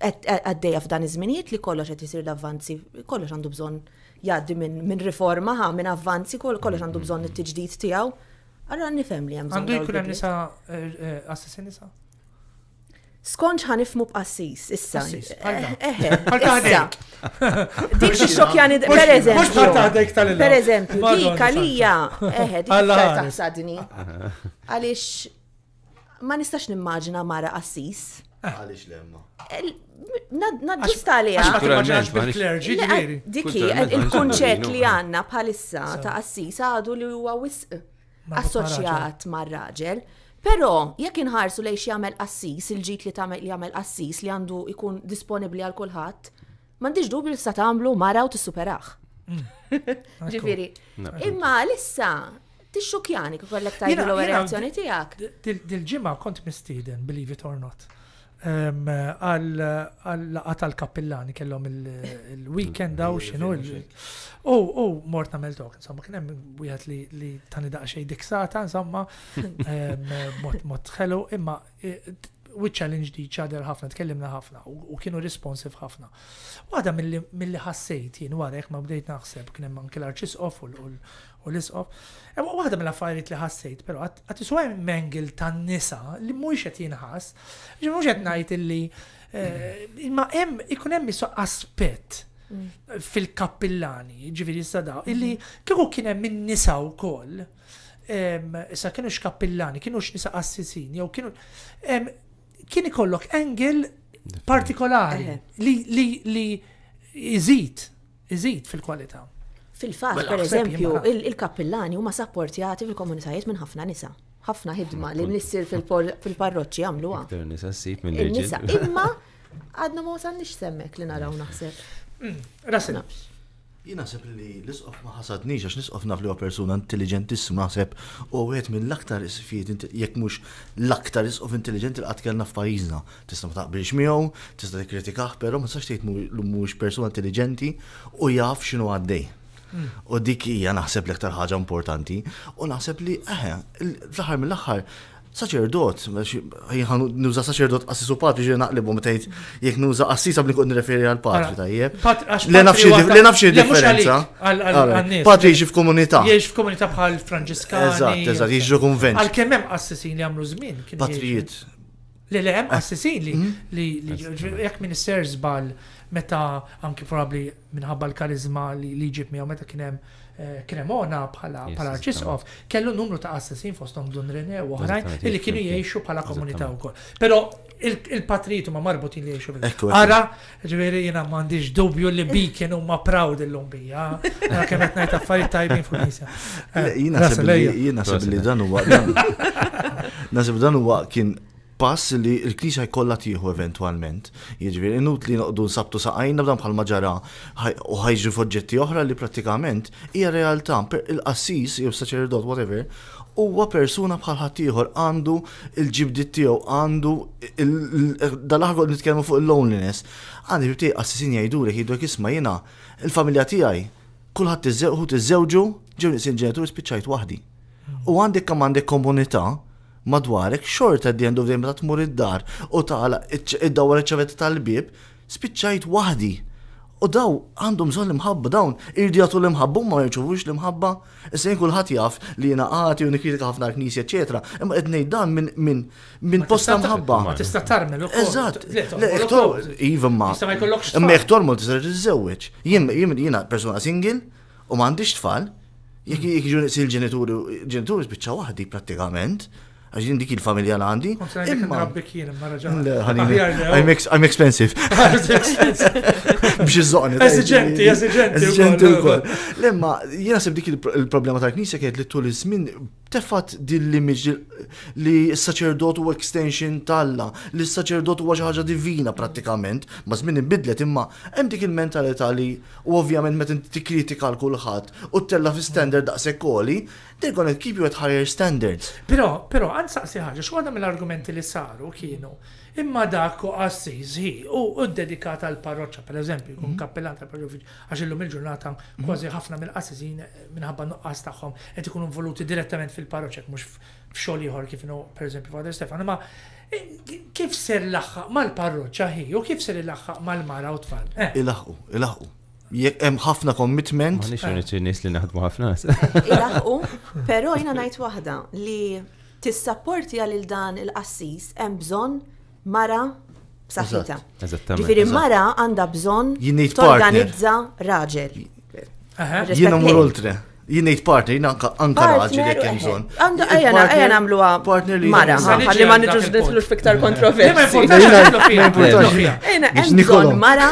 għaddeja f'dan iż-żminijiet li kollox qed isir l-avvanzi, kollox għandu bżonn jgħaddi minn riforma ħa minn avvanzi, kollox għandu mm-hmm. bżonn it-tiġdid tiegħu. Allora nifhem li hemm Għandu jkun hemm nisa eh, eh, assessin nisa? Skonċ ħanifmu b'qassis, issa. Eh, eh, eh, issa. Dik xi xokjani, per eżempju. Per eżempju, dik għalija, eħe, dik taħsadni. Għaliex ma nistax nimmaġina mara qassis. Għaliex lemma. Nadġusta għalija. Diki, il-kunċett li għanna bħalissa ta' qassis għadu li huwa wisq assoċjat mar-raġel. Pero, jekk inħarsu lejx jagħmel assis, il-ġit li tagħmel li jagħmel assis li għandu jkun disponibbli għal kulħadd, m'għandix dubju li sa tagħmlu mara u tissuperaħ. Mm. Ġifieri. Imma lissa tixxukjani kif għallek tajdu l reazzjoni tiegħek. Dil-ġimgħa kont mistieden, believe it or not għal-laqa tal-kappillani kellhom il-weekend mm, daw xinu U, u, mort namel tok, insomma, kienem wieħed li tani daqqa diksata, insomma, mot ħelu, imma u e, challenge di ċader ħafna, tkellimna ħafna u kienu responsive ħafna. U għada mill-li ħassejt jien, u għada ma bdejt naħseb, kienem man kellar ċisqof u l-isqof, Ewa waħda mill-affarijiet li ħassejt, pero għat iswa mengil tan-nisa li mhux qed jinħass, ġi mhux qed ngħid illi eh, mm. ma hemm ikun hemm aspet mm. fil-kappillani, ġifieri issa daw, illi mm. kieku kien hemm nisa nisa wkoll. Issa kienu kappillani, kienu x-nisa assisin, jew kienu kien ikollok engil partikolari li li li iżid fil-kwalità. Fil-fat, mela, per eżempju, mela. il-kappillani huma sapportjati fil-komunitajiet minn ħafna nisa. ħafna ħidma li nissir fil-parroċċi għamluha. Nisa sib minn nisa. Imma għadna ma wasalniex semmek li naraw naħseb. Mm, Rasin. Jina sepp li l-isqof ma ħasadniġ għax nisqof naf li huwa persuna intelligentissima naħseb u għed minn l-aktar isfijiet jekk mhux l-aktar isqof intelligenti li qatt kellna f'pajjiżna. Tista' ma taqbilx miegħu, tista' tikkritikah, però ma tistax tgħid mhux persuna intelligenti u jaf x'inhu għaddej. U dik hija naħseb l-iktar ħaġa importanti u naħseb li eħe, l aħħar mill-aħħar saċerdot, jħan nuża saċerdot assisu patri ġi naqlibu metajt jek nuża assisa b'li kod nireferi għal patri ta' Li Le nafxie differenza. Patri jiexi f'komunità. Jiexi f'komunità bħal Franġiska. Eżatt, eżatt, jiġu konvent. Għal kemm hemm assisin li għamlu żmien. Patrijiet. Le le hemm eh. assisin li mhm. jekk minister zbal meta anki probabli minħabba l-karizma li ġib miegħu meta kien hemm eh, Kremona bħala bħala Arċisqof, kellu numru ta' assassin fostom Dun u oħrajn li kienu jgħixu bħala komunità wkoll. Però il-patritu ma marbutin li jgħixu Ara, ġveri jena mandiġ dubju li bi kienu ma proud l-Lumbija. Għara kem għetna jtaffari tajbin fuq nisa. Jina sebli dan huwa. Nasib dan huwa kien pass li l-Knisja jkollha tieħu eventwalment. Jiġifieri inutli noqdu nsabtu saqajna b'dan bħal maġara u ħajġu foġġetti oħra li prattikament hija realtà il-qassis jew saċerdot whatever huwa persuna bħal ħaddieħor għandu il-ġibdit tiegħu għandu dal-aħħar nitkellmu fuq il-loneliness. Għandi bibtiq qassisin li jgħidu isma' jiena il-familja tiegħi kulħadd tiżewġu ġew nisin ġenituri spiċċajt waħdi. U għandek kemm għandek komunità madwarek xort at the end of the tmur id-dar u tala id dawar ċavetta tal-bib, spiċċajt waħdi. U daw għandhom bżonn l-imħabba dawn, irdjatu l-imħabba ma jirċuvux l-imħabba. Issa kulħadd jaf li jena għati u nikritika ħafna knisja, eċetera, imma qed ngħid dan minn posta mħabba. Ma tista' tarmel ukoll. Eżatt, lektor even ma. Imma jekk tormol tista' tiżżewweġ. Jien jiena persona single u m'għandix tfal, jekk jiġu il ġenituri, ġenituri spiċċa waħdi prattikament għax dik il-familja li għandi. I'm expensive. Biex iżżoni. Eżigenti, eżigenti. Lemma, jena seb dik il-problema tal-knisja kienet li tul iż-żmien li s-saċerdot u extension talla, li s-saċerdot huwa xi ħaġa divina prattikament, ma żmien inbidlet imma hemm dik il-mentalità li u ovvjament meta tikkritika l kulħadd u tella fi standard daqshekk koli, they're gonna keep you at higher standards. Però, però, ansaqsi ħaġa, xu għadha mill-argumenti li saru kienu imma dak u hi u dedikata għal parroċċa, per eżempju, kun mhm. kappellan ta' parroċċa, għax illum il-ġurnata mhm. kważi ħafna mill-assizin minħabba nuqqas tagħhom qed ikunu involuti direttament fil-parroċċa mhux f'xogħol ieħor kif per eżempju, Father Stefan, ma eh, kif ser laħħaq mal-parroċċa hi u kif ser ilaħħaq mal-mara u tfal. Eh. Ilaħqu, ilaħqu. hemm ħafna commitment. Għaliex eh. xi nies li naħdmu ħafna. Ilaħqu, però jiena ngħid waħda li għal lil dan il-qassis hemm bżonn mara b'saħħitha. Ġifieri mara għandha bżonn torganizza raġel. Jiena mur oltre jinnejt partner, jina anka raġi li kem zon. Eh, għandu għajana, għajana għamlu partner li mara, għalli ma nġuġ nitlu fiktar kontroversi. Jina għemżon mara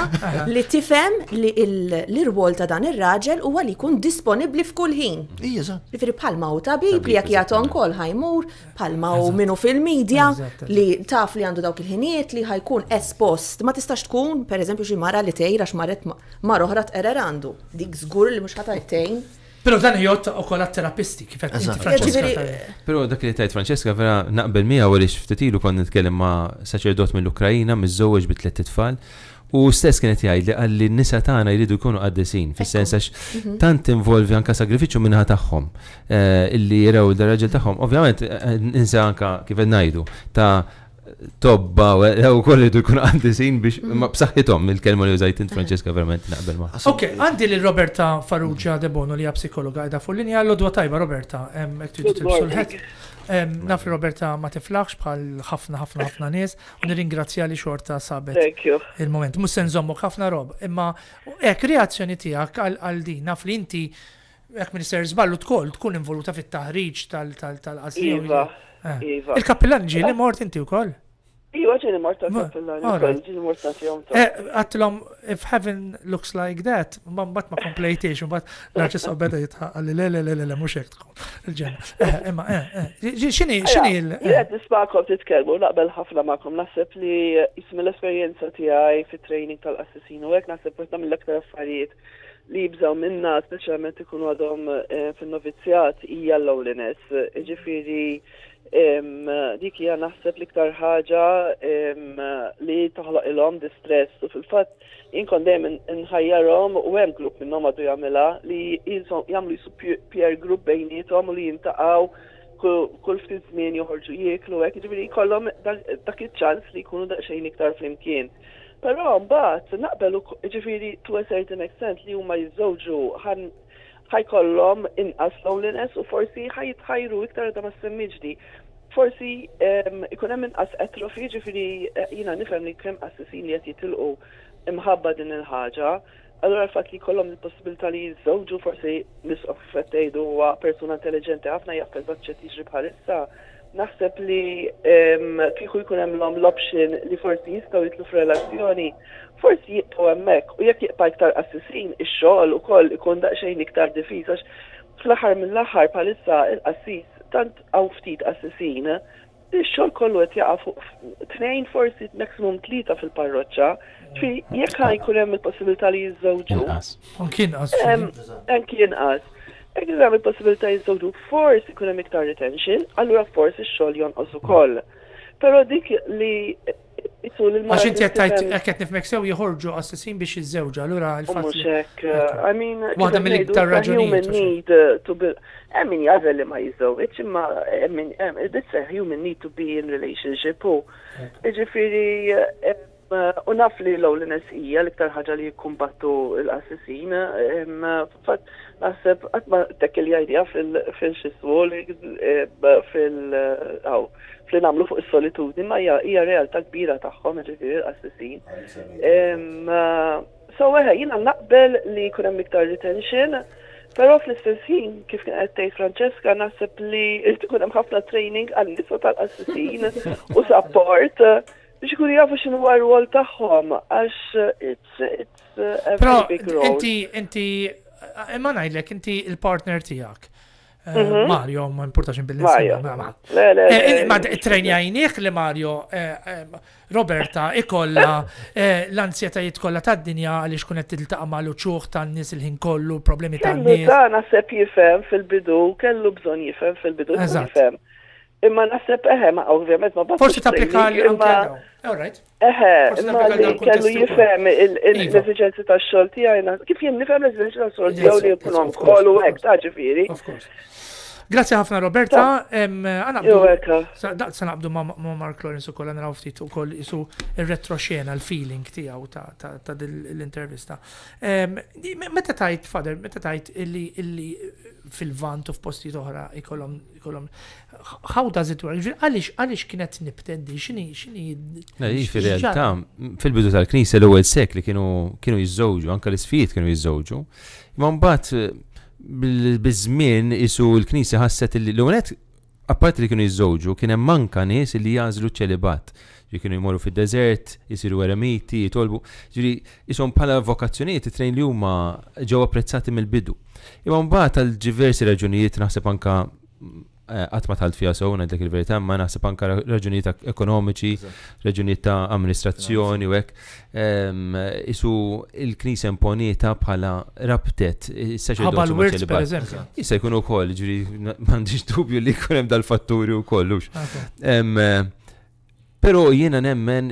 li tifem li l-irwol ta' dan il-raġel u għalli kun disponibli f'kull ħin. Iżda. Rifiri palma u tabib li għak jgħaton kol ħajmur, palma u minu fil-medja li taf li għandu dawk il-ħiniet li ħajkun espost. Ma tistax tkun, per eżempju, xi mara li tejra x'maret mar oħra erer għandu. Dik żgur li mhux ħatajtejn Pero dan jgħot u kolla terapisti kifet. Eh, Pero dak li tajt Francesca vera naqbel mija u li xftetilu kon nitkellem ma' saċerdot mill-Ukrajina, mizzowġ bit tlet tfal. U stess kienet jgħid li għalli nisa tagħna jridu jkunu għaddesin, fis-sens għax mhm. tant involvi anka sagrifiċċju minnha tagħhom eh, illi jiraw il-darraġel raġel tagħhom. Ovvjament eh, nisa anka kif ngħidu ta' tobba, u kolli tu kun għandi sin biex, mhm. ma b'saħħithom il-kelma li użajt int eh. Francesca verament naqbel ma. Ok, għandi li Roberta Farrugia De Bono li hija psikologa qiegħda fuq linja għallu dwa tajba Roberta, hekk tridu tilbsu ħed Naf Roberta ma tiflaħx bħal ħafna ħafna ħafna nies u nirringrazzja li xorta sabet. Il-moment, mhux se nżommok ħafna rob, imma hekk reazzjoni tiegħek għal din naf li inti jekk minister żballu tkoll tkun involuta fit-taħriġ tal-qasli. Iva, eh. iva. Il-kappellan ġieli mort inti wkoll? Iwa ġeni morta ġeni morta eh, Għattilom, if heaven looks like that, man bat ma komplejtiex, man bat narċis għabeda jitħalli le le le le le mux jek tkun. Il-ġenna. Eh, imma, eh, xini, xini il. Jgħet nisbakom titkelmu, naqbel ħafna maqom, nasib li jismi l-esperienza tijaj fit training tal-assessin u għek, nasib għetna mill-aktar affarijiet li jibżaw minna, specialment ikun għadhom fin-novizzjat, ija l-lowliness, ġifiri dik hija naħseb l-iktar ħaġa li taħloq ilhom distress u fil-fatt inkon dejjem inħajjarhom u hemm grupp minnhom għadu jagħmilha li jagħmlu jisu peer group bejnietom u li jintaqgħu kull ftit żmien joħorġu jieklu hekk, jiġifieri jkollhom dak iċ-ċans li jkunu daqsxejn iktar flimkien. Però mbagħad naqbel ġifieri to a certain extent li huma jiżżewġu ħan ħajkollhom inqas loneliness u forsi ħajtħajru iktar da ma semmiġdi. Forsi ikun hemm inqas atrofi ġifieri eh, jiena nifhem li kemm qassisin li qed jitilqu imħabba din il-ħaġa. Allora fatt li kollom il-possibilità li jizzawġu forsi nisqof fettejdu tgħidu huwa persuna intelligenti ħafna jaf eżatt x'qed jiġri bħalissa. Naħseb li kieku jkun hemm l-option li forsi jistgħu jitlu f'relazzjoni forsi jibqgħu hemmhekk u jekk jibqa' iktar qassisin ix-xogħol ukoll ikun daqsxejn iktar diffiż għax fl-aħħar mill-aħħar bħalissa il-qassis tant għaw ftit qassisin ix xogħol kollu qed jaqa' fuq tnejn forsi maximum tlieta fil-parroċċa, fi mm. jekk jkun hemm il-possibilità li jiżżewġu. Anki inqas. inqas. Jekk hemm il-possibilità jiżżewġu forsi jkun hemm iktar retention, allura forsi x-xogħol jonqos ukoll. Però dik li Għax inti għattajt, għakket nifmek sew jħorġu assassin biex iż-żewġa, l-ura għal-fatt. Muxek, għamin. Waħda mill-iktar raġuni. Human need to be, għamin jgħazel li ma jizzowġ, imma għamin, um, this a human need to be in relationship u. Ġifiri, um, uh, li l li nesija l-iktar ħagġa li jikkumbattu l-assassin, um, fatt, għasab, għatma dak li għajdi fil-xiswol, fil-għaw. Uh, li namlu fuq is-solitudni ma hija realtà kbira tagħhom ġifieri l-assessin. So weħe, jina naqbel li jkun hemm iktar retention, però fl-istess ħin kif kien qed tgħid Franceska naħseb li tkun hemm ħafna training għal nisa tal assessin u support biex ikun jafu x'inhu r-rwol tagħhom għax it's it's a big role. Inti inti imma ngħidlek inti il-partner tiegħek Mhm. Mario, ma importax billi. Mario. Ma eh, eh, trenjajnieħ li Mario, eh, Roberta, ikolla l-ansjetajiet jitkolla ta' dinja għalix kunet tiltaqa ma' l ċuħ ta' n-nis il-ħin kollu, problemi ta' n-nis. Ta' nasib jifem fil-bidu, kellu bżon jifem fil-bidu, jifem. Imma naħseb eħe, ma ovvjament ma bat. Forsi tapplika imma. Eħe, ma' li kellu jifhem l deficienzi iva. ta' xogħol tiegħi kif jien nifhem l deficienzi ta' xogħol tiegħu li jkun hemm kollu hekk ta' ġifieri. Of course. Grazzi ħafna Roberta, eh, għanabdu. Daqsa naqbdu ma' Mark Lawrence u koll għanna ftit u koll isu il-retro xena, l-feeling tijaw ta' l-intervista. Meta tajt, fader, meta tajt illi fil-vant u f-posti toħra ikolom how does it work? Għalix, għalix kienet nibtendi, xini, xini. Eh, Fil-realtà, fil-bidu tal-knisja l-ewel sekli kienu jizzoġu, anka l-sfijiet kienu jizzoġu. Ma mbagħad bizmin isu l knisi ħasset li l-unet apparti li kienu jizzowġu, kien hemm manka nies li jażlu ċelibat. Ġi kienu jmorru fid-deżert, jisiru eremiti, jitolbu. Ġiri, jisom bħala vokazzjonijiet it-trejn li huma ġew apprezzati mill-bidu. Imma mbagħad għal diversi raġunijiet naħseb anka għatma tal fija sew dik il-verità, ma naħseb anka raġunijiet ekonomiċi, raġunijiet ta' amministrazzjoni u hekk. Isu il-Knisja imponita bħala rabtet, per eżempju. Issa jkun koll, ġiri m'għandix dubju li jkun hemm dal-fatturi u kollux. Pero jiena nemmen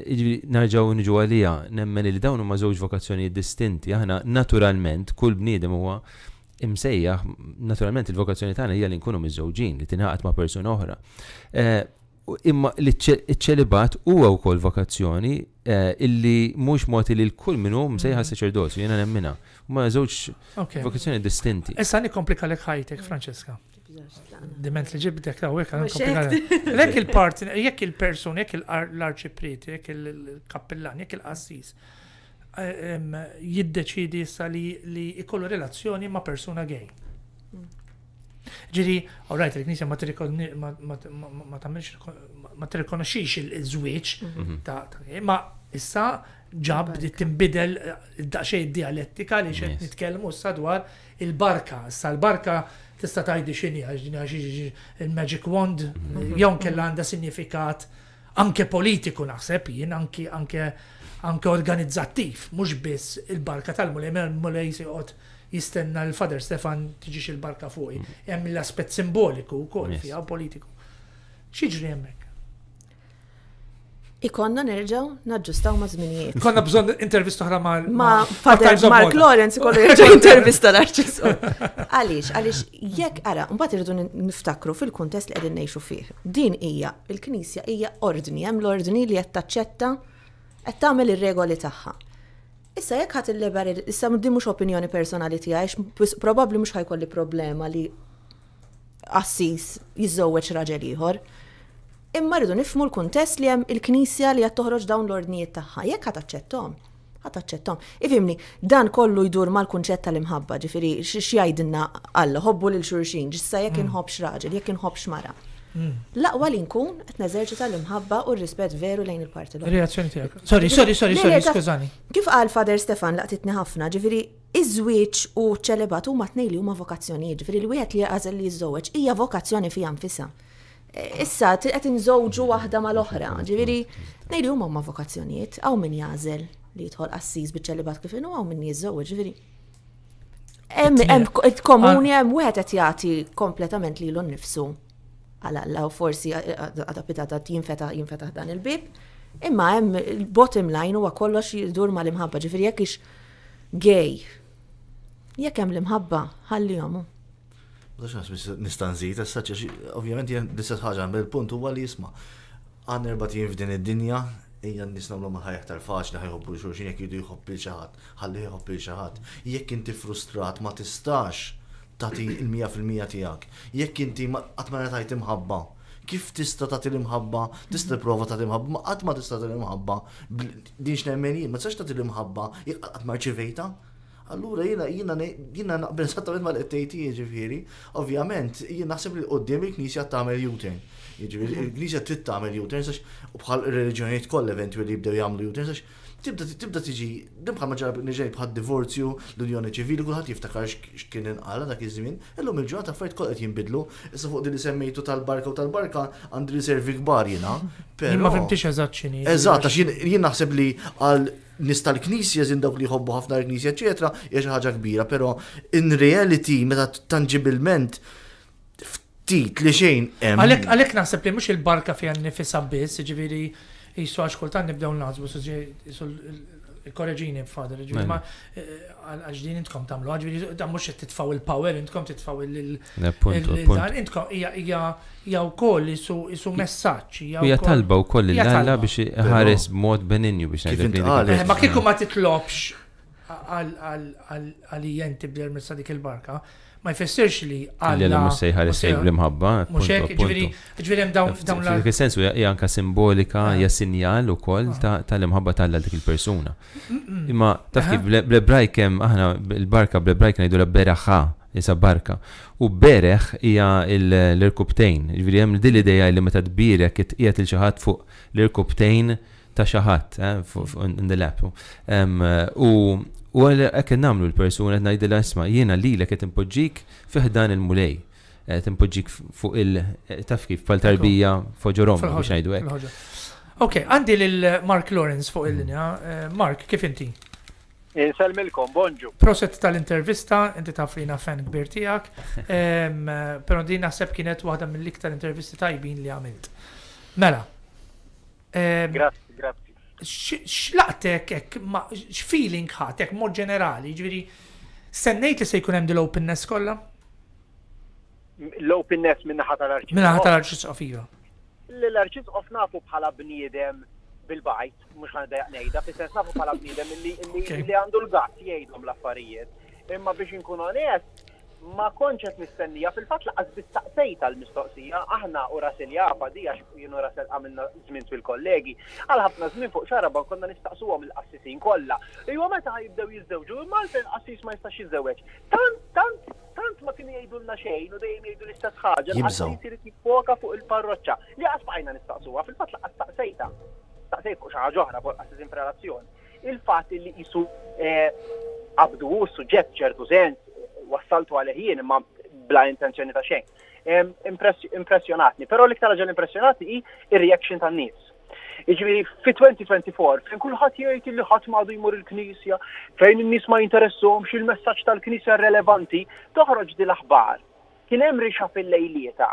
narġaw nġu għalija, nemmen li dawn huma żewġ vokazzjoni distinti, aħna naturalment kull bniedem huwa Imsejja, naturalment il-vokazzjoni tagħna hija li nkunu miż-żewġin li tinħaqat ma' persuna oħra. Eh, imma l-ċelibat huwa wkoll vokazzjoni eh, illi mhux mod li l-kull minnu msejħa mhm. saċerdozju jiena nemmina. Ma żewġ vokazzjoni distinti. Issa nikomplika lek ħajtek, Franceska. Diment li ġibdek ta' għek għan Lek il-parti, jekk il-person, jekk l-arċipriti, jekk il-kappellan, jekk il-assis, jiddeċidi sa li ikollu relazzjoni ma' persuna gay. Mm. Ġiri, all right, l knisja ma t-rikonoxix il-żwieċ mm-hmm. ta' ma issa ġab li timbidel eh, daqxej dialettika li xed nitkellmu issa dwar il-barka. Issa l-barka tista' tajdi xini għax il-magic wand mm-hmm. jew kella għandha signifikat anke politiku naħseb jien, anke anke organizzattiv, mhux biss il-barka tal-mulej, mulej si jgħod jistenna l-Fader Stefan tiġix il-barka fuq mm. Hemm l-aspett simboliku wkoll fiha politiku. X'jiġri hemmhekk? Ikonna nerġaw naġġustaw ma' żminijiet. Konna bżonn intervista oħra mal ma' Fader Mark Lawrence ikonna nerġaw intervista l arċis Għaliex, għaliex jek għara, mbagħad irridu niftakru fil-kuntest li qegħdin ngħixu fih. Din hija il-Knisja hija ordni, hemm l-ordni li qed taċċetta qed tagħmel ir-regoli tagħha. Issa jekk ħadd il-lebar, issa di mhux opinjoni personali tiegħi, probabbli mhux ħajkolli problema li assis jiżżewweġ raġel ieħor. Imma rridu nifmu l-kuntest li hemm il-Knisja li qed toħroġ dawn l-ordnijiet tagħha, jekk ħadd aċċettom aċċettom. Ifimni, dan kollu jdur mal-kunċett tal-imħabba, ġifieri x'jajdinna alla ħobbu lil xurxin, ġissa jekk mm. inħobx raġel, jekk inħobx mara. Mm. Laqwa li nkun qed neżerċita l-imħabba u r-rispett veru lejn il-parti l Reazzjoni tiegħek. Sorry, sorry, sorry, sorry, skużani. Kif qal Fader Stefan laqtitni ħafna, ġifieri iż-żwieġ u ċelebat huma tnejn li huma vokazzjonijiet, ġifieri l-wieħed li jaqażel li jiżżewweġ hija vokazzjoni fiha nfisha. E, issa qed inżewġu waħda mal-oħra, ġifieri tnejn li huma huma vokazzjonijiet, hawn min jażel li jidħol qassis biċ ċelebat kif inhu hawn min jiżżewweġ, ġifieri. Hemm komuni ah. hemm wieħed qed jagħti kompletament lilu nnifsu għala law forsi għadapitata eh, eh, eh, jinfetaħ jinfeta dan il-bib. Imma hemm il-bottom line huwa kollox jidur ma l-imħabba ġifieri jekk ix gay. Jekk hemm l-imħabba ħalli jomu. Bħax nistanżit, ovvjament jen disa ħagħan, bil-punt huwa li jisma. Għan erbatin f'din id-dinja, hija nis l ma aktar faċli ħajħobbu xulxin jekk jidu jħobbil xi ħadd, ħalli jħobbil xi ħadd. Jekk inti frustrat ma tistax tagħti il-100% tiegħek. Jekk inti qatt ma ngħid imħabba, kif tista' tagħti l-imħabba, tista' prova l imħabba ma qatt ma tista' l imħabba din x'nemmen jien, ma tistax tati l-imħabba qatt ma Allura jina jina jina naqbel esattament ma l-ettejti jiġifieri, ovvjament jina naħseb li qudiem il-Knisja tagħmel jutejn. Jiġifieri il-Knisja trid tagħmel jutejn sax u bħal ir-reliġjonijiet kollha eventwali jibdew jagħmlu jutejn sax tibda tibda tiġi dimħa ma nġej bħad divorzju l-Unjoni Ċivili kulħadd jiftakar x'kien inqala dak iż-żmien, illum il-ġurnata affarijiet kol qed jinbidlu, issa fuq din isemmejtu semmejtu tal-barka u tal-barka għandi riservi kbar jiena. Ma fimtix eżatt x'inhi. Eżatt, għax jien naħseb li għal nista l-knisja zin dawk li jħobbu ħafna l-knisja, eccetera, hija xi ħaġa kbira, però in reality meta tangibilment ftit li xejn hemm. Għalhekk naħseb li mhux il-barka fiha nnifisha biss, ġifieri jissu għax kultan nibdew nazbu, korreġini b'fader, ġiviri ma eh, għaxdin intkom tamlu, ġiviri da mux titfaw il-power, intkom titfaw il-dan, intkom ija u koll jisu messaċ. Ija talba u koll il-għalla biex ħares mod beninju biex eh, Ma kiku ma titlobx għal-jien tibdel messa dik il-barka, ma jfessirx li għalla. Għalla mux sejħar sejħ l-imħabba. Muxek, ġviri dawn l la. Fil sensu, janka simbolika, ja sinjal u koll tal-imħabba tal-għalla dik il-persuna. Imma taf kif blebrajk jem, aħna il-barka blebrajk najdu l beraħħa, jisa barka. U bereħ hija l-irkubtejn. Ġviri jem dil ideja li meta tbirek it-qiet il-ċaħat fuq l-irkubtejn ta' xaħat, in the lap. U U għal għek namlu l-persuna najdi l-asma, jena li l t timpoġġik fiħdan il-mulej, eh, timpoġġik fuq il-taf eh, kif pal-tarbija foġorom, biex najdu għek. Ok, għandi l-Mark Lawrence fuq il-linja. Mhm. Eh, Mark, kif inti? Salmilkom, bonġu. Proset tal-intervista, inti taf frina fan kbir tijak, pero din naħseb kienet waħda mill-iktar intervisti tajbin li għamilt. Mela. Grazie xlaqtek, x-feeling ħatek, mod ġenerali, ġviri, sennejt li se jkun hemm l-openness kollha? L-openness minna ħata l arċis Minna ħata l-arċisqof, iva. l of nafu bħala bniedem bil-bajt, mux ħanedajaq nejda, fis-sens nafu bħala bniedem illi għandu l-gatt jgħidhom l-affarijiet. Imma biex nkun onest, ma konċet mistennija fil-fat laqas bistaqsejt tal-mistoqsija, aħna u rasil jafa di għax jien jenu rasil għamilna zmin fil-kollegi, għal ħafna zmin fuq xaraba konna nistaqsu għam il-qassisin kolla. Iwa meta jibdew jizzewġu, malta il-qassis ma jistax jizzewġ. Tant, tant, tant ma kien jgħidu l xejn u dejjem jgħidu l-istess ħaġa. Jibżaw. Jgħidu jifoka fuq il-parroċċa. Li għasbajna nistaqsuwa, fil-fat laqas staqsejta. Staqsejt fuq xaħġa oħra fuq qassisin fil-relazzjon. Il-fat li jisu għabdu eh, suġġett ċertu sens wassaltu għalih imma bla intenzjoni ta' xejn. Impressjonatni, però l-iktar ġel impressjonati hi ir-reaction tan-nies. Iġviri, fi 2024, fejn kullħat jgħid li ħadd madu jmur il-Knisja, fejn in-nies ma jinteressom xil messaġġ tal-Knisja relevanti, toħroġ din l-aħbar. Kien hemm rixa fil-lejlieta.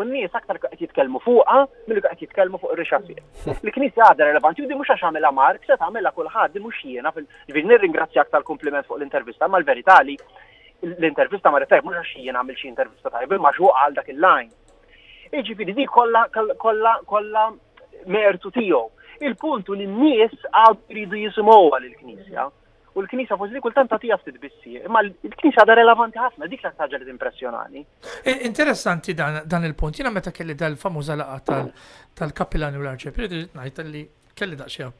U n-nies aktar qed jitkellmu fuqha milli qed jitkellmu fuq ir-rixa fil. Il-Knisja għadha relevanti u di mhux għax għamilha Mark, se tagħmilha kulħadd di mhux jiena fil-ġifieri nirringrazzjak tal-kumpliment fuq l-intervista, ma l-verità li l-intervista ma retajb, mux għax jena għamil xie intervista tajb, ma xuq għal dak il-lajn. Iġifiri di kolla, kolla, kolla mertu tijow. Il-puntu li n-nies għad jridu jisimowa l-knisja. U l-knisja fuż li kultant tagħtiha ftit bissi, ma l-knisja da relevanti ħafna, dik la ħaġa li impressjonani. E, interessanti dan il-punt, jiena meta kelli dal-famuża laqgħa tal kapilani u l-arċipridu, ngħid li kelli daqsxejn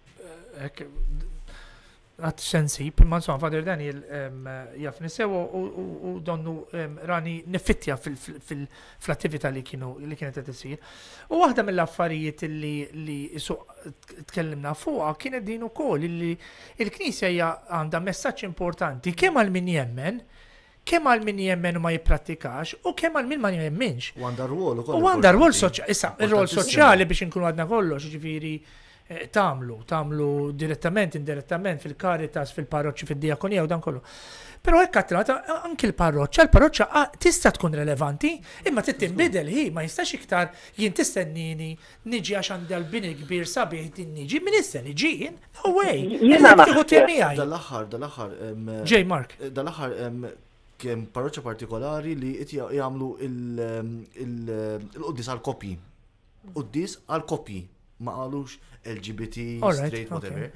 eh, għat sensib, imma insomma, Fader Daniel jafni sewo u donnu rani nifittja fil-attività li kienu li kienet qed isir. U waħda mill-affarijiet li tkellimna fuqha kienet din ukoll li il-Knisja hija għandha messaġġ importanti kemm għal min jemmen, kemm għal min jemmen u ma jipprattikax u kemm għal min ma jemminx. U għandar rwol ukoll. U għandha rwol soċjali, ir soċjali biex inkunu għadna kollox, ġifiri. Eh, tamlu, tamlu direttament, indirettament, fil-karitas, fil-parroċċi, fil-diakonija u dan kollu. Pero hekk għattilata, anki l-parroċċa, l-parroċċa tista tkun relevanti, imma tittinbidel hi, ma jistax iktar jien tistennini niġi għax għandha l-bini kbir sabiħ din niġi, min issa li ġi jien, no way. Dal-aħħar, dal-aħħar. J. Mark. Eh, dal-aħħar kemm parroċċa partikolari li qed jagħmlu il-qoddis eh, għal-kopji. Qoddis għal-kopji, ma qalux LGBT, straight, whatever.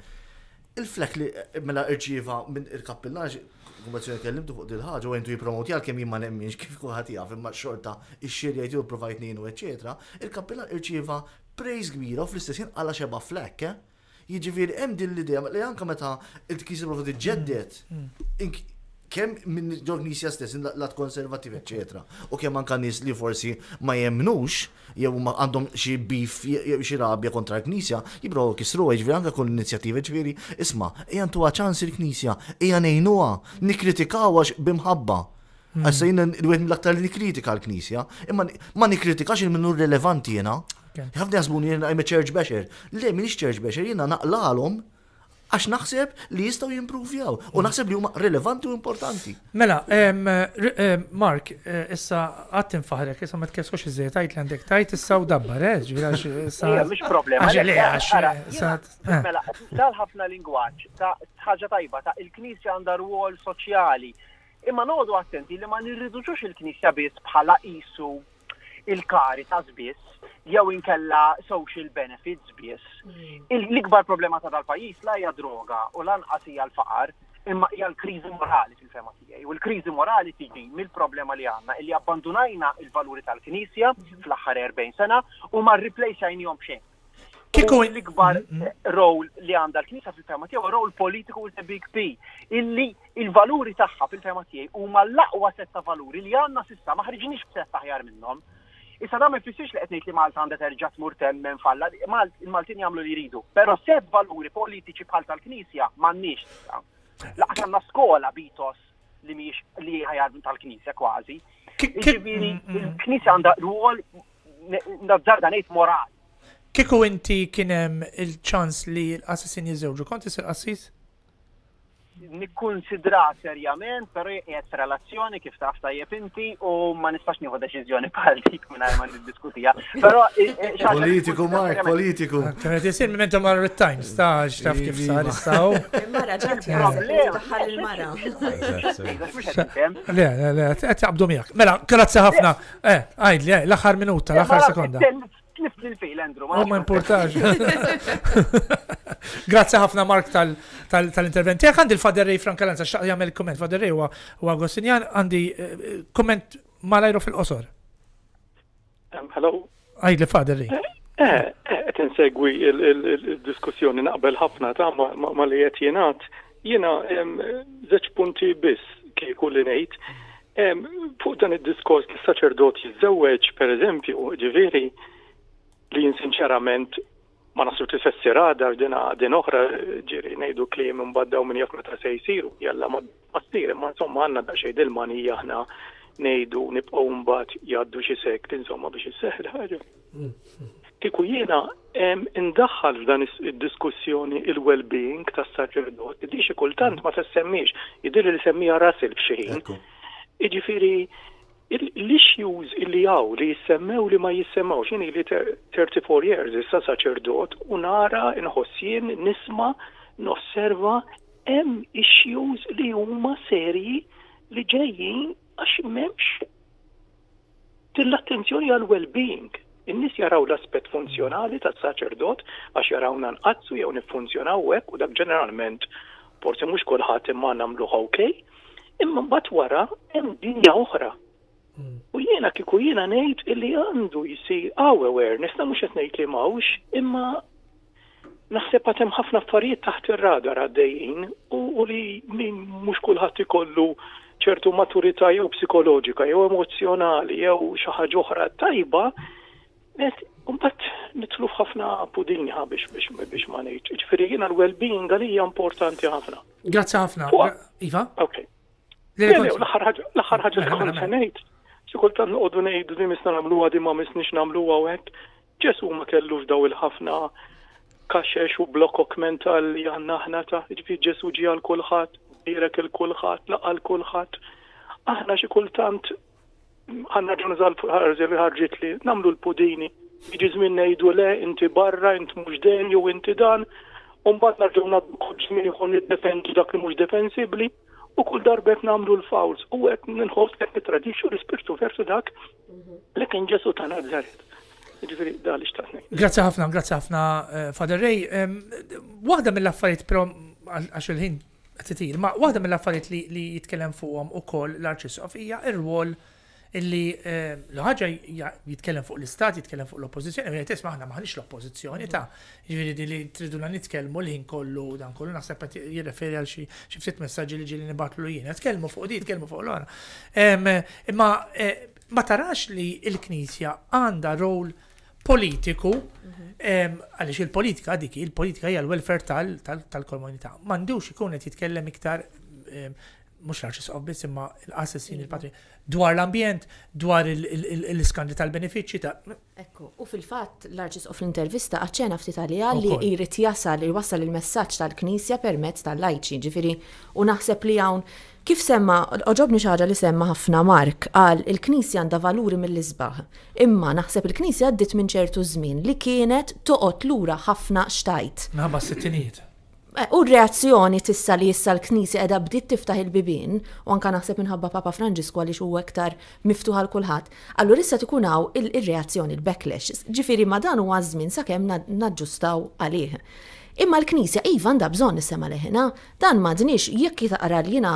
Il-flek li mela irċiva minn il-kappillaġ, kumbazzjoni kellimtu fuq dil-ħagġa, u jentu jipromoti għal kemm ma nemminx kif kuħati għaf, imma xorta ix-xirja jtiju provajt ninu, eccetera, il-kappillaġ irċiva praise gbira u fl-istessin għala xeba flek, eh? jiġifieri hemm din l-idea li anke meta il-tkisib ġeddet mm, mm kem minn l-Knisja stess, l-lat konservativ, etc. U kem anka nis li forsi ma jemnux, jew għandhom xie bif, jew xie rabja kontra knisja jibro kisru ġviri anka kull inizjativa ġviri, isma, ejjan tuwa ċans il knisja ejjan ejnuwa, nikritikaw bimħabba. Hmm. Għassa jina l-għed mill-aktar li kritika l-Knisja, imma ma nikritikax il-minnu relevanti jena. Għafni għazbuni jena għajme ċerġ beċer. Le, minix ċerġ beċer, jena naqlalom għax naħseb li jistaw jimprovjaw u naħseb li huma rilevanti u importanti. Mela, Mark, eh, issa għattin faħrek, issa ma tkeskux iż-żejt għajt għandek tajt issa u dabbar, eh, ġvira issa. Mux għax. Eh, eh. Mela, dal ħafna lingwaċ, ta' ħaġa tajba, ta' il-knisja għandha rwol soċjali. Imma nodu attenti li ma nirriduċux il-knisja biss bħala isu il-karita zbiss, jew inkella social benefits biss. L-ikbar problema ta' dal-pajis la hija droga u lanqas hija l-faqar imma hija l-kriżi morali fil-fema tiegħi. U l-kriżi morali tiġi mill-problema li għandna Illi abbandunajna il-valuri tal-Knisja mhm. fl-aħħar 40 sena u ma rriplejxajnihom xejn. Kiku l-ikbar mm-hmm. rol li għandha l-Knisja fil-fema tiegħu rol politiku u big P illi il-valuri tagħha fil-fema tiegħi huma l-aqwa setta valuri li għandna sissa ma ħriġniex b'setta aħjar minnhom. Issa da ma jfissirx li qed ngħid li Malta għandha terġa' tmur temmen falla, il-Maltin jagħmlu li jridu. Però sepp valuri politiċi bħal tal-Knisja m'għandniex. Laqqa għandna skola bitos li mhijiex li ħajad tal-Knisja kważi. Ġifieri il-Knisja mm, mm, mm. għandha rwol nazzarda ngħid morali. Kiku inti kien hemm il-ċans li l-assassin jiżewġu, konti s qassis? nikkonsidra serjament, pero jgħet relazzjoni kif taf ta' jepinti u ma nistax nieħu deċiżjoni bħal dik minn ma niddiskutija. Però eh, eh, politiku Mark, politiku. Kienet isir minn ta' Margaret Times, ta' xtaf kif sar istaw. Mara ġat ħal mara Le, le, le, qed jaqbdu miegħek. Mela, grazzi ħafna. Eh, għajd li, l-aħħar minuta, l-aħħar mela, sekonda tlif l Andrew. Ma oh, importax. Grazie ħafna Mark tal-intervent. Jek għandi l Franka Lanza xaq jgħamil komment, Faderrej u Agostinjan, għandi eh, komment malajru fil-qosor. Hello. Għaj li rej. Eh, eh, eh insegwi il-diskussjoni naqbel ħafna ta' ma li qed jenat, jena zeċ punti bis kieku li nejt. Fuq dan il-diskors il-saċerdot jizzewġ, per eżempju, ġiviri, li sinċerament ma t li sessirada dina din oħra ġiri nejdu klim minn baddaw minn jaf meta se jisiru jalla ma sir ma insomma għanna da xej dil mani jahna nejdu nibqgħu mbagħad jgħaddu xi sekt insomma biex isseħħel ħaġa. Mm. Kieku jiena indaħħal f'dan id-diskussjoni il-well-being tas-saċerdot, id-dixi kultant ma id jidhir li semmija rasil b'xi ħin l-issues illi għaw li jissemmew li ma jissemmew xini li 34 years issa saċerdot u nara nħossien nisma nosserva hemm issues li huma serji li ġejjin għax memx till-attenzjoni għal well-being. In-nies jaraw l-aspett funzjonali tas-saċerdot għax jarawna nqazzu jew nifunzjonaw hekk u dak ġeneralment forsi mhux kulħadd imma nagħmluha okej, imma mbagħad wara hemm dinja oħra U jiena kiku jiena nejt illi għandu jisir għaw awareness, na mux nejt li mawx, imma naħseb għatem ħafna affarijiet taħt ir-radar għaddejjin u li minn mux kullħat ikollu ċertu maturità jew psikoloġika jew emozjonali jew xi ħaġa oħra tajba, Umbat nitluf ħafna pudin biex biex biex ma ngħid. Ġifiri jiena l-well-being għalija importanti ħafna. Grazzi ħafna. Iva? Ok. L-aħħar ħaġa l-aħħar ħaġa kultant noqogħdu ngħidu di misna nagħmluha għadi ma misniex nagħmluha hekk. Ġesu ma kellux daw il-ħafna kaxex u blokok mental li għanna ħna ta' ġifi ġesu ġi għal kulħadd, direk il-kulħadd, għal kulħadd. Aħna xi kultant għanna ġunżal ħarżel ħarġit li namlu l-pudini. Jiġi żmien ngħidu le inti barra, inti mhux dejjem jew inti dan, u mbagħad narġgħu nagħdu ġmien ikun niddefendu dak li mhux defensibbli u kull darbet namlu l-fawls u għet minħos għet nittradixxu rispirtu versu dak mhm. li kien ġesu ta' nazzaret. Grazie ħafna, grazie ħafna, eh, Fader Rej. Waħda mill-affarijiet, però, għax il-ħin għetitil, ma waħda mill-affarijiet li jitkellem fuqom u koll l-arċisqof hija ir-rwol illi eh, l jitkellem fuq l-istat, jitkellem fuq l-oppozizjoni, għamil jtisma ħna maħnix l-oppozizjoni ta' ġviri jiġifieri li triduna nitkellmu l-ħin kollu, dan kollu naħseb jirreferi għal xie ftit messagġi li ġili nibatlu jina, tkellmu fuq di, tkellmu fuq l-għana. Ma eh, ma tarax li il-Knisja għanda rol politiku, mhm. għalix il-politika dik, il-politika hija l-welfare tal-komunità. Mandux ikun qed jitkellem iktar mux l-arċisqof biss imma l-assessin il-patri, dwar l-ambjent, dwar l iskandi tal-benefiċi ta' Ekku, u fil-fat l arċis of l-intervista għacċena ftit li jrid jasal li wasal il-messaġġ tal-Knisja permezz tal-lajċi, ġifiri, u naħseb li hawn Kif semma, oġobni xaġa li semma ħafna Mark, għal il-Knisja għanda valuri mill-izbaħ. Imma naħseb il-Knisja għaddit minn ċertu żmien li kienet toqgħod lura ħafna xtajt. Naħba s-sittinijiet. U reazzjoni tissa li jissa l knisja edha bdiet tiftaħ il-bibin, u anka naħseb minħabba Papa Franġisku għaliex u għektar miftuħ għal kulħadd, għallu issa tkun hawn il-reazzjoni, il-backlash. ġifiri ma dan huwa żmien sakemm naġġustaw għalih. Imma l-Knisja iva għandha bżonn nissema leħna, dan ma jekk jitaqra li jina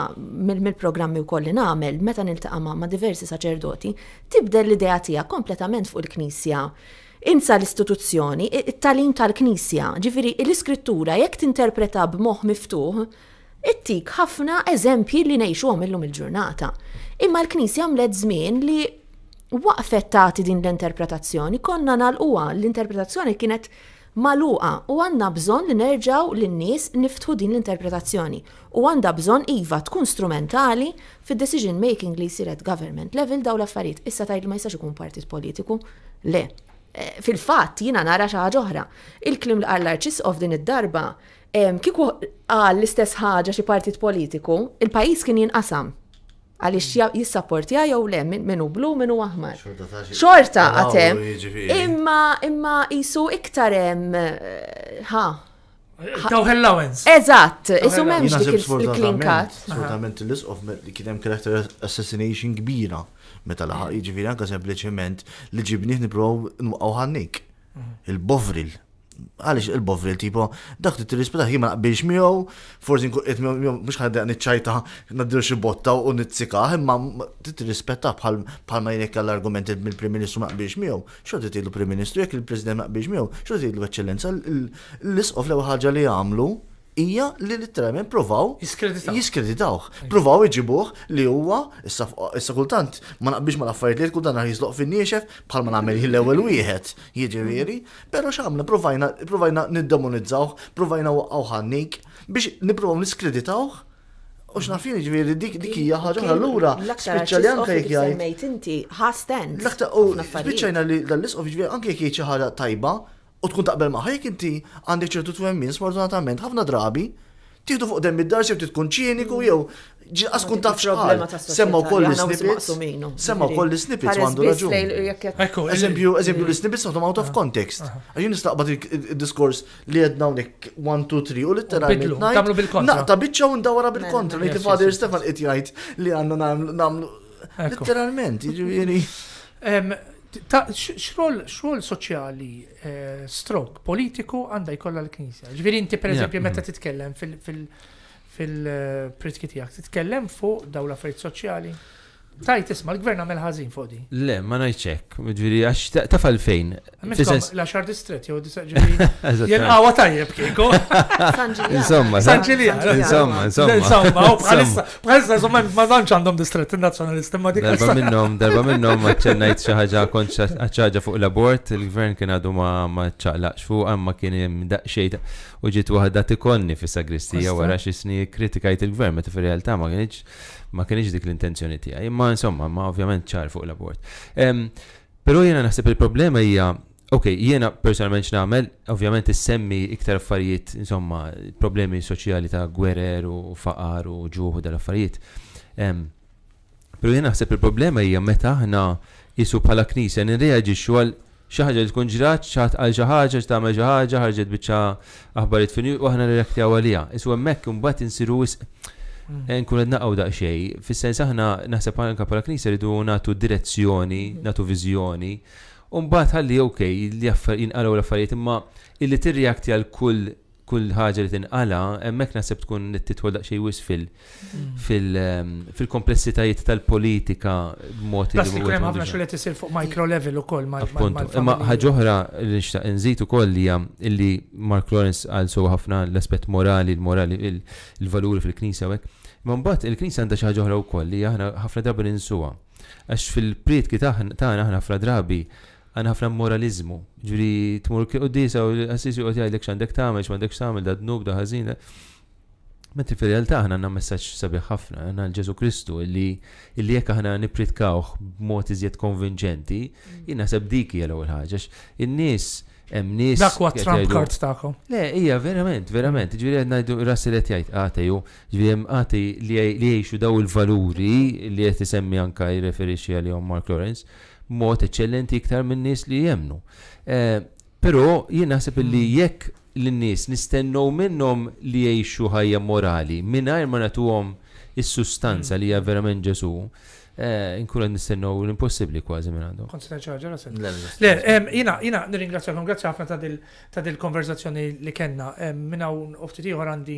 mill-programmi wkoll li nagħmel meta niltaqa' ma' diversi saċerdoti, tibdel l-idea tiegħek kompletament fuq il-Knisja insa l-istituzzjoni, it-talim tal-Knisja, ġifiri l-iskrittura jekk tinterpreta b'moħ miftuħ, ittik ħafna eżempji li nejxu għamillum il-ġurnata. Imma l-Knisja mlet żmien li waqfet tagħti din l-interpretazzjoni, konna nal-uwa l-interpretazzjoni kienet maluqa u għanna bżon li nerġaw l-nies niftħu din l-interpretazzjoni u għanna bżon iva tkun strumentali fid decision making li jisiret government level daw l-affarijiet issa tajl ma jistax ikun partit politiku le Eh, fil-fatt jina nara xi ħaġa oħra. Il-klim li qal l din id-darba kiku qal l-istess ħaġa xi partit politiku, il-pajjiż kien jinqasam għalix għaj jew le minnu blu minnu aħmar. Xorta għatem. Jiġifieri. Imma imma jisu iktarem ha. Eh, eh, Taw allowance. Eżatt, jisu memx dik il-klinkat. Sfortament l-isqof li kienem assassination kbira meta laħa jiġifieri anke sempliċement li ġibnih nipprow nwaqgħu ħannik. Il-bovril. Għaliex il-bovril tipo dak trid rispeta ħima naqbilx miegħu, forsi qed mhux ħadda niċċajta naddiru xi botta u nitzika, imma trid tirrispetta bħal bħalma jgħidlek l-argument mill-Prim Ministru ma naqbilx miegħu. Xogħol il-Prim Ministru jekk il-President ma miegħu, xogħol trid l-Eċċellenza l-isqof l ewwel ħaġa li jagħmlu hija li literalment provaw jiskreditawh. Provaw iġibuh li huwa issa kultant ma naqbix ma l li kultant nar jizloq fin-niexef bħal ma nagħmel l-ewwel wieħed jiġifieri, però x'għamna provajna provajna niddemonizzaw, provajna waqgħu ħannik biex nippruvaw niskreditawh U xnafin ġviri jiġifieri, dik dik hija ħaġa allura. Speċjali anke jekk jgħid. Mejt inti ħasten. L-aktar u oh, speċjali li dal-isqof ġviri jiġifieri anke jekk jgħid xi ħaġa tajba, u tkun taqbel maħħa jek inti għandek ċertu twemmin sfortunatament ħafna drabi tieħdu fuq dem id-dar xi titkun tkun ċiniku mm. jew ġiqas kun taf xaqal. Semma koll l-snippets. Semma koll l-snippets għandu raġun. Eżempju, eżempju l-snippets għandu out of context. Għajun nistaqbad il-diskors li għedna unik 1, 2, 3 u l Tamlu bil-kontra. Naqta bieċa u ndawra bil-kontra. Li t-fader Stefan it jgħid li għanna namlu. Literalment, ġivjeni. Jiġifieri xrol xrol soċjali eh, strok politiku għandha jkollha l-Knisja. Ġifieri inti pereżempju meta mhm. titkellem fil- eh, pritki tiegħek titkellem fuq dawla l-affarijiet soċjali? Tajt isma, l-gvern għamel ħazin fodi. Le, ma najċek, ġviri, għax tafal fejn. L-axar distret, jow disa ġviri. Jen għawa tajjeb kiko. Insomma, Sanġilija. Insomma, insomma. Insomma, oh, bħalissa, bħalissa, insomma, ma danċ għandhom distret il-nazjonalist, ma dik. Darba minnom, darba minnom, ma ċennajt xaħġa konċaħġa fuq l-abort, l gvern kien għadu ma ċaqlaqx fuq, għamma kien daqxejta u ġiet t tikonni fis sagristija għara xisni kritikajt il-gvern, meta fir-realtà ma kienx ma kienx dik l-intenzjoni tiegħi, imma insomma, ma ovvjament ċar fuq l-abort. Però jiena naħseb il-problema hija Ok, jiena personalment x'namel, ovvjament issemmi iktar affarijiet, insomma, problemi soċjali ta' gwerer u faqar u ġuħu dal-affarijiet. però jiena naħseb il-problema hija meta aħna jisu bħala knisja nirreaġi għal xi ħaġa li tkun ġrat, xaħat għal xi ħaġa, x'tagħmel xi ħaġa, ħarġet biċċa aħbarijiet fin u aħna nirreaktjaw għalija. Isu hemmhekk imbagħad insiru wisq Eh, nkun qed naqgħu daqsxejn, fis-sens aħna naħseb anke bħala knisja rridu nagħtu direzzjoni, mhm. nagħtu viżjoni. mbagħad ħalli ok, li jinqalaw l-affarijiet imma illi tirreakti għal kull kull ħaġa li tinqala, hemmhekk naħseb tkun titwol daqsxejn wis mhm. ehm, fil-komplessitajiet tal-politika b'mod li. Plastik hemm ħafna xogħol qed isir fuq micro level ukoll ma' appuntu Imma ħaġoħra li nixtaq inżid ukoll hija illi Mark Lawrence għal sew ħafna l-aspett morali, l-morali, il-valuri fil-Knisja hekk Man bat il knisa għandha xi ħaġa oħra li aħna ħafna drabi ninsuwa Għax fil-prietki tagħna aħna ħafna drabi għan ħafna moralizmu. Ġuri tmur qudisa u l-assisi u għatjaj x'għandek tagħmel x'għandek samel da d-nub, da ħażin. Mentri fil-realtà ħana għanna messaċ sabiħ ħafna, għanna l-ġesu Kristu illi jek jekk ħana nipritkawħ b'mod iżjed konvinġenti, mm. jina sabdiki diki għal ewwel ħaġa. In-nies emnis. nies. Dak wa trump card tagħkom. Le, ija, verament, verament. Ġviri qed ngħidu rassi qed jgħid għatiju, ah, ġifieri ah, għati li jgħixu daw il-valuri li qed isemmi anke jirreferixxi għalihom Mark Lawrence mod eċċellenti iktar minn nies li jemnu. Eh, però jien naħseb li hmm. jekk l-nies nistennew minnhom li jgħixu ħajja morali mingħajr ma nagħtuhom is-sustanza hmm. li hija verament Ġesu Eh, inkunu nistennew l-impossibbli kważi minn għandu. Konsistenċ ħaġa rasen. Le, jina, jina nir-ingrazzja, kongrazzja ħafna ta' dil-konverzazzjoni li kellna. Minn hawn uftit ieħor għandi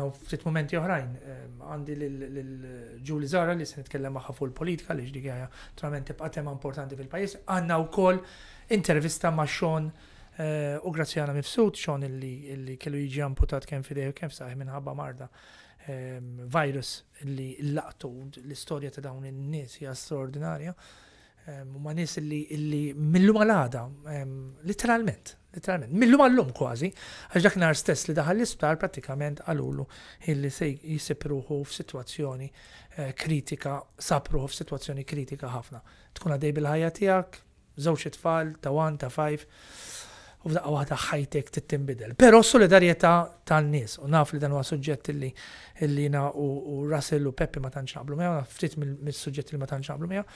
naw ftit momenti oħrajn. Għandi l-Ġuli Zara li se nitkellem magħha fuq il-politika li għaja trament tibqa' tema importanti fil-pajjiż. u wkoll intervista ma' xon eh, u Grazzjana Mifsud, xon illi kellu jiġi amputat kemm fidej u kemm saħi minħabba marda. Ehm, virus li laqtu l-istorja ta' dawn in-nies hija straordinarja. Ehm, ma' nies li millu lum għal-għada, ehm, literalment, literalment, millu lum għallum kważi, għax dak nar stess li daħal l-isptar pratikament għalulu illi se jisipruħu f'sitwazzjoni eh, kritika, sapruħu f'sitwazzjoni kritika ħafna. Tkun għadej bil-ħajja tiegħek, żewġ tfal, ta' one, ta' five u f'daqqa waħda ħajtek tittinbidel. Pero solidarieta tan-nies u naf li dan huwa suġġett li lina u Russell u Peppi ma tantx naqblu miegħu, ftit mis-suġġett li ma tantx naqblu miegħu.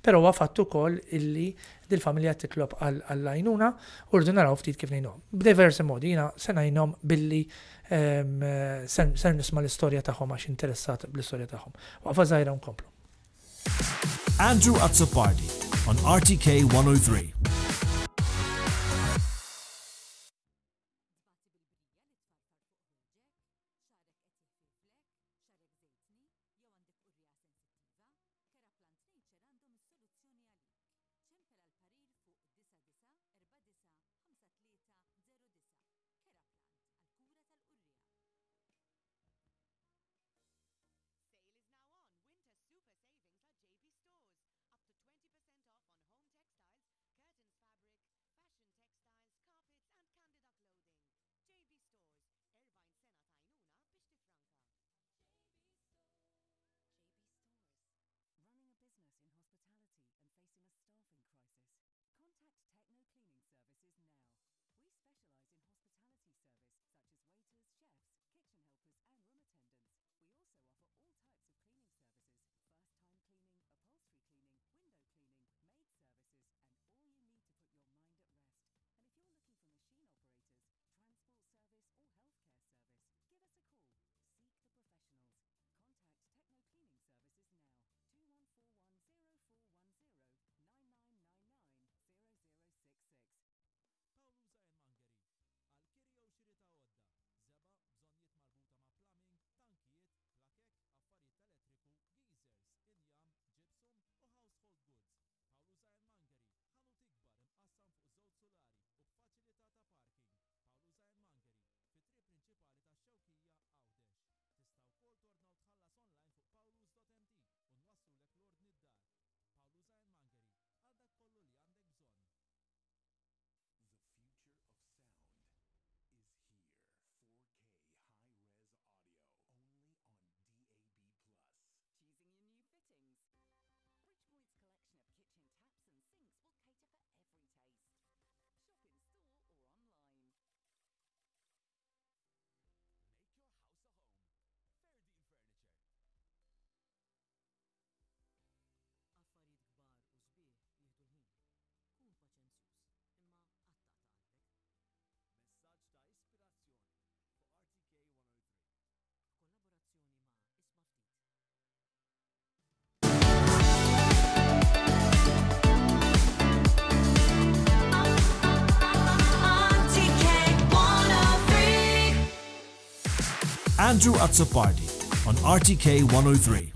Però huwa fatt ukoll illi dil-familja titlob għall lajnuna u rridu naraw ftit kif ngħinhom. B'diversi modi jiena se ngħinhom billi ehm, ser nisma' l-istorja tagħhom għax interessat bl-istorja tagħhom. Waqfa żgħira nkomplu. Andrew Azzopardi on RTK 103. Andrew Azzopardi on RTK 103.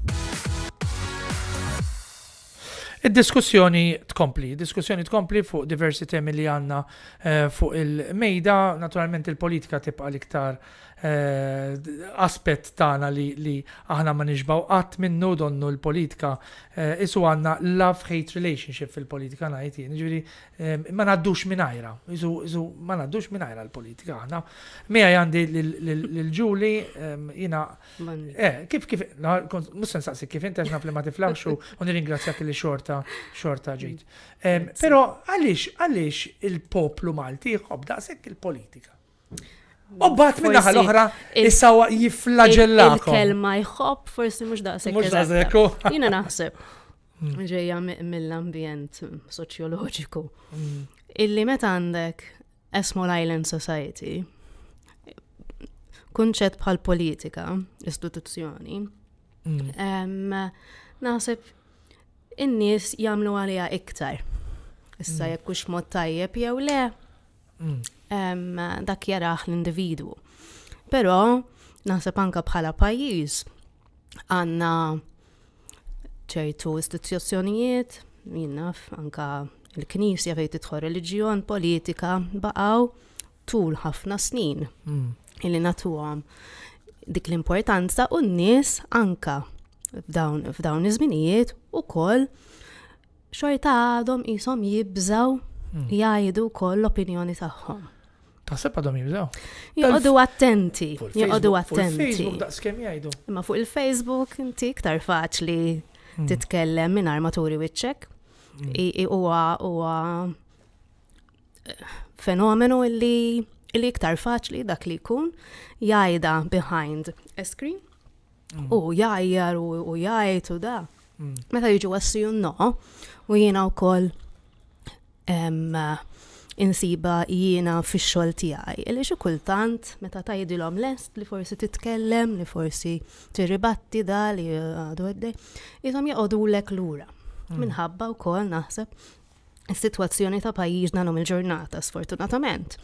Id-diskussjoni tkompli, diskussjoni tkompli fuq diversi temi li għanna eh, fuq il-mejda, naturalment il-politika tibqa l-iktar Eh, aspett tagħna li aħna ma nixbaw qatt minnu donnu l-politika. Eh, isu għandna love-hate relationship fil-politika ngħid jien, uh, ma ngħaddux mingħajra, isu ma naddux mingħajra l-politika aħna. Mija għandi lil-ġuli eh, kif kif musen saqsi kif inti għax nafli ma tiflax u nirringrazzjak li xorta xorta ġejt. Però għaliex għaliex il-poplu Malti jħobb daqshekk il-politika. U bat minna ħal oħra issa jifflagella. Il-kelma jħob forsi mux daqsek. Mux daqsek. Jina naħseb. Ġeja mill-ambjent soċjoloġiku. Mm. Illi meta għandek Esmol Island Society, kunċet bħal politika, istituzzjoni, mm. naħseb in-nies jagħmlu għalija iktar. Issa mm. jekkux mod tajjeb jew le, dak jaraħ l-individwu. Però naħseb anka bħala pajjiż għandna ċertu istituzzjonijiet, jinnaf anka il-Knisja fejn tidħol reliġjon, politika, baqgħu tul ħafna snin mm. illi għam dik l-importanza u n-nies anka f'dawn iż-żminijiet ukoll xorta għadhom qishom jibżaw mm. jgħidu wkoll l-opinjoni tagħhom seppa domi bżaw. Jodu attenti. Jodu attenti. Facebook daqs kemm Imma fuq il-Facebook inti iktar faċli hmm. titkellem minn armaturi wiċċek. Hmm. Uwa, uwa fenomenu illi illi iktar faċli dak li jkun jajda behind a screen hmm. u jajjar u jajtu u da. Meta jiġu għassiju no u jiena wkoll insiba jiena fix-xogħol tiegħi. Illi xo kultant meta l-om lest li forsi titkellem, li forsi tirribatti da li għadu l jithom jaqodulek lura. Mm. Minħabba wkoll naħseb is-sitwazzjoni ta' pajjiżna nom il-ġurnata, sfortunatament.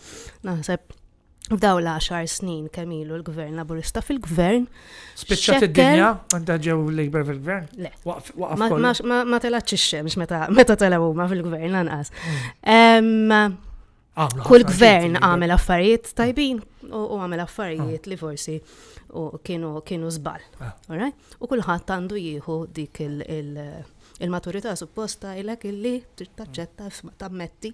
Naħseb f'daw l-10 snin kemilu l-gvern laburista fil-gvern. Spiċċat id-dinja, għanda ġew l-Labor fil-gvern? Le. Ma telaċ ix-xemx meta telaw huma fil-gvern lanqas. Ah, kull gvern għamel affarijiet tajbin u għamel affarijiet ah. li forsi kienu żball. Ah. U kulħadd għandu jieħu dik il-maturità supposta ilek illi taċċetta tammetti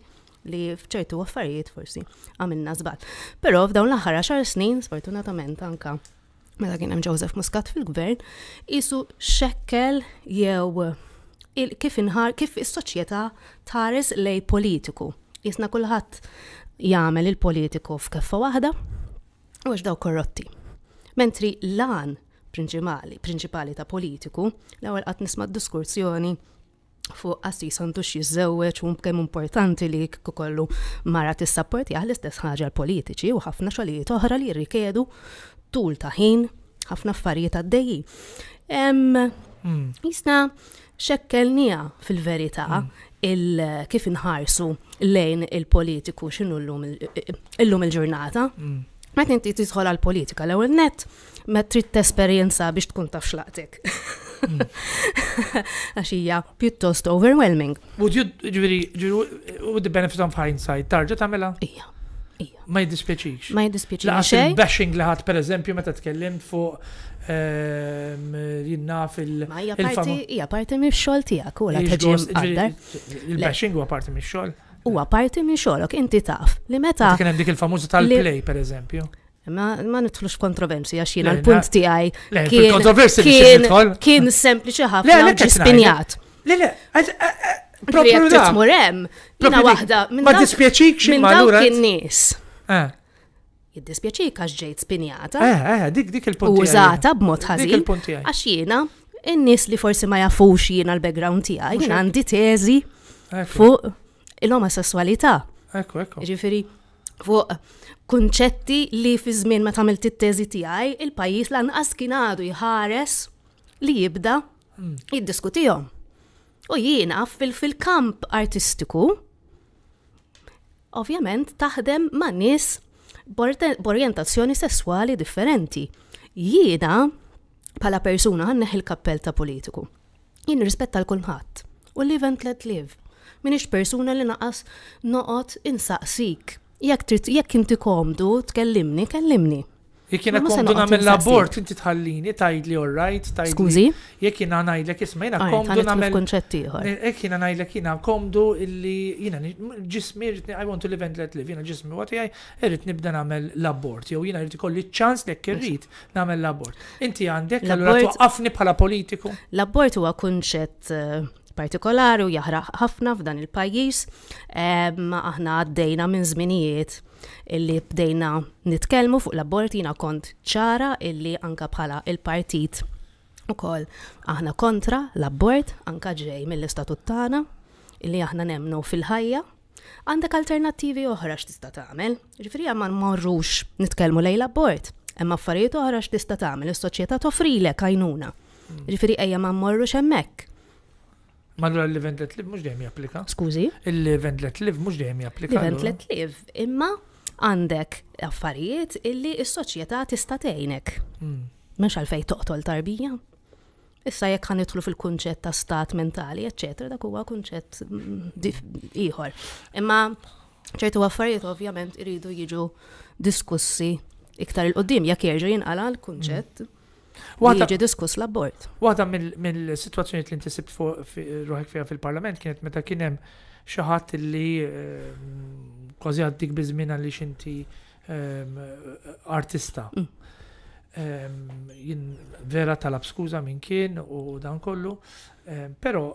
li fċertu affarijiet forsi għamilna żball. Però f'dawn l-aħħar xar snin, sfortunatament anka meta kien hemm Joseph Muscat fil-gvern, isu xekkel jew kif inħar kif is-soċjetà tares lej politiku. Jisna kulħadd jagħmel il-politiku f'keffa waħda u għax daw korrotti. Mentri lan prinċipali, prinċipali ta' politiku, l-ewwel qatt nisma' diskursjoni fuq għassi xie jizzewċ u kemm importanti li kollu mara t-sapporti għal istess ħaġa l-politiċi u ħafna xogħlijiet oħra li rikedu tul ta' ħin ħafna affarijiet għaddejji. Mm. Jisna xekkelnija fil-verità mm. kif inħarsu lejn il-politiku xinu l-lum il-ġurnata. Ma mm. inti tidħol għal-politika l-ewel net, ma trid tesperjenza biex tkun tafxlaqtek. Għax hija pjuttost overwhelming. Would you ġifieri would the benefit of hindsight tarġa tagħmilha? Ija. Ma jidispieċiċ. Ma jidispieċiċ. Għax il-bashing liħat, per eżempju, meta t tkellimt fuq ehm, jinnna fil Ma hija parti hija parti mix-xogħol tiegħek u la Il-bashing huwa parti mix-xogħol. Huwa parti xol, ok, inti taf li meta. Kien dik il-famuża tal-play per eżempju. Ma, ma nidħlux kontroversi għax jiena l-punt tiegħi kien kontroversi kien, kien sempliċi ħafna ġi spinjat. Le le, proprio da. minna hemm. Jiena waħda minn Ma l xi Minna Minn nies. Eh. Jiddispjaċik għax ġejt spinjata. Eh, eh, dik dik il-punt. Użata b-mod ħażin. Għax jiena in-nies li forsi ma jafux jiena l-background tiegħi, jiena għandi teżi fuq il-omosessualità. Ekku, ekku. Ġifiri, fuq kunċetti li fi żmien ma tagħmel it-teżi tiegħi il-pajjiż lanqas kien għadu jħares li jibda hmm. jiddiskutihom. U jiena fil-kamp artistiku ovvjament taħdem ma' nies b'orjentazzjoni sessuali differenti. Jiena pala persuna għanneħ il-kappell ta' politiku. Jien rispetta l-kulħadd u live and let live. Minix persuna li naqas noqot insaqsik Jekk trid jekk inti komdu, tkellimni, kellimni. Jekk jiena komdu nagħmel l-abort, inti tħallini, tajdli all right, Skużi? Jekk jiena ngħidlek isma' jiena komdu nagħmel konċett ieħor. Jekk jiena ngħidlek jiena komdu illi jiena ġismi I want to live and let live, jiena ġismi waqt tiegħi irid nibda nagħmel l-abort, jew jiena irid ikolli ċans jekk irrid nagħmel l-abort. Inti għandek allura twaqafni bħala politiku. L-abort huwa kunċett eh, partikolari u jaħraq ħafna f'dan il-pajjiż. Aħna għaddejna minn żminijiet illi bdejna nitkellmu fuq l abortina kont ċara illi anka bħala il-partit ukoll aħna kontra l-abort anka ġej mill-istatut tagħna illi aħna nemnu fil-ħajja għandek alternattivi oħra x'tista' tagħmel. Ġifieri ma nmorrux nitkellmu lejn l-abort, hemm affarijiet oħra x'tista' tagħmel is-soċjetà toffrilek għajnuna. Mm. Ġifri ejja ma mmorrux hemmhekk. Ma l l-event let live mux dejjem japplika. Skużi? L-event let live mux dejjem japplika. L-event let live, imma għandek affarijiet illi s-soċjetà tista' tgħinek. Hmm. Mhux għalfej toqtol tarbija. Issa jekk ħan fil-kunċett ta' stat mentali, eċċetera, dak huwa kunċett mm, ieħor. Imma ċertu affarijiet ovvjament iridu jiġu diskussi iktar il-qoddim jekk jerġa' jinqala l-kunċett hmm ġe diskus l-abort. Waħda mill-situazzjoni li intisib ruħek fiha fil-parlament kienet meta kien hemm xi ħadd li ehm, kważi għaddik li għaliex inti ehm, artista. Mm. Ehm, jinn vera talab skuża minn kien u dan kollu, però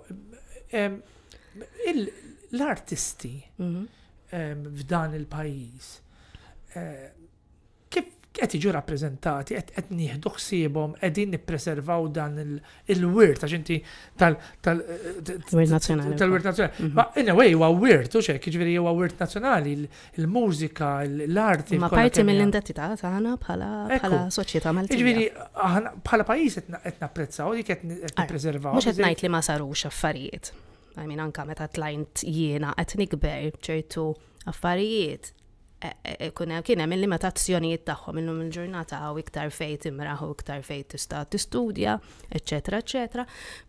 l-artisti mhm. f'dan il-pajjiż eh, qed jiġu rappreżentati, qed nieħdu ħsiebhom, qegħdin nippreservaw dan il-wirt ta' inti tal-wirt eh, nazzjonali. Tal-wirt nazzjonali. Mhm. Ma in a way huwa wirt u hekk, jiġifieri huwa wirt nazzjonali, il-mużika, l-arti. Ma parti mill-identità tagħna bħala soċjetà Maltija. Jiġifieri aħna bħala pajjiż qed napprezzaw dik qed nippreservaw. Mhux qed jiġifieri- ngħid li ma sarux affarijiet. I mean anka meta tlajnt jiena qed nikber ċertu affarijiet kien hemm il-limitazzjonijiet tagħhom illum il-ġurnata għaw iktar fejn timraħ u iktar fejn tista' tistudja, eċetera, eċetera.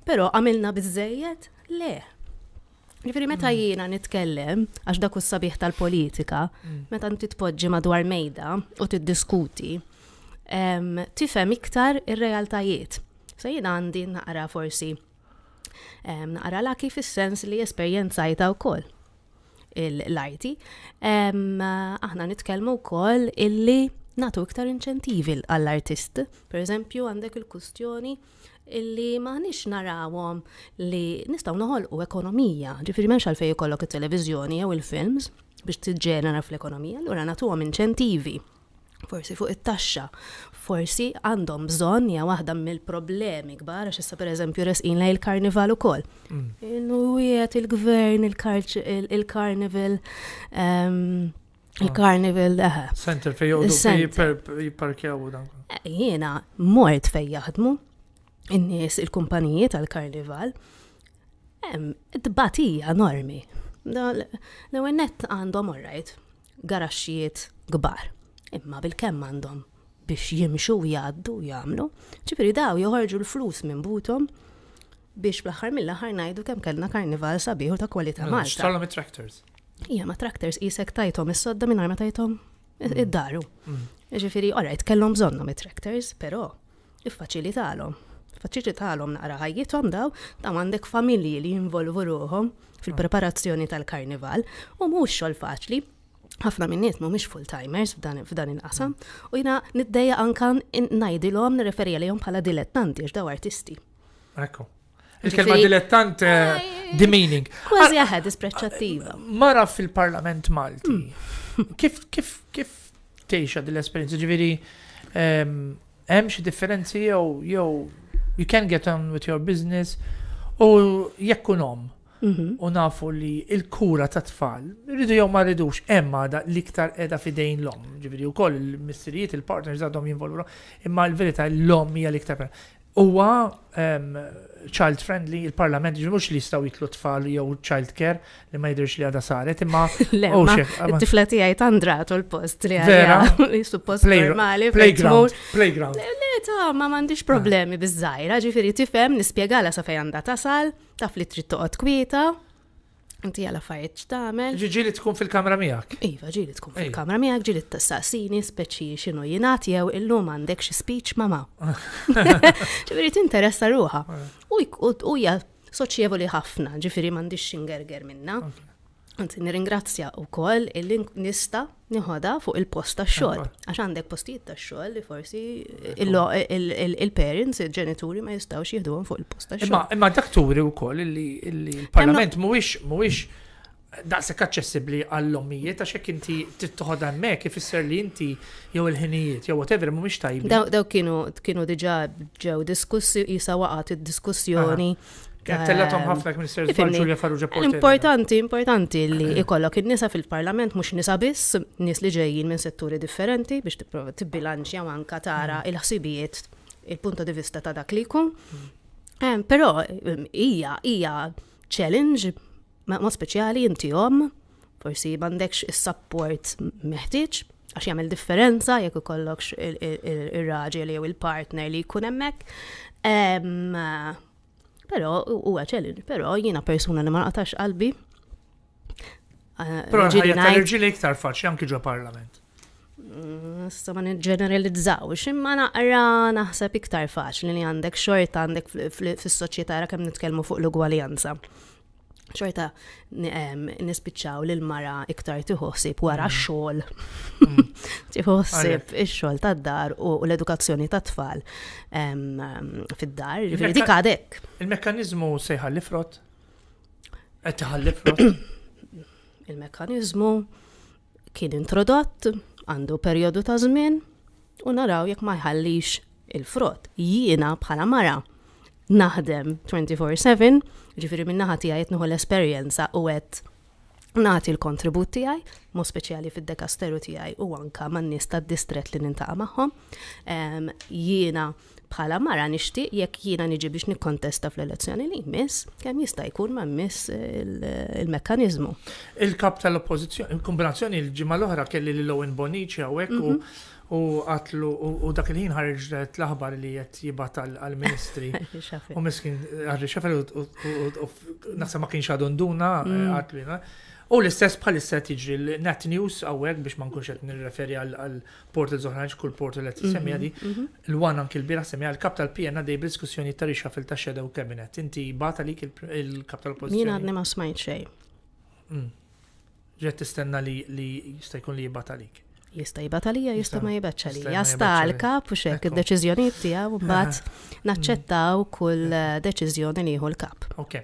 Però għamilna biżejjed le. Ġifieri meta mm. jiena nitkellem għax dak sabiħ tal-politika, mm. meta titpoġġi madwar mejda u tiddiskuti, tifhem iktar ir-realtajiet. Se jiena għandi naqra forsi naqra la kif is-sens li esperjenzajta wkoll l-IT. Aħna nitkellmu wkoll illi natu iktar inċentivi għall-artist. Per eżempju, għandek il-kustjoni illi maħnix narawom li nistaw noħol u ekonomija, ġifiri menx għalfej kollok il-televizjoni jew il-films biex t-ġenera fl-ekonomija, l-għura natu inċentivi forsi fuq it-taxxa, forsi għandhom bżonn hija waħda mill-problemi kbar għax issa pereżempju resqin lej il-karnival ukoll. Mm. Inwiet il-gvern il-karnival ehm, ah. il-karnival daħa. Eh. Center fejn jodu jiparkjaw dan. Eh, jiena mort fejn jaħdmu in-nies il-kumpaniji tal-karnival. Hemm tbatija normi. L-għennet għandhom orrajt garaxxijiet kbar imma bil kem għandhom biex jimxu jgħaddu jagħmlu. Ġifieri daw joħorġu l-flus minn butom biex bl aħħar mill axar ngħidu kemm kellna karnival sabiħu ta' kwalità Malta. Xtallhom me tractors Ija ma tractors jisek tajtom is-sodda minn arma tajtom mm. id-daru. Mm. Ġifiri, orajt kellhom bżonnhom me tractors però iffaċilitalhom. Faċilitalhom naqra ħajjithom daw daw għandek familji li jinvolvu ruhom fil-preparazzjoni tal-karnival u mhux xogħol faċli ħafna minn nies mhumiex full-timers f'dan il-qasam u jina niddejja ankan ngħidilhom nirreferi għalihom bħala dilettanti għax daw artisti. Ekku. Il-kelma dilettant demeaning. Eh, kważi ah, aħed ispreċċattiva. Eh, mara fil-Parlament Malti. Hmm. Kif kif kif tgħixha dil-esperjenza ġifieri ehm, hemm xi differenzi jew jew you can get on with your business u jekk unhom. Mhm. u nafu li il-kura ta' tfal, rridu jew ma rridux, emma da liktar edha fidejn l-om, ġiviri u koll il-missirijiet, il-partners għadhom jinvolvru, imma l-verita l-om hija liktar. Uwa child friendly, il-parlament mhux li jistgħu jitlu tfal jew child care li ma jidhirx li għadha saret, imma. Le, oh, tifla tiegħi tandra tul post li Vera, suppost normali. Playground. Playground. Le, ta' ma m'għandix problemi bizzajra, ġifieri tifhem nispjegala sa fejn għandha tasal, taf li trid toqgħod kwieta, Inti għala fajt ċtamel. Ġiġili tkun fil-kamra miegħek. Iva, ġiġili tkun iva. fil-kamra miegħek, ġiġili t-tassassini, speċi xinu jingħati jew illum għandek xi speech mama. ma'. Ġifieri interessa ruha. U hija soċjevoli ħafna, ġifiri mandi xingerger minna. Anzi, nirringrazzja u il illi nista nħoda fuq il-post ta' xol. Għax għandek postijiet ta' xol li forsi il-parents, il-ġenituri ma jistawx jihduhom fuq il-post ta' xol. Imma dak turi u kol illi il-parlament muwix, muwix, daqsek aċċessibbli għall lomijiet għax hekk inti tittoħod hemmhekk ifisser li inti jew il-ħinijiet jew whatever muwix tajb. Daw kienu diġa diġà ġew diskussi jisa waqgħet id-diskussjoni Tellatom ħafna ehm, Minister Ġulja Farrugia Importanti, importanti li ikollok il-nisa fil-parlament mux nisa biss, nis li ġejjin minn setturi differenti biex tibbilanċja anka tara mm. il-ħsibijiet il-punto di vista ta' dak li jkun. Mm. Ehm, però ehm, hija challenge ma' speċjali inti jom, forsi bandekx is-support meħtieġ għax jagħmel differenza jekk ikollokx ir-raġel jew il-partner li jkun emmek. Però huwa challenge, però jiena persuna li ma naqtax qalbi. Ah, però ġiri iktar faċli anki ġo parlament. Issa mm, ma nġeneralizzaw, ximma naqra naħseb iktar faċli li għandek xorta għandek fis-soċjetà kemm nitkellmu fuq l-ugwaljanza xorta nispiċċaw lil mara iktar tiħossib wara mm. x-xogħol. Mm. Tiħossib ix-xogħol tad-dar u l-edukazzjoni tat-tfal fid-dar. Dik Il-mekkaniżmu se jħalli ifrot Għetħal l-ifrot? Il-mekkaniżmu kien introdott għandu perjodu ta' żmien u naraw jekk ma jħallix il frot Jiena bħala mara naħdem 24-7, ġifiri minna ħati għajet nuħu l-esperienza u għet naħti l-kontribut tijaj, mu speċjali fil-dekasteru tijaj u anka man nista distret li nintaqa maħħom. Jiena bħala mara nixtieq jekk jiena niġi biex nikkontesta fl-elezzjoni li jmiss, kemm jista' jkun ma miss il-mekkaniżmu. Il-kap tal-oppożizzjoni, il-kombinazzjoni l-ġimgħa l-oħra kelli l Owen Bonici għawek u mhm. U għatlu, u dak il-ħin ħarġ l-aħbar li jett jibat għal-ministri. U miskin, ħarġi xafel, u naħseb ma kienx għadu duna mm. eh, għatlu U l-istess bħal-istess iġri l-Net News għawek biex ma nkunx qed nirreferi għal-portal zoħranġ kull portal qed mm-hmm, mm-hmm. semmi għadi. L-wan anki l-bira semmi għal-kap tal-PNA dej b'diskussjoni ta' rixa fil taxxedew kabinet. Inti bat għalik il-kap tal-pozizjoni. Jien għadni ma smajt xej. Mm. Ġet tistenna li jista' jkun li jibat għalik jista' jibgħat għalija, jista' ma jibgħatx għalija. Jasta għal-kap u xek id-deċiżjonijiet tiegħu mbagħad mm. naċċettaw kull deċiżjoni li l-kap. Ok.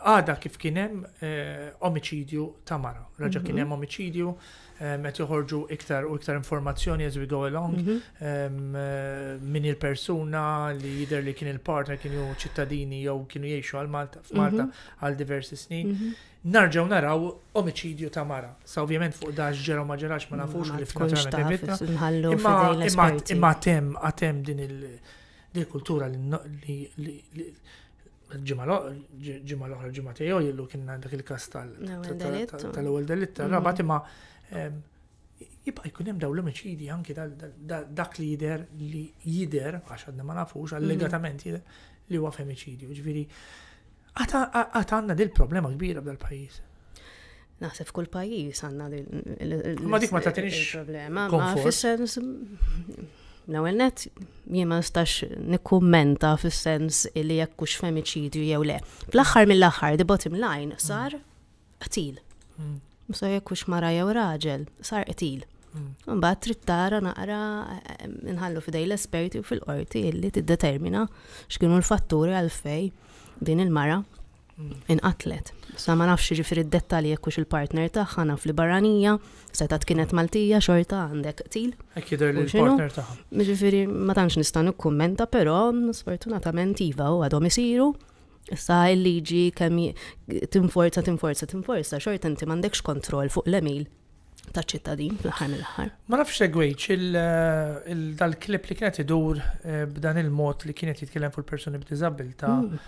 Għada kif kien hemm eh, tamara. ta' Raġa mhm. kien hemm met joħorġu iktar u iktar informazzjoni as we go along mhm. eh, min il-persuna li jidher li kien il-partner kienu ċittadini jew kienu jgħixu għal Malta f'Malta mhm. għal diversi snin. Mhm. Narġaw naraw omicidju ta' mara. Sa' ovvjament fuq dax ġera ma ġerax ma nafux li f'kultura Imma tem għatem din il-kultura li ġimma l-oħra ġimma tiegħu jillu kien dak il kastal tal-ewwel delitt, tal-rabat imma jibqa jkun hemm dawn l omiċidi anki dak li jider li jider għax għadna ma nafux mhm. allegatament jidher li huwa femicidju. Ġifieri għad għandna dil problema kbira b'dal pajjiż. Naħseb kull pajjiż għandna Ma dik ma tagħtinix problema. Ma fis-sens l-ewwel net jien ma nistax nikkummenta fis-sens li jekk hux femicidju jew le. Fl-aħħar mill-aħħar the bottom line sar mm. qatil. Mm so jekk hux mara jew raġel, sar qtil. Mm. Mbagħad trid tara naqra eh, inħallu fidej l-esperti u fil-qorti illi tiddetermina x'kienu l-fatturi għal fej din il-mara mm. inqatlet. Sa ma nafx ġifir id-dettalji jekk il-partner tagħha naf li barranija, seta' kienet Maltija xorta għandek qtil. Ekkider li l-partner tagħha. Ġifieri ma tantx nista' nikkummenta, però sfortunatament iva u għadhom isiru Issa il-liġi kemm tinforza, tinforza, tinforza, xorta inti m'għandekx kontroll fuq l-emil ta' ċittadin fl-ħar mill-ħar. Ma nafx segwejċ, dal-klip li kienet idur eh, b'dan il-mod li kienet jitkellem fuq il-persuni b'dizabilta mm.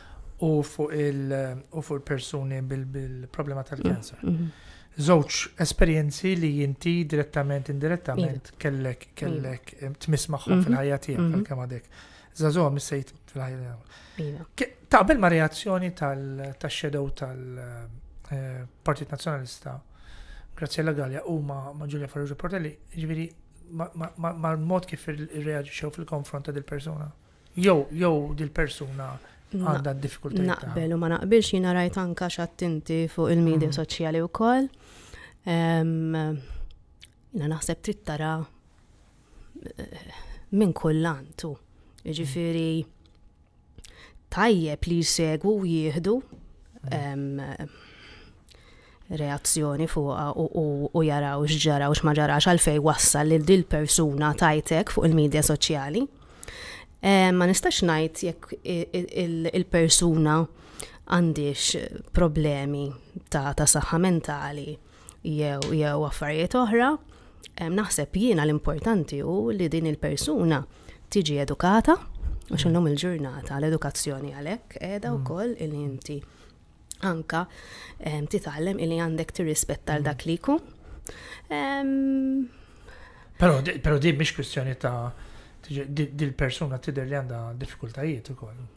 u fuq il-persuni bil-problema tal-kanser. Zoċ mm, mm-hmm. esperienzi li jinti direttament, indirettament iva. kellek, iva. kellek eh, magħhom mm-hmm. fil-ħajja tijak, mm-hmm. għadek. kamadek mis-sejt fil-ħajja Taqbel ma' reazzjoni tal-shadow tal-Partit eh, Nazjonalista, Alla Gallia u ma' Giulia Farrugia Portelli, ġviri, ma' mod kif reagġiċew fil-konfront ta' dil-persuna. Jow, jow dil-persuna għanda diffikultà. Naqbel u ma naqbel xina rajt anka xattinti fuq il-medja mm. soċjali u kol. Jina naħseb trittara eh, minn kollantu. Ġifiri, tajjeb li jsegwu u jieħdu reazzjoni fuqa u jaraw x'ġaraw x'ma ġarax għalfej wassal li dil persuna tajtek fuq il-medja soċjali. Ma nistax ngħid jekk il-persuna għandix problemi ta' ta' saħħa mentali jew jew affarijiet oħra, naħseb jiena l-importanti u li din il-persuna tiġi edukata u xillum il-ġurnata l-edukazzjoni għalek, edha u mm. koll il-li inti anka il-li għandek t-rispetta l mm. dak li jkun. Però di mhix kwistjoni ta' dil-persuna tidher li għandha diffikultajiet ukoll.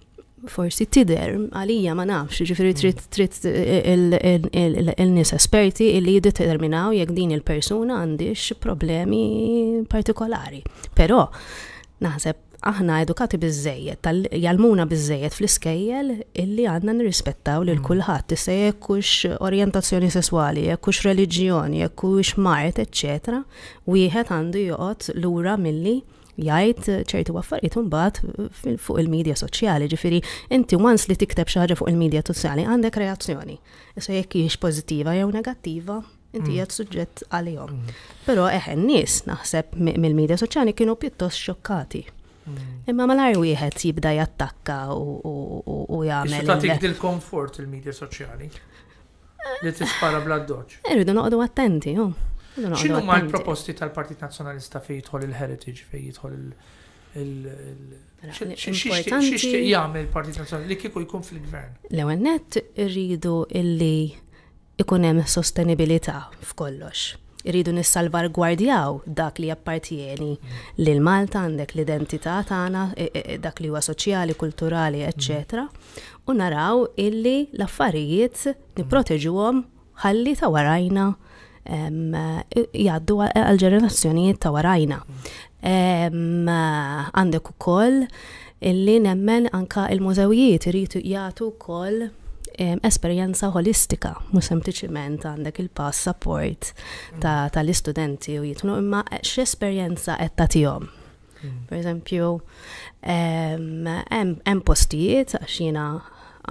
Forsi tidher għalija ma nafx, ġifieri mm. trid il-nies esperti li jiddeterminaw jekk din il-persuna għandix problemi partikolari. Però naħseb aħna edukati bizzejiet, jalmuna bizzejiet fl-iskejjel illi għanna nirrispettaw lil mm. kulħadd issa jekkux orientazzjoni sessuali, jekkux reliġjoni, jekkux mart, eccetera, wieħed għandu joqgħod lura milli jgħid ċertu affarijiet mbagħad fuq il-medja soċjali, ġifieri inti wans li tikteb xaġa ħaġa fuq il-medja soċjali għandek reazzjoni. Issa jekk hiex pożittiva jew negattiva, inti mm. jgħed suġġett għalihom. Mm. Però eħen nies naħseb mill-medja soċjali kienu pjuttost xokkati Mm. Imma malar wieħed jibda jattakka u jagħmel. Tagħtik dil-komfort il-medja soċjali. Li tispara bla doċ. Irridu eh, noqogħdu attenti, hu. X'inhu ma l-proposti tal-Partit Nazzjonalista fejn jidħol il-heritage, fejn jidħol il- Xixtieq jagħmel il-Partit Nazzjonalista li kieku jkun fil-gvern. L-ewwel nett irridu illi ikun hemm sostenibilità f'kollox irridu nissalvargwardjaw dak li appartieni lil Malta għandek l-identità tagħna, e, e, e, dak li huwa soċjali, kulturali, eċċetera. U naraw illi l-affarijiet nipproteġuhom ħalli ta' warajna jgħaddu għal-ġenerazzjonijiet ta' warajna. Għandek ukoll illi nemmen anka il-mużewijiet irridu jagħtu wkoll esperjenza holistika, mhux sempliċement għandek il-passaport mm. tal-istudenti u jitnu imma x'esperjenza qed tagħtihom. Mm. Per eżempju, hemm postijiet għax jiena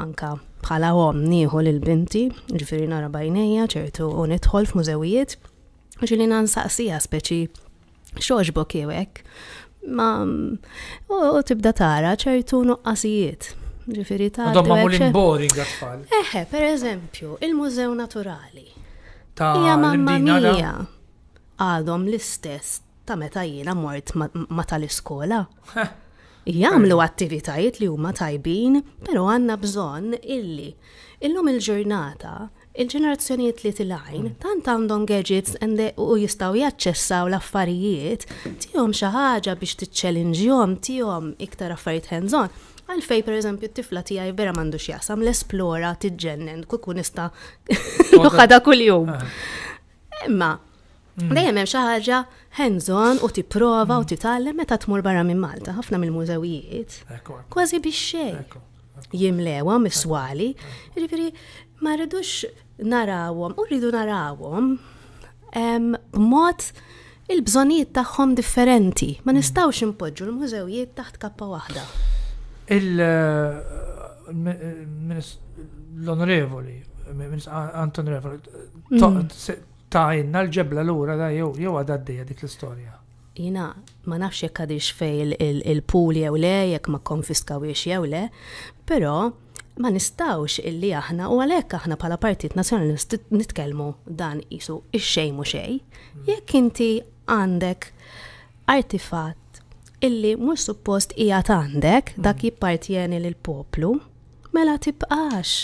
anka bħala għom nieħu l binti ġifiri nara bajnejja ċertu u nidħol f'mużewijiet, ġili nansaqsija speċi xoġbok jewek, ma u tibda tara ċertu nuqqasijiet ġifiri ta' Domma mulin boring għatfall. Eħe, per eżempju, il-Mużew Naturali. Ta' Ija mamma mia Għadhom l-istess ta' meta jiena mort ma tal-iskola. Jamlu eh. attivitajiet li huma tajbin, pero għanna bżonn illi. Illum il-ġurnata il-ġenerazzjonijiet li tilajn mm. tant għandhom gadgets u jistaw jaċċessaw l-affarijiet tihom xi ħaġa biex tiċċelinġjom tijom iktar affarijiet hands Għalfej, per eżempju, t-tifla tijaj vera mandu xjasam, l-esplora, t-ġennen, kuku nista nuħada kull-jum. Imma, mm. dejjem hemm xi ħaġa hands-on u tipprova u mm. titgħallem meta tmur barra minn Malta, ħafna mill-mużewijiet. Kważi biex xejn. Jimlewa, miswali, jiġifieri ma rridux narawhom, u rridu narawhom b'mod il-bżonijiet tagħhom differenti. Ma mm. nistgħux impoġġu l-mużewijiet taħt kappa waħda. Eh, l-onorevoli, Anton Revoli, tajna mm. l-ġebla l-ura da jew jew għadaddija dik l-istorja. Jina, ma nafx jekk għadix fej il-puli jew le, jekk ma jiex jew le, pero ma nistawx illi aħna u għalhekk aħna bħala partit nazjonalist nitkellmu dan isu ix-xej mu xej, mm. jekk inti għandek artifat illi mhux suppost hija għandek mm. dak jippartjeni lil poplu mela tibqax.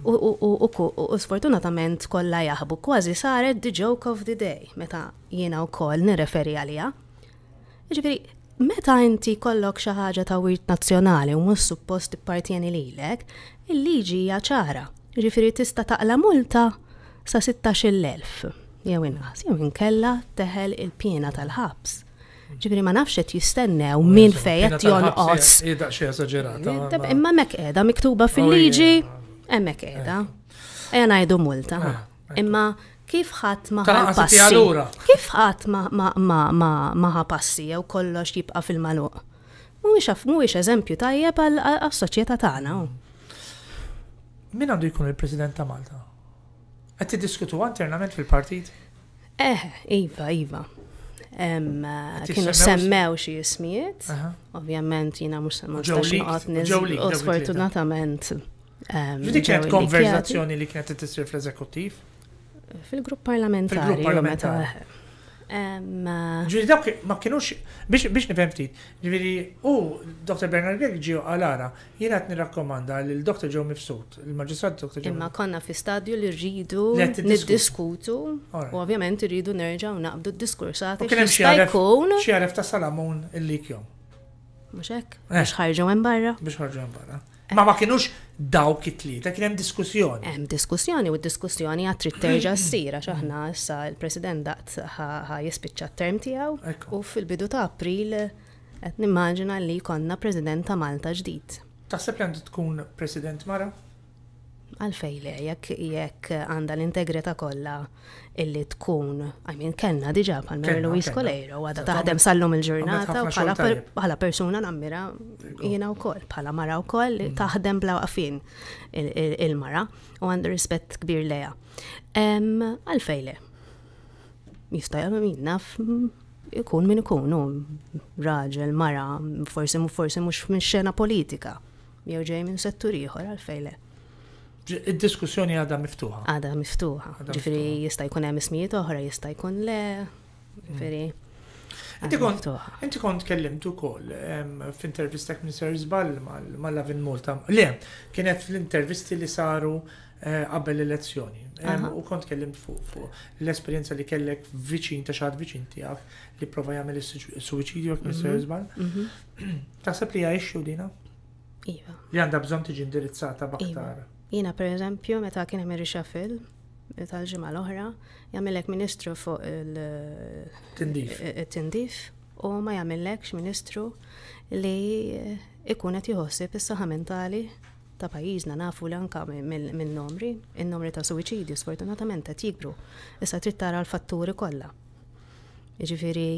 U sfortunatament kollha jaħbu kważi saret the joke of the day meta jiena wkoll nirreferi għalija. Ġifieri, meta inti kollok xi ħaġa ta' wirt nazzjonali u mhux suppost tippartjeni lilek, il-liġi hija ċara. Ġifieri tista' taqla multa sa 16 elf jew inqas jew inkella teħel il-pjena tal-ħabs ġibri ma nafx qed jistennew minn fejn qed jonqos. Imma mek qiegħda miktuba oh, fil-liġi, hemmhekk eh. qiegħda. Ejja ngħidu multa. Eh, eh. Imma kif ħadd ma ħapassi? Kif ħadd ma ħapassi jew kollox jibqa' fil-maluq? Mhuwiex eżempju tajjeb għas-soċjetà tagħna. Min għandu jkun il-President ta' Malta? Għed diskutu internament fil-partit? Eh, iva, iva. Eh, kienu semmew xie jismijiet, ovvijament jina mux semmax noqgħod nizli, u sfortunatament. Dik kienet konverzazzjoni li kienet t tisir fl-eżekuttiv? Fil-grupp parlamentari, Fil-grupp parlamentari. Eh, ġiri dawk ma kienux, biex nifhem ftit, ġviri, u Dr. Bernard Gregg ġiju għalara, jena qed nirrakkomanda l-Dr. Joe Mifsud, il-Maġistrat Dr. Joe. Imma konna fi stadju li rridu niddiskutu, u ovvjament rridu nerġa' naqbdu d-diskursati. Kienem xie għaref ta' salamun il-lik jom. Mux hekk? Eh. Biex ħarġu għem barra. Biex ħarġu għem barra. Ma ma kienux dawk it-tlieta, kien hemm diskussjoni. Hemm diskussjoni u d-diskussjoni għad trid terġa' ssira x'aħna issa l-President daqt ħa jispiċċa t-term tiegħu u fil-bidu ta' April qed nimmaġina li konna President ta' Malta ġdid. Taħseb li għandu tkun President Mara? Għalfej le, jekk jekk għandha l-integrita kollha illi tkun, I mean, kenna diġa pal Mary Louise Coleiro, għada taħdem sallum il-ġurnata, bħala persuna nammira jina u koll, bħala mara u koll, mm. taħdem bla għafin il-mara, u għandu rispett kbir leja. Għalfejle, jistajja min naf, ikun min ikunu, raġel, mara, forse mu forse mux minn xena politika, jew ġej minn settur ieħor għalfejle. Id-diskussjoni għadha miftuħa. Għada miftuħa. Ġifiri jista' jkun hemm ismijiet oħra, jista' jkun le. Ġifiri. Inti kont kellimt ukoll f'intervista minn Sir Żball mal-Lavin Multa. Le, kienet fl-intervisti li saru eh, qabel l-elezzjoni. U kont kellimt fuq l-esperjenza li kellek viċin ta' xaħat viċin tiegħek li prova jagħmel is-suwiċidju minn Sir Żball. Mhm. Mhm. Taħseb li għajxu dina? Iva. Li għandha bżonn tiġi indirizzata baktar. Iva. Jina per eżempju, meta kien hemm ir-rixafil, tal-ġimgħa l-oħra, jagħmilek ministru fuq il-tindif u ma jagħmelekx ministru li ikun qed jħossib is-saħħa mentali ta' pajjiżna nafu li anka min nomri, in-nomri ta' suwiċidju sfortunatament qed jikbru. Issa trid tara l-fatturi kollha. Jiġifieri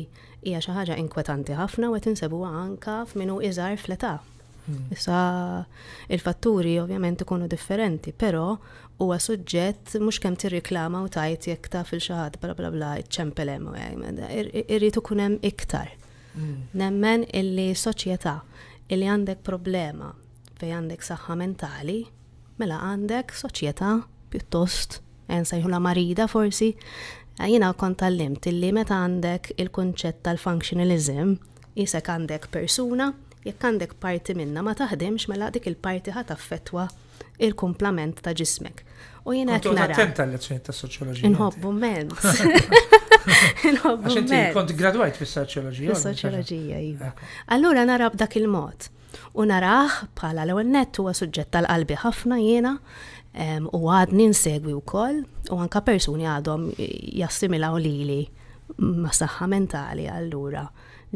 hija xi ħaġa inkwetanti ħafna u qed insebuha anka f'minu iżgħar fl-età. Hmm. Issa il-fatturi ovvjament ikunu differenti, però huwa suġġett mhux kemm tirriklama u tajt jekk ta' fil xaħat bla bla bla iċċempelem u irrid ikun hemm iktar. Hmm. Nemmen illi soċjetà illi għandek problema fej għandek saħħa mentali, mela għandek soċjetà pjuttost ensa la marida forsi, jina kont tal-limt illi meta għandek il-konċett tal-functionalism, jisek għandek persuna jekk għandek parti minna ma taħdimx mela dik il-parti ħat affettwa il-komplament ta' ġismek. U jena għet nara. Kont tal-lezzjoni ta' soċjoloġija. Nħobbu men. Nħobbu men. Għaxinti kont graduajt fis soċjoloġija Fis-soċjoloġija, iva. Allura nara b'dak il-mod. U narah bħala l-ewwel nett huwa suġġett tal-qalbi ħafna jiena u għadni nsegwi wkoll u anka persuni għadhom jassimilaw lili ma' saħħa mentali allura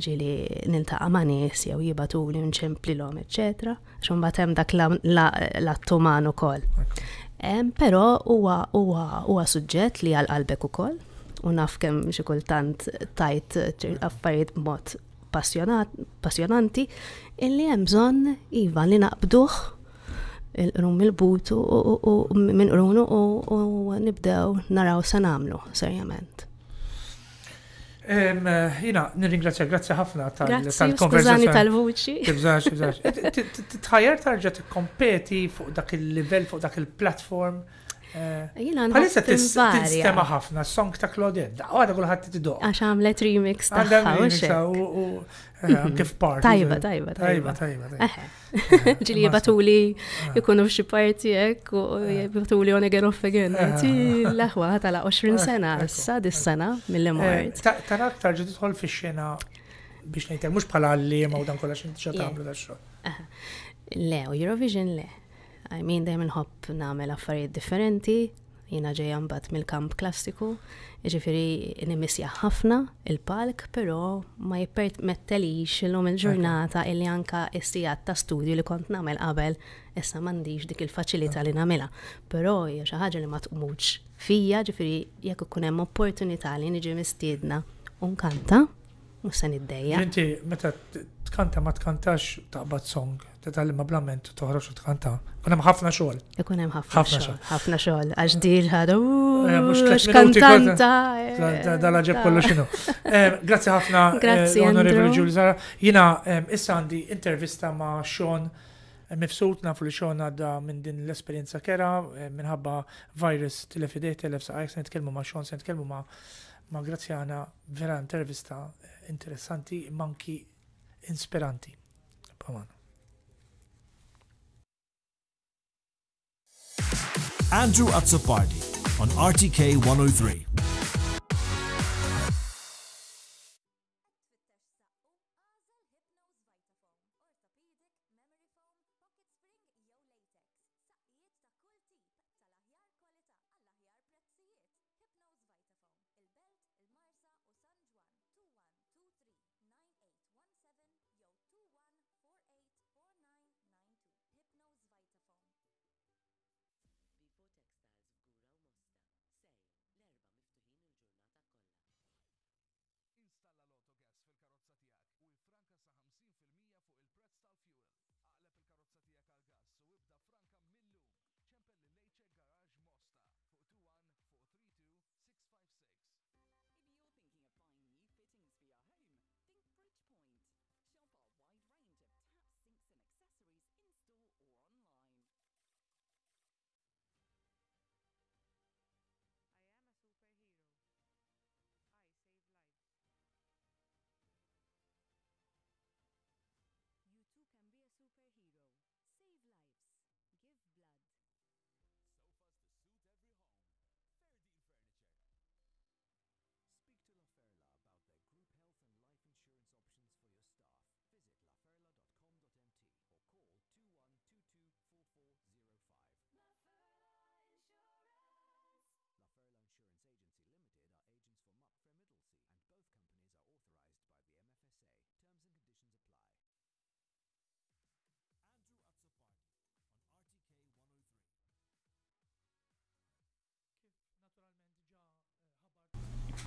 ġili nintaqa' ma' nies jew jibatu li nċempli l-om, ecc. xum batem dak l-attuman u kol. Pero huwa suġġett li għal-qalbek u kol, u naf xikultant tajt affarijiet b'mod passjonanti, illi hemm bżonn iva li naqbduh il-rum il butu u minn runu u nibdew naraw sa nagħmlu serjament. Eh, jina, nirringrazzja, grazzi ħafna tal-konverzazzjoni. tal-vuċi. Tibżax, tibżax. Tħajer tarġa t-kompeti fuq dak il-level, fuq dak il-platform. Eh, Għalissa t-istema ħafna, song ta' Claudette, da' għada kullħat t-tidu. Għax għamlet remix ta' eh, mhm. kif part. Tajba, tajba, tajba, tajba. Eh, Ġili jibatuli jikunu f'xi parti jek u jibatuli on again off Ti L-aħwa tala 20 sena, sa dis sena mill-mort. Tara aktar ġi tidħol fi xena biex nejtem, mux bħala għalli ma' u dan kollax inti ġa tamlu da' Le, u Eurovision le. I mean, dejjem inħobb nagħmel affarijiet differenti, jina ġejja mbagħad mill-kamp klassiku, jiġifieri nimissja ħafna il-palk, però ma jippermettelix illum il-ġurnata il-li anka s-sijat ta' studju li kont nagħmel qabel issa m'għandix dik il-faċilità li nagħmilha. Però hija xi ħaġa li ma tqumux fija, ġifieri jekk ikun hemm opportunità li niġi mistiedna u nkanta, mhux se niddejja. Ġinti meta tkanta ma tkantax taqbad song titgħallima blament toħroġ u tkanta. Kun hemm ħafna xogħol. Ikun hemm ħafna xogħol. Ħafna xogħol għax dir ħadu. Eh, mhux kantanta. Eh, Dalla ġeb kollu xinu. Eh, grazzi ħafna Onorevoli Giulio Zara. Jiena issa għandi intervista ma' Sean mifsut nafu li xon għadda minn din l-esperienza kera minħabba virus telefidej telef saqajk se nitkellmu ma' xon se nitkellmu ma' ma' Grazzjana vera intervista interessanti manki inspiranti. Pamana. Andrew Atsapardhi on RTK 103.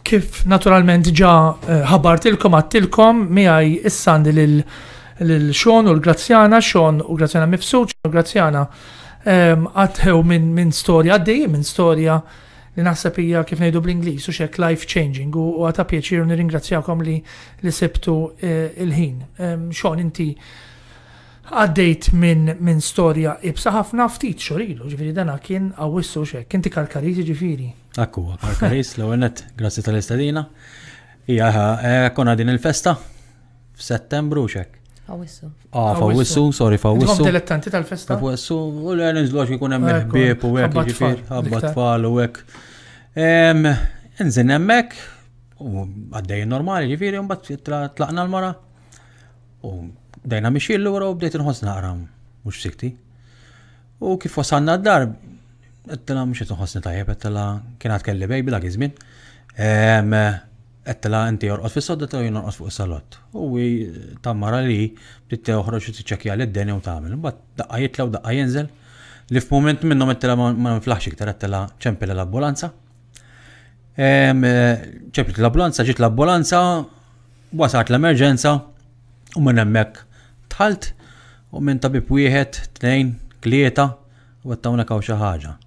kif naturalment ġa eh, ħabartilkom għattilkom miħaj issandi l-xon u l-Grazzjana, xon u Grazzjana mifsuċ, u Grazzjana għatħew minn storja għaddej, minn storja li naħseb hija kif ngħidu bl-Ingliż u xek life changing u għata pjaċir nirringrazzjakom li li sibtu eh, il-ħin. Xon inti għaddejt minn min storja ibsa ħafna ftit xorilu, ġifiri dana kien għawissu xek, kien ti kalkariti ġifiri. Akku, Karkaris, l-għonet, grazzi tal-istadina. Ija, eh, konna din il-festa f'Settembru xek. Fawissu. Ah, fawissu, sorry, fawissu. Għom dilettanti tal-festa. Fawissu, u l-għanin zloċ jikun hemm u għek, ġifir, għabba tfal u għek. Nżin emmek, u għaddej normali, ġifir, un bat tlaqna l-mara. U dajna miexillu għara u bdejt nħos naqram, mux sikti. U kif wasanna d-dar, għettela mux jtuħosni tajjeb, għettela kien kelli bej bil izmin. Għettela inti jorqot fis sodda ta' jorqot fuq salot. U tammara li bditta uħroċ u t-ċekja l-deni u tamil. Bat daqqa jitla u daqqa jenzel. Li f-moment minnom għettela ma' nflaħx iktar għettela ċempil l-ambulanza. ċempil l-ambulanza, ġit l-ambulanza, wasat l-emerġenza u minn emmek tħalt u minn tabib wieħed, tnejn, tlieta u għattawna kaw xaħġa.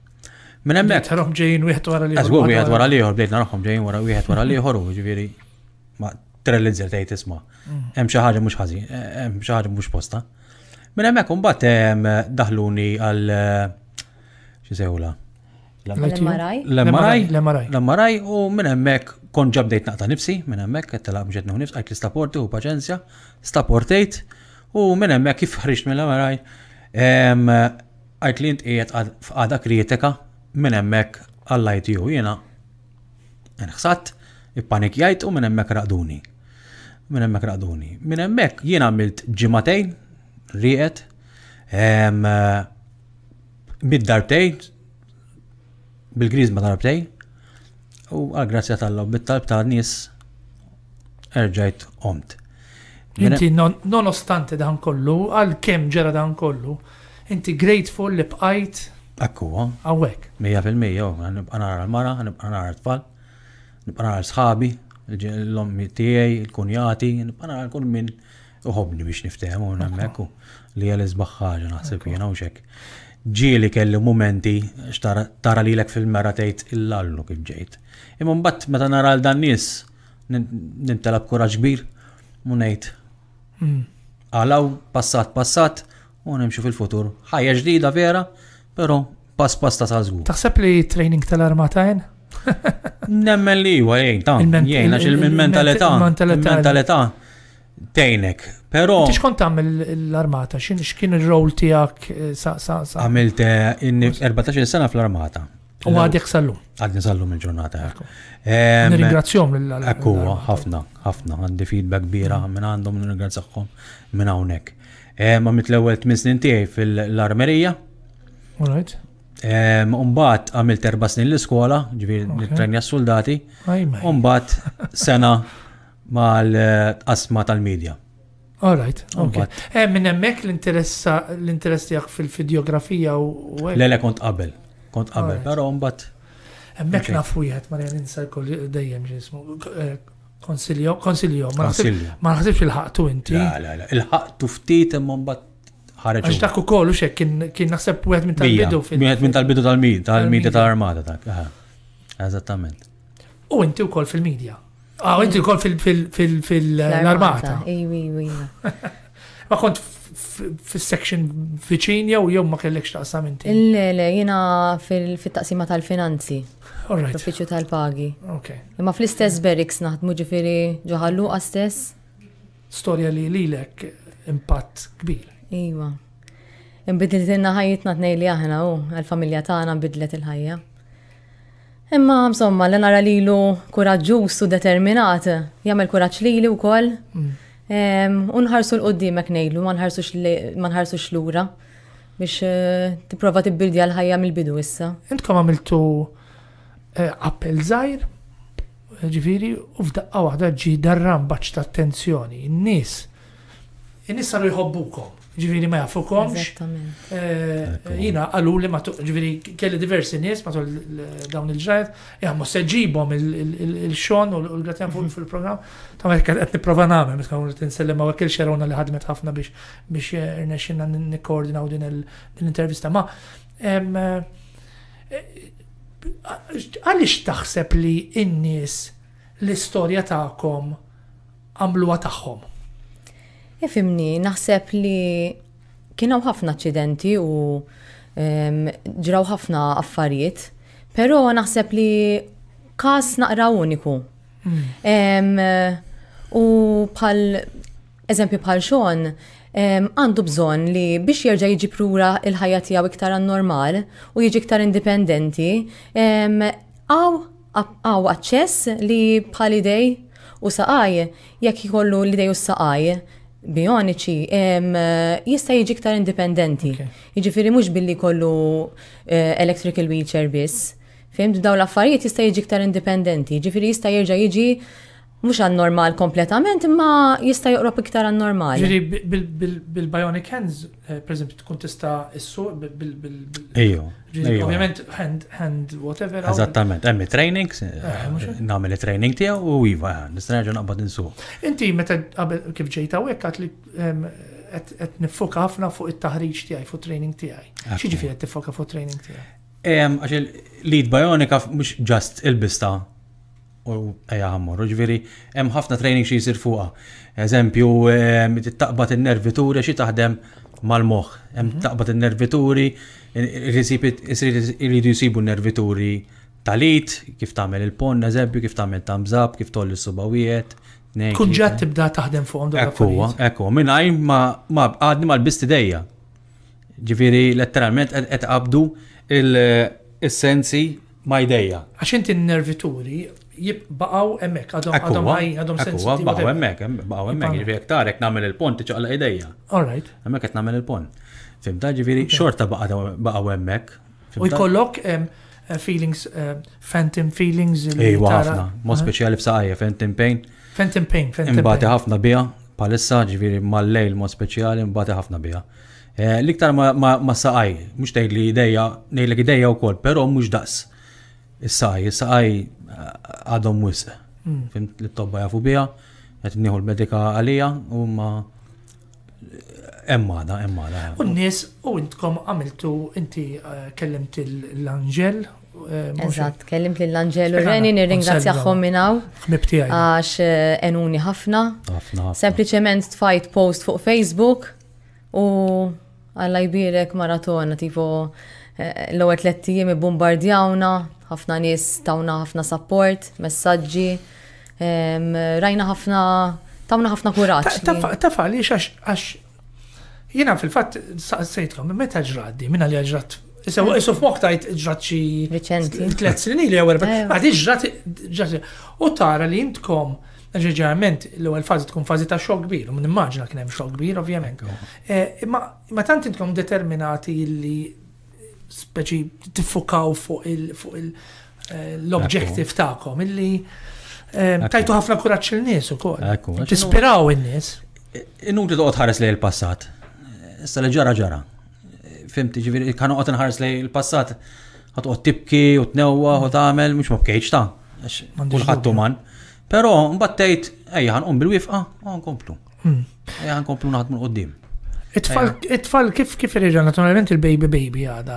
Minn hemmhekk. Tarom ġejjin wieħed wara liħor. Eżgur wieħed wara liħor, bdejt narohom ġejjin wara wieħed wara liħor, ġifieri. Ma trellizzer tgħid isma'. Mm. Hemm xi ħaġa mhux ħażin, hemm xi ħaġa mhux posta. Minn hemmhekk imbagħad daħluni għal eh, xi sewla. L-MRI? l u minn hemmhekk kont ġabdejt naqta' nifsi, minn hemmhekk qed telaq m'ġetnu nifsi, għajt li staporti u paċenzja, staportejt u minn hemmhekk kif ħriġt mill-MRI. Għajt li int qiegħed f'qada kritika minn hemmhekk għallajt ju jiena. Nħsatt, ippanikjajt u minn hemmhekk raqduni. Minn hemmhekk raqduni. Minn hemmhekk jena għamilt ġimatejn, riqet, eh, mid-darbtejn, bil ma darbtejn, u għal-grazzja tal law bit-talb ta' nies erġajt omt. Inti nonostante dan kollu, għal kem ġera dan kollu, inti grateful li bqajt Akkuwa. Għawek. Mija fil-mija, nibqa nara l-mara, nibqa nara l-tfal, nibqa nara l-sħabi, l-ommi tiegħi, l-kunjati, nibqa nara l-kun min uħobni biex niftehmu hemmhekk li għal l naħseb jena u xek. Ġieli kelli momenti tara lilek fil-mera tgħid illallu kif ġejt. Imma mbagħad meta nara l dan nies nintelab kuraġ kbir munajt. ngħid. Għalaw mm. passat passat u fil-futur. Ħajja ġdida vera, Pero pass pass ta' tażgur. Taħseb li training tal-armatajn? Nemmen li huwa jgħin ta' jgħin għax il-mentalità. Il-mentalità tejnek. Pero. Tix kont għamil l-armata? X'kien il-rol tijak eh, sa' sa' sa'? Għamilt 14 eh, sena fl-armata. U għadjek sallu. Għadni sallu mill ġurnata eh. Nirringrazzjom l-għal. Ekkuwa, ħafna, ħafna, għandi feedback kbira minn għandhom nirringrazzakom minn hawnhekk. Ma mit l-ewwel tmien snin tiegħi fil-armerija. Alright. Umbat għamilt erba snin l-iskola, ġivir nittrenja soldati Umbat sena mal-qasma eh, tal-medja. Alright, ok. Eh, minn hemmhekk l-interess tiegħek fil fidiografija u. Le, le, kont qabel. Kont qabel, però mbagħad. Hemmhekk nafu jgħet, ma rejn ninsar dejjem ġismu. Eh, konsiljo, konsiljo, ma naħsibx il-ħaqtu inti. La, la, la, il-ħaqtu ftit imma mbagħad ħareġ. Għax dak ukoll u xek kien naħseb wieħed minn tal-bidu. Wieħed minn tal-bidu tal-medja tal-armata tal dak. Eżattament. U inti wkoll fil-medja. Ah, inti wkoll fil-armata. Ejwi, ejwi. Ma kont fil-section viċinja u jew ma kellekx taqsam inti? il le, jena fil-taqsima tal-finanzi. L-uffiċju tal-pagi. Imma fl-istess Beriks naħdmu ġifiri ġuħallu għastess. Storja li lilek impatt kbir. Iwa. Imbidlet inna ħajjitna t nejli aħna u għal-familja tagħna bidlet il-ħajja. Imma insomma l nara lilu kuraġġuż u determinat jagħmel kuraġġ lili wkoll. Mm. Unħarsu l-qoddimek nejlu, ma nħarsux lura biex eh, tipprova bildi l-ħajja mill-bidu issa. Intkom għamiltu eh, appel zaħir, ġifiri, u f'daqqa waħda ġi darran baċ ta' attenzjoni. In-nies in nis saru jħobbukom ġiviri ma jafukomx. Eh, jina għallu li matul, ġiviri kelli diversi nies matul dawn il-ġrajt, jgħammu seġibom il-xon u l-gratjan fuq mhm. fil-program, ta' ma jgħat niprofa namem, mis għamlu t ma għakil xerona li ħadmet ħafna biex irnexinna n nikordinaw din l-intervista. Ma eh, għalix taħseb li n nies l-istoria ta'kom għamluwa taħħom? Ifimni, naħseb li kienaw ħafna ċidenti u ġraw ħafna affarijiet, pero naħseb li kas naqra uniku. Mm. U bħal, eżempju bħal xon, għandu bżon li biex jerġa' jiġi prura il-ħajja tiegħu iktar normal u jiġi iktar indipendenti, għaw għaw aċċess li bħal idej u saqaj jekk jkollu l-idej u saqaj bioniċi jista' jiġi iktar indipendenti. Jiġifieri mhux billi kollu eh, electrical wheelchair biss. Fimt daw l-affarijiet jista' jiġi iktar indipendenti, Jiġifieri jista' jerġa' jiġi mux għan-normal kompletament, imma jista joqrob iktar għan-normal. Ġiri, bil-bionic hands, eh, per esempio, tkun tista issu, bil- Ejo. Ovvijament, hand, hand, whatever. Eżattament, emmi trainings, eh, eh, namel training tijaw u iva, nistanaġu nistraġan għabad insu. Inti, meta kif ġejta u għekat li għet nifoka ħafna fuq it-taħriġ tijaj, fuq training tijaj. ċiġi fi għet nifoka fuq training tijaj? Għaxil, lead bionica mux ġast il-bista u eja għammur, ġviri, hemm ħafna training xie jisir fuqa. Eżempju, ehm, taqbat il-nervituri xie taħdem mal-moħ, hemm mhm. taqbat il-nervituri, irridu jisibu nervituri talit, kif tagħmel il-pon, eżempju, kif tagħmel tamżab, kif toll il-subawijiet. Kun ġat tibda taħdem fuqhom dak. Ekku, ekku, minnaj ma għadni mal-bisti dejja. Ġviri, letteralment, qed qabdu il-sensi eh, ma jdejja. Għax inti n-nervituri, jibbaqaw emmek, għadhom għadhom sensittivi. Baqaw emmek, baqaw emmek, ġifiri aktarek namel il-pont, ċaqla idejja. All right. Emmek għet namel il-pont. Fimta ġiviri xorta baqaw emmek. U jkollok eh, feelings, eh, phantom feelings. Ejwa, ħafna, mo speċjali f'saqajja, phantom pain. Phantom pain, phantom pain. Imbati ħafna bija, palissa ġifiri mal-lejl mo speċjali, imbati ħafna bija. Eh, l'iktar ma saqaj, mux tgħid li idejja, ngħidlek idejja wkoll, però mhux daqs. Is-saj, is-saj uh, għadhom wisq. Hmm. Fimt li t-tobba jafu bija, għet nieħu l-medika għalija u ma emmada, emmada. U n-nis, u intkom għamiltu, inti uh, kellimt l angel uh, Eżatt, kellimt l-Angel u Reni, nirringrazzjaħħom minnaw. għaj. Għax enuni ħafna. Sempliciment tfajt post fuq Facebook u għallajbirek maratona, tipo l-għet lettijiem bombardjawna, ħafna nies tawna ħafna support, messaġġi, rajna ħafna tawna ħafna kuraġġ. Tafa li għax għax jiena fil-fatt sejtkom, meta ġraddi, minna li ġrat. jisaw eh. isu f'mok tajt ġrat xi tliet snin li ewwel, ma ġrat U tara li intkom ġeġerament l-ewwel fażi tkun fażi ta' xogħol kbir, u nimmaġina kien hemm xogħol kbir ovvjament. Eh, ma tant intkom determinati li speċi tifukaw fuq eh, l-objektiv ta'kom illi eh, tajtu ħafna kuraċ il-nies u kol. Tispiraw il-nies. Inutli toqgħod ħares li il-passat. Issa li ġara ġara. Fimti ġiviri, kanu qed inħares li il-passat. Ħatqgħod tibki u tnewwa u tagħmel mhux mux mabkejċ ta' kulħadd man. Però mbagħad tgħid ejja ħanqum bil-wifqa u nkomplu. Mm. Ejja ħankomplu naħdmu l-qoddim. It-tfal kif kif irriġa naturalment il-baby baby għada,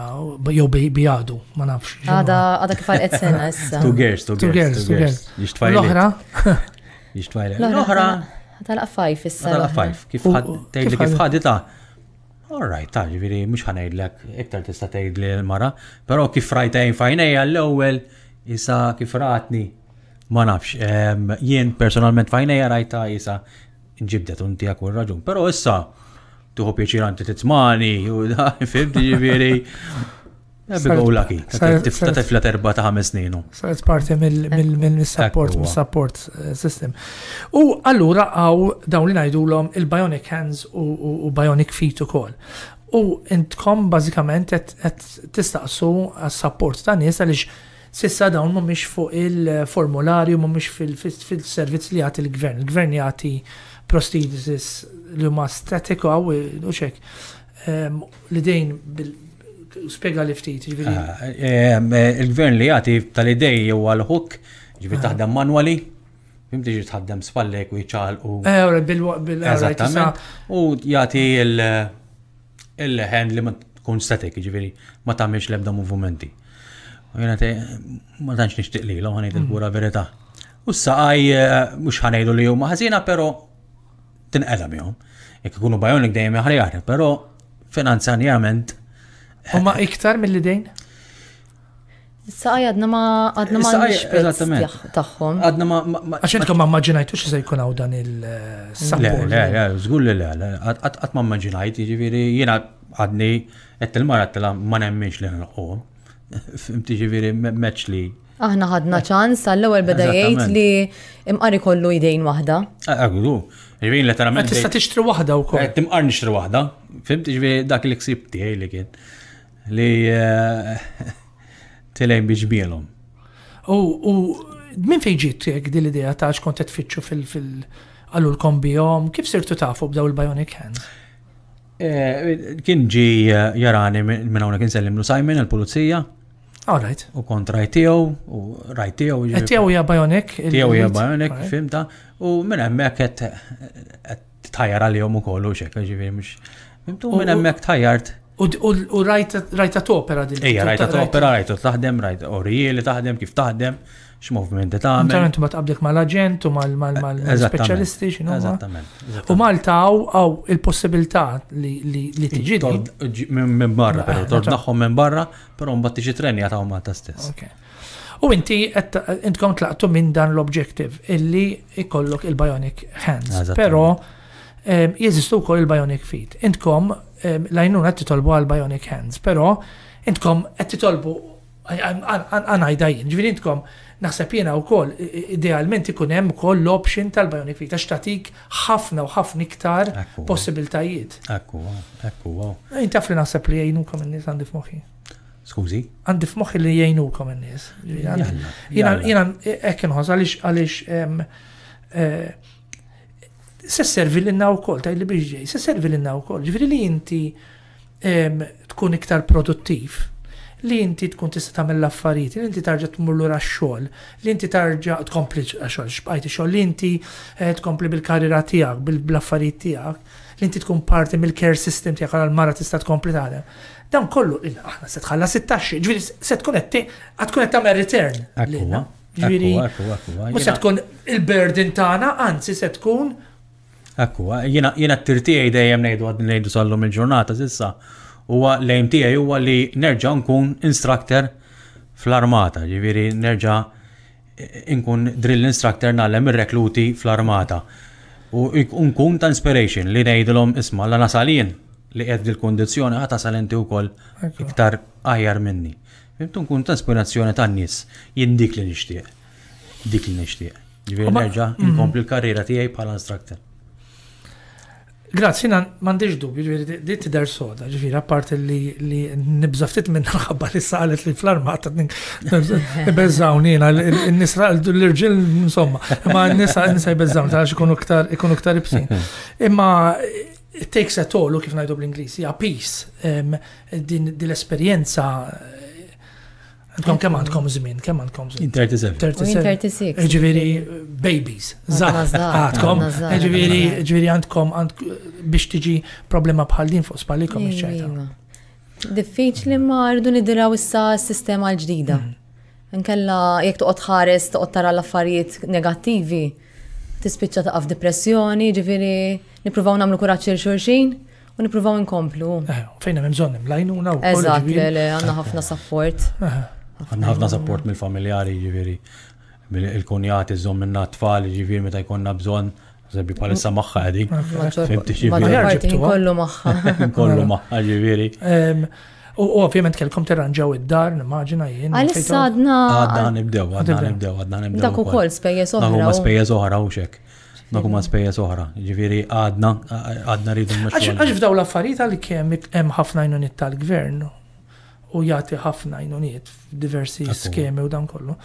jew baby għadu, ma nafx. Għada għada kif għal sena issa. Two girls, two girls, two girls. L-oħra. L-oħra. Għadala fajf issa. Għadala fajf, kif ħaddi kif ħaddi ta' Alright, ta' ġviri, mux ħanajdlek, iktar tista' tgħidli l-mara, però kif rajta jgħin fajnejja l-ewwel, isa kif ratni, ma nafx, jien personalment fajnejja rajta isa ġibdet un tijak u raġun, però issa tuħu pieċir għanti t-tmani, u da, fibdi ġiviri. Għabigo lucky, ta' tifla terba ta' ħames snin. Sajt parti mill-support, eh, mill-support eh, system. U allura għaw dawn li najdu l-om il-bionic hands u bionic feet u kol. U intkom bazikament għet tistaqsu għas-support ta' nies għalix sissa dawn mumiex fuq il-formularju, mumiex fil-servizz li għati l-gvern. Il-gvern jgħati prosthesis li huma statiku għaw u li dejn spiega li ftit. Ah, il-gvern li jagħti tal-idej u għal hook ġibi ah. taħdem manwali. Fimti ġi tħaddem spallek u jċal u. Ewra, eh, bil-eżattament. U jagħti il-ħen li ma tkun statik, ġiviri, ma tamiex l-ebda movimenti. U jena te, ma tantx nixtieq li, l-ħanajt il gura mm. verità. U s-saqaj, eh, mux ħanajdu li huma ħażina, pero tinqeda jom. Jek ikunu bajonik dejjem jaħri jaħri, pero finanzanjament. Huma iktar mill-dejn? Issa għadna ma għadna ma eżattament Għadna ma għax intom ma immaġinajtux se jkun hawn dan il-support. Eh, le, le, le, qatt ma immaġinajt, jiġifieri jiena għadni qed il-mara ma nemminx li nilħuhom. Fimti ġifieri meċ li Aħna għadna ċans għall-ewwel beda jgħid li imqari kollu idejn waħda. Agru, eh, eh, Ġivin letteralment. Tista' tixtri waħda wkoll. Qed eh, timqar nixtri waħda. Fimti ġifieri dak li ksib tiegħi li kien li eh, tilej biġbielhom. U minn fejn ġiet din l-idea ta' xkont qed tfittxu fil għallu l-kombijom, kif sirtu tafu b'daw il-bionic hands? Eh, kien ġi jarani minn hawnhekk insellimlu Simon, il-pulizija, All right. U kont rajtijaw, u rajtijaw. Tijaw ja Bionic. Tijaw ja Bionic, fimta. U minn emmek għet tajjar għal-jom u kollu xek, ġivir mux. Mimtu minn emmek tajjart. U rajta t-opera din. Ija, rajta t-opera, rajta t-taħdem, rajta orijieli taħdem, kif taħdem x'movimenti tagħmel. Intant ma tqabdek mal-aġent u mal-speċjalisti x'inhu. Eżattament. U Malta għaw il-possibilità li tiġi. Minn barra, però tornaħħom minn barra, però mbagħad tiġi treni għataw Malta stess. U inti intkom tlaqtu minn dan l-objektiv illi ikollok il-bionic hands. Però jeżistu wkoll il-bionic feet. Intkom lajnuna titolbu għal bionic hands, però intkom qed titolbu għanajda jien, ġviri intkom naħseb jena wkoll idealment ikun hemm ukoll l-option tal-bionic fit għax tagħtik ħafna u ħafna iktar possibiltajiet. Ekku, ekku. Eh, inti taf li naħseb li jgħinukom in-nies għandi f'moħħi. Skużi? Għandi f'moħħi li jgħinukom in-nies. Jiena eh, hekk inħoss għaliex għaliex eh, se servi l-inna u kol, tajli biex ġej, se servi l-inna u ġviri li inti tkun iktar produttiv li inti tkun tista' tagħmel l-affarijiet, li inti tarġa' tmur lura x-xogħol, li inti tarġa' tkompli xogħol xbajti xogħol, li inti eh, tkompli bil-karriera tiegħek, bil-affarijiet tiegħek, li inti tkun parti mill-care system tiegħek għal-mara tista' tkompli tagħdem. Dan kollu aħna se tħalla 16, ġifieri se tkun qed tkun qed tagħmel return. Ġifieri, mhux se tkun il-burden tagħna, anzi se tkun Akku, jena t-tirtijaj dejjem nejdu għad nejdu sallum il-ġurnata, sissa, huwa lejm tiegħi huwa li nerġa' nkun instructor fl-armata, ġifieri nerġa' nkun drill instructor nagħlem ir-rekluti fl-armata. U nkun ta' inspiration li ngħidilhom isma' la nasalien li qed il-kondizzjoni ħata salenti wkoll iktar aħjar minni. Fimtu nkun ta' inspirazzjoni tan nies jien dik li nixtieq. Dik li nixtieq. Ġifieri nerġa' mm-hmm. nkompli l-karriera tiegħi bħala instructor. Grazzi, nan, mandiġ dubju, ġviri, di t-der soda, ġviri, għapart li nibżaftit minna ħabba li saqalet li fl-armata, bezzawni, n-nisra, l-irġil, insomma, ma n-nisa, n-nisa bezzawni, għax ikonu ktar ibsin. Imma, it takes a toll, kif najdu bl-Inglisi, a peace, din l-esperienza Għandkom kemm għandkom żmien, kemm għandkom zmin? 37. 36. Ġifieri babies, zaħ għadkom. għandkom biex tiġi problema bħal din fuq spallikom ix Diffiċ Diffiċli ma rridu nidiraw issa s-sistema l-ġdida. Mm. Nkella jekk toqgħod ħares toqgħod tara l-affarijiet negattivi, tispiċċa taqaf depressjoni, ġiviri nippruvaw nagħmlu kuraġġ il xulxin u nipruvaw nkomplu eh, Fejna memżon, lajnuna u. Eżat, le, għanna ħafna saffort. Eh, eh. Għanna ħafna support mill-familjari ġiviri, il-kunjati, iż-żom minna t-tfal ġiviri meta jkonna bżon, Zabbi palissa maħħa għadi. Fimti ġiviri. Kollu maħħa. Kollu maħħa ġiviri. U ovvjament kellkom tirranġaw id-dar, nimmaġina jien. Għalissa għadna. Għadna nibdew, għadna nibdew, għadna nibdew. Dak ukoll spejjeż oħra. Dak huma spejjeż oħra u xek. Dak huma spejjeż oħra. Ġifieri għadna għadna rridu nmexxu. Għax f'daw l-affarijiet għal kemm hemm ħafna jnunit tal-gvern u jagħti ħafna jnuniet f'diversi skemi u dan kollu.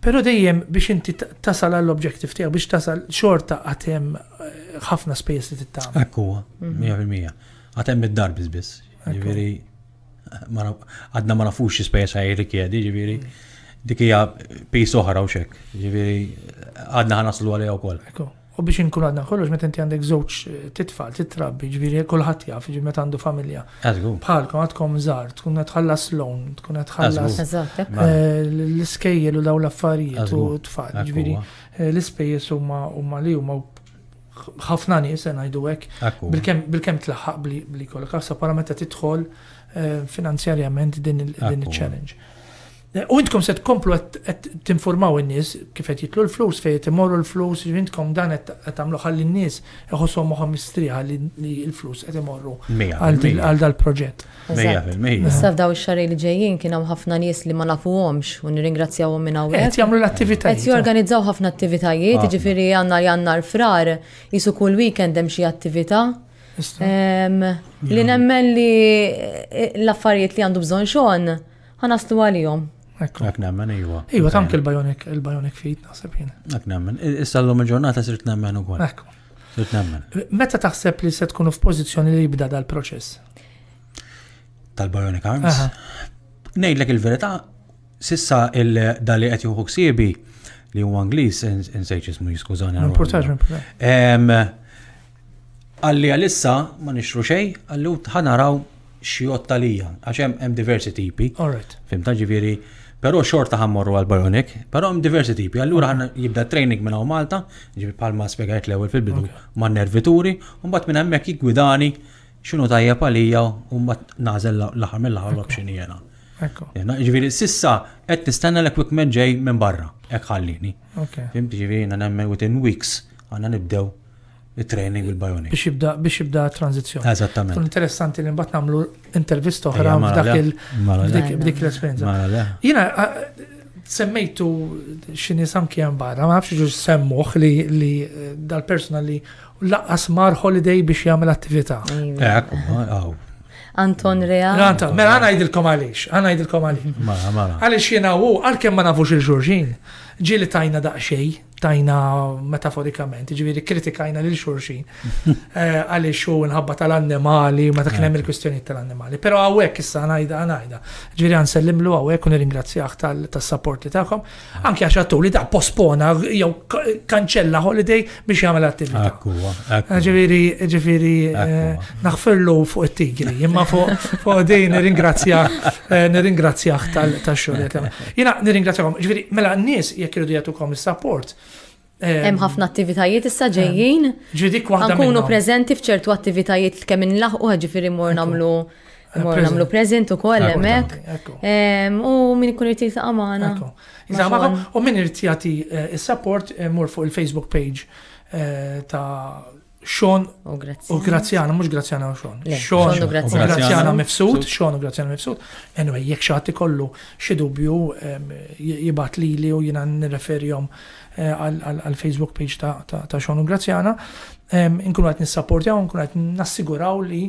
Pero dejjem biex inti tasal għall-objektiv tiegħek biex tasal xorta għatem eh, ħafna space li tittam. Ekku, 100%. Mhm. Għatem id-darb biss. Ġifieri eh, għadna ma nafux space għaj rikjedi, ġifieri mhm. dik hija pis oħra u xek. Ġifieri eh, għadna ħanaslu għalija wkoll. U biex inkun għadna kollox, meta inti għandek zoċ eh, titfal, titrabbi, ġviri, kullħat jaf, ġviri, meta għandu familja. Bħalkom għadkom zar, tkun għatħallas lon, tkun għadħallas eh, l-iskejjel u daw l-affarijiet u tfal, ġviri, l u huma li huma ħafna nies se ngħidu hekk bil-kemm tlaħħaq bli kollok, għasa para meta tidħol eh, finanzjarjament din il-challenge. U intkom se tkomplu għed tinformaw in-nies kif qed jitlu l-flus fejn imorru l-flus, intkom dan qed tagħmlu ħalli n-nies iħosshom moħħom mistrieħa li l-flus qed imorru għal dal-proġett. Issa f'daw ix-xarej li ġejjin kien hemm ħafna nies li ma nafuhomx u nirringrazzjawhom minn hawnhekk. Qed jagħmlu l-attivitajiet. Qed jorganizzaw ħafna attivitajiet, jiġifieri jannar jannar frar, jisu kull weekend hemm xi attività. Li nemmen li eh, l-affarijiet li għandu bżonn xon, ħanaslu għalihom. Għak nemmen, iwa. Iwa, tank il-bionic, il-bionic fit, naħseb jien. Għak nemmen, issa l-lum il-ġurnata sirt nemmen u għan. Ekku. Sirt nemmen. Eh, meta taħseb li se tkunu f'pożizzjoni li jibda dal-proċess? Tal-bionic arms? Nejdlek il-verità, sissa il-dali għet juhu ksibi li u Anglis, nsejċ ismu jiskużani. Importaġ, Għalli għalissa ma nixru xej, għallu ħanaraw xjot talija, għaxem hemm diversi tipi. All Fim taġiviri, Pero xorta ħammorru għal-Bionic, pero għam diversi tipi. Allura għan mm-hmm. jibda training minna u Malta, ġibi palma spiegħajt l ewwel fil-bidu ma' nervituri, un bat minn hemmhekk jigwidani xunu tajja palija u mbagħad nażel l-aħħar mill l opxini jena. Ġifieri sissa qed tistenna l-equipment ġej minn barra, hekk ħallini. Fimti ġifieri jiena nemmen within weeks għandna nibdew il-training bil bajoni Biex jibda biex jibda tranzizjoni. Eżattament. Kun interessanti li mbagħad nagħmlu intervista oħra f'dak il b'dik l-esperjenza. Jiena semmejtu x'inhi samki hemm barra, ma nafx ġux semmuh li li dal-persuna li laqqas mar holiday biex jagħmel attività. Iva. Eh, Anton Real. Anton, mela għana jidilkom għalix, għana jidilkom għalix. Għalix jena u, għal-kem ma nafux il-ġurġin, ġili tajna daqxej, tajna metaforikament, ġiviri kritikajna lil xurxin eh, għalli xu nħabba tal-annimali, ma ta' kienem il kustjoni tal-annimali. Pero għawek issa għanajda għanajda, ġiviri għansellimlu għawek u nir-ingrazzjaħ tal sapport li ta'kom, anki għattu li da' pospona jew kanċella holiday biex jgħamil attività. Ġiviri, ġiviri, eh, naħfirlu fuq it-tigri, imma fuq din nir-ingrazzjaħ, eh, nir-ingrazzjaħ tal-xurri. Jina nir ġiviri, mela n-nis jek jridu jgħatukom il-support, Hemm ħafna attivitajiet issa ġejjin. Ġudik waħda. Nkunu preżenti f'ċertu attivitajiet kemm inlaħqu ġifieri mor nagħmlu eh, Mor nagħmlu preżent u hemmhekk. U min ikun irid ta' magħna. U min irid jagħti eh, s support eh, mur fuq il-Facebook page ta' Sean u Grazzjana, mux Grazzjana u Sean. Sean u Grazzjana mifsud, Sean u Grazzjana mifsud. Anyway, jek xaħti kollu xidubju jibat li li u jina nireferjom Eh, għal-Facebook page ta' Xonu Grazjana, nkun għat nissapportjaw, nkunu għat nassiguraw li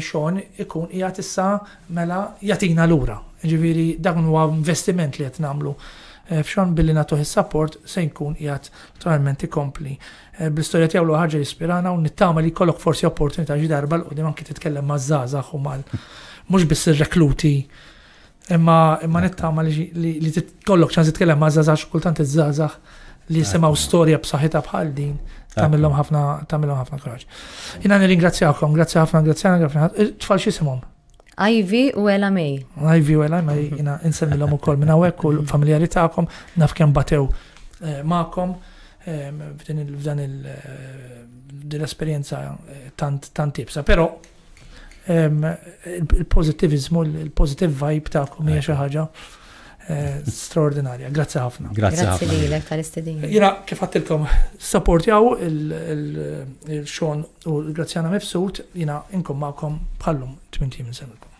xon eh, ikun jgħat issa mela jgħatina l-ura. Ġiviri, dak huwa investiment li għat namlu eh, fxon billi natuħ il-support se jkun jgħat totalment ikompli. Bl-istoria tijaw l ħagġa jispirana u nittama li kollok forsi opportunità ġi darba l-qoddim anki titkellem ma' zazax u mal mux biss il-rekluti imma nittama li kollok ċan titkellem ma' zazax kultant iż-żazax li semaw storja b'saħħitha bħal din tagħmilhom ħafna tagħmilhom ħafna kraġ. Jina nirringrazzjawkom, grazzi ħafna, grazzi ħafna, grazzi ħafna. Eh, tfal semhom? Ivy u Ella May. Ivy u Ella May, jina mhm. insemmilhom ukoll minn hawnhekk u l-familjari mhm. tagħkom naf kemm batew eh, magħkom eh, f'dan l-esperjenza tant tant tibsa. Però il-pozittivizmu, il-pozitiv vibe tagħkom hija xi ħaġa. Eh, straordinarja. Grazie ħafna. Grazie ħafna. Grazzi lilek tal-istedin. Jina kif għattilkom support jaw il-xon u l-Grazzjana Mifsud, jina inkom ma'kom bħallum 20 minn sena.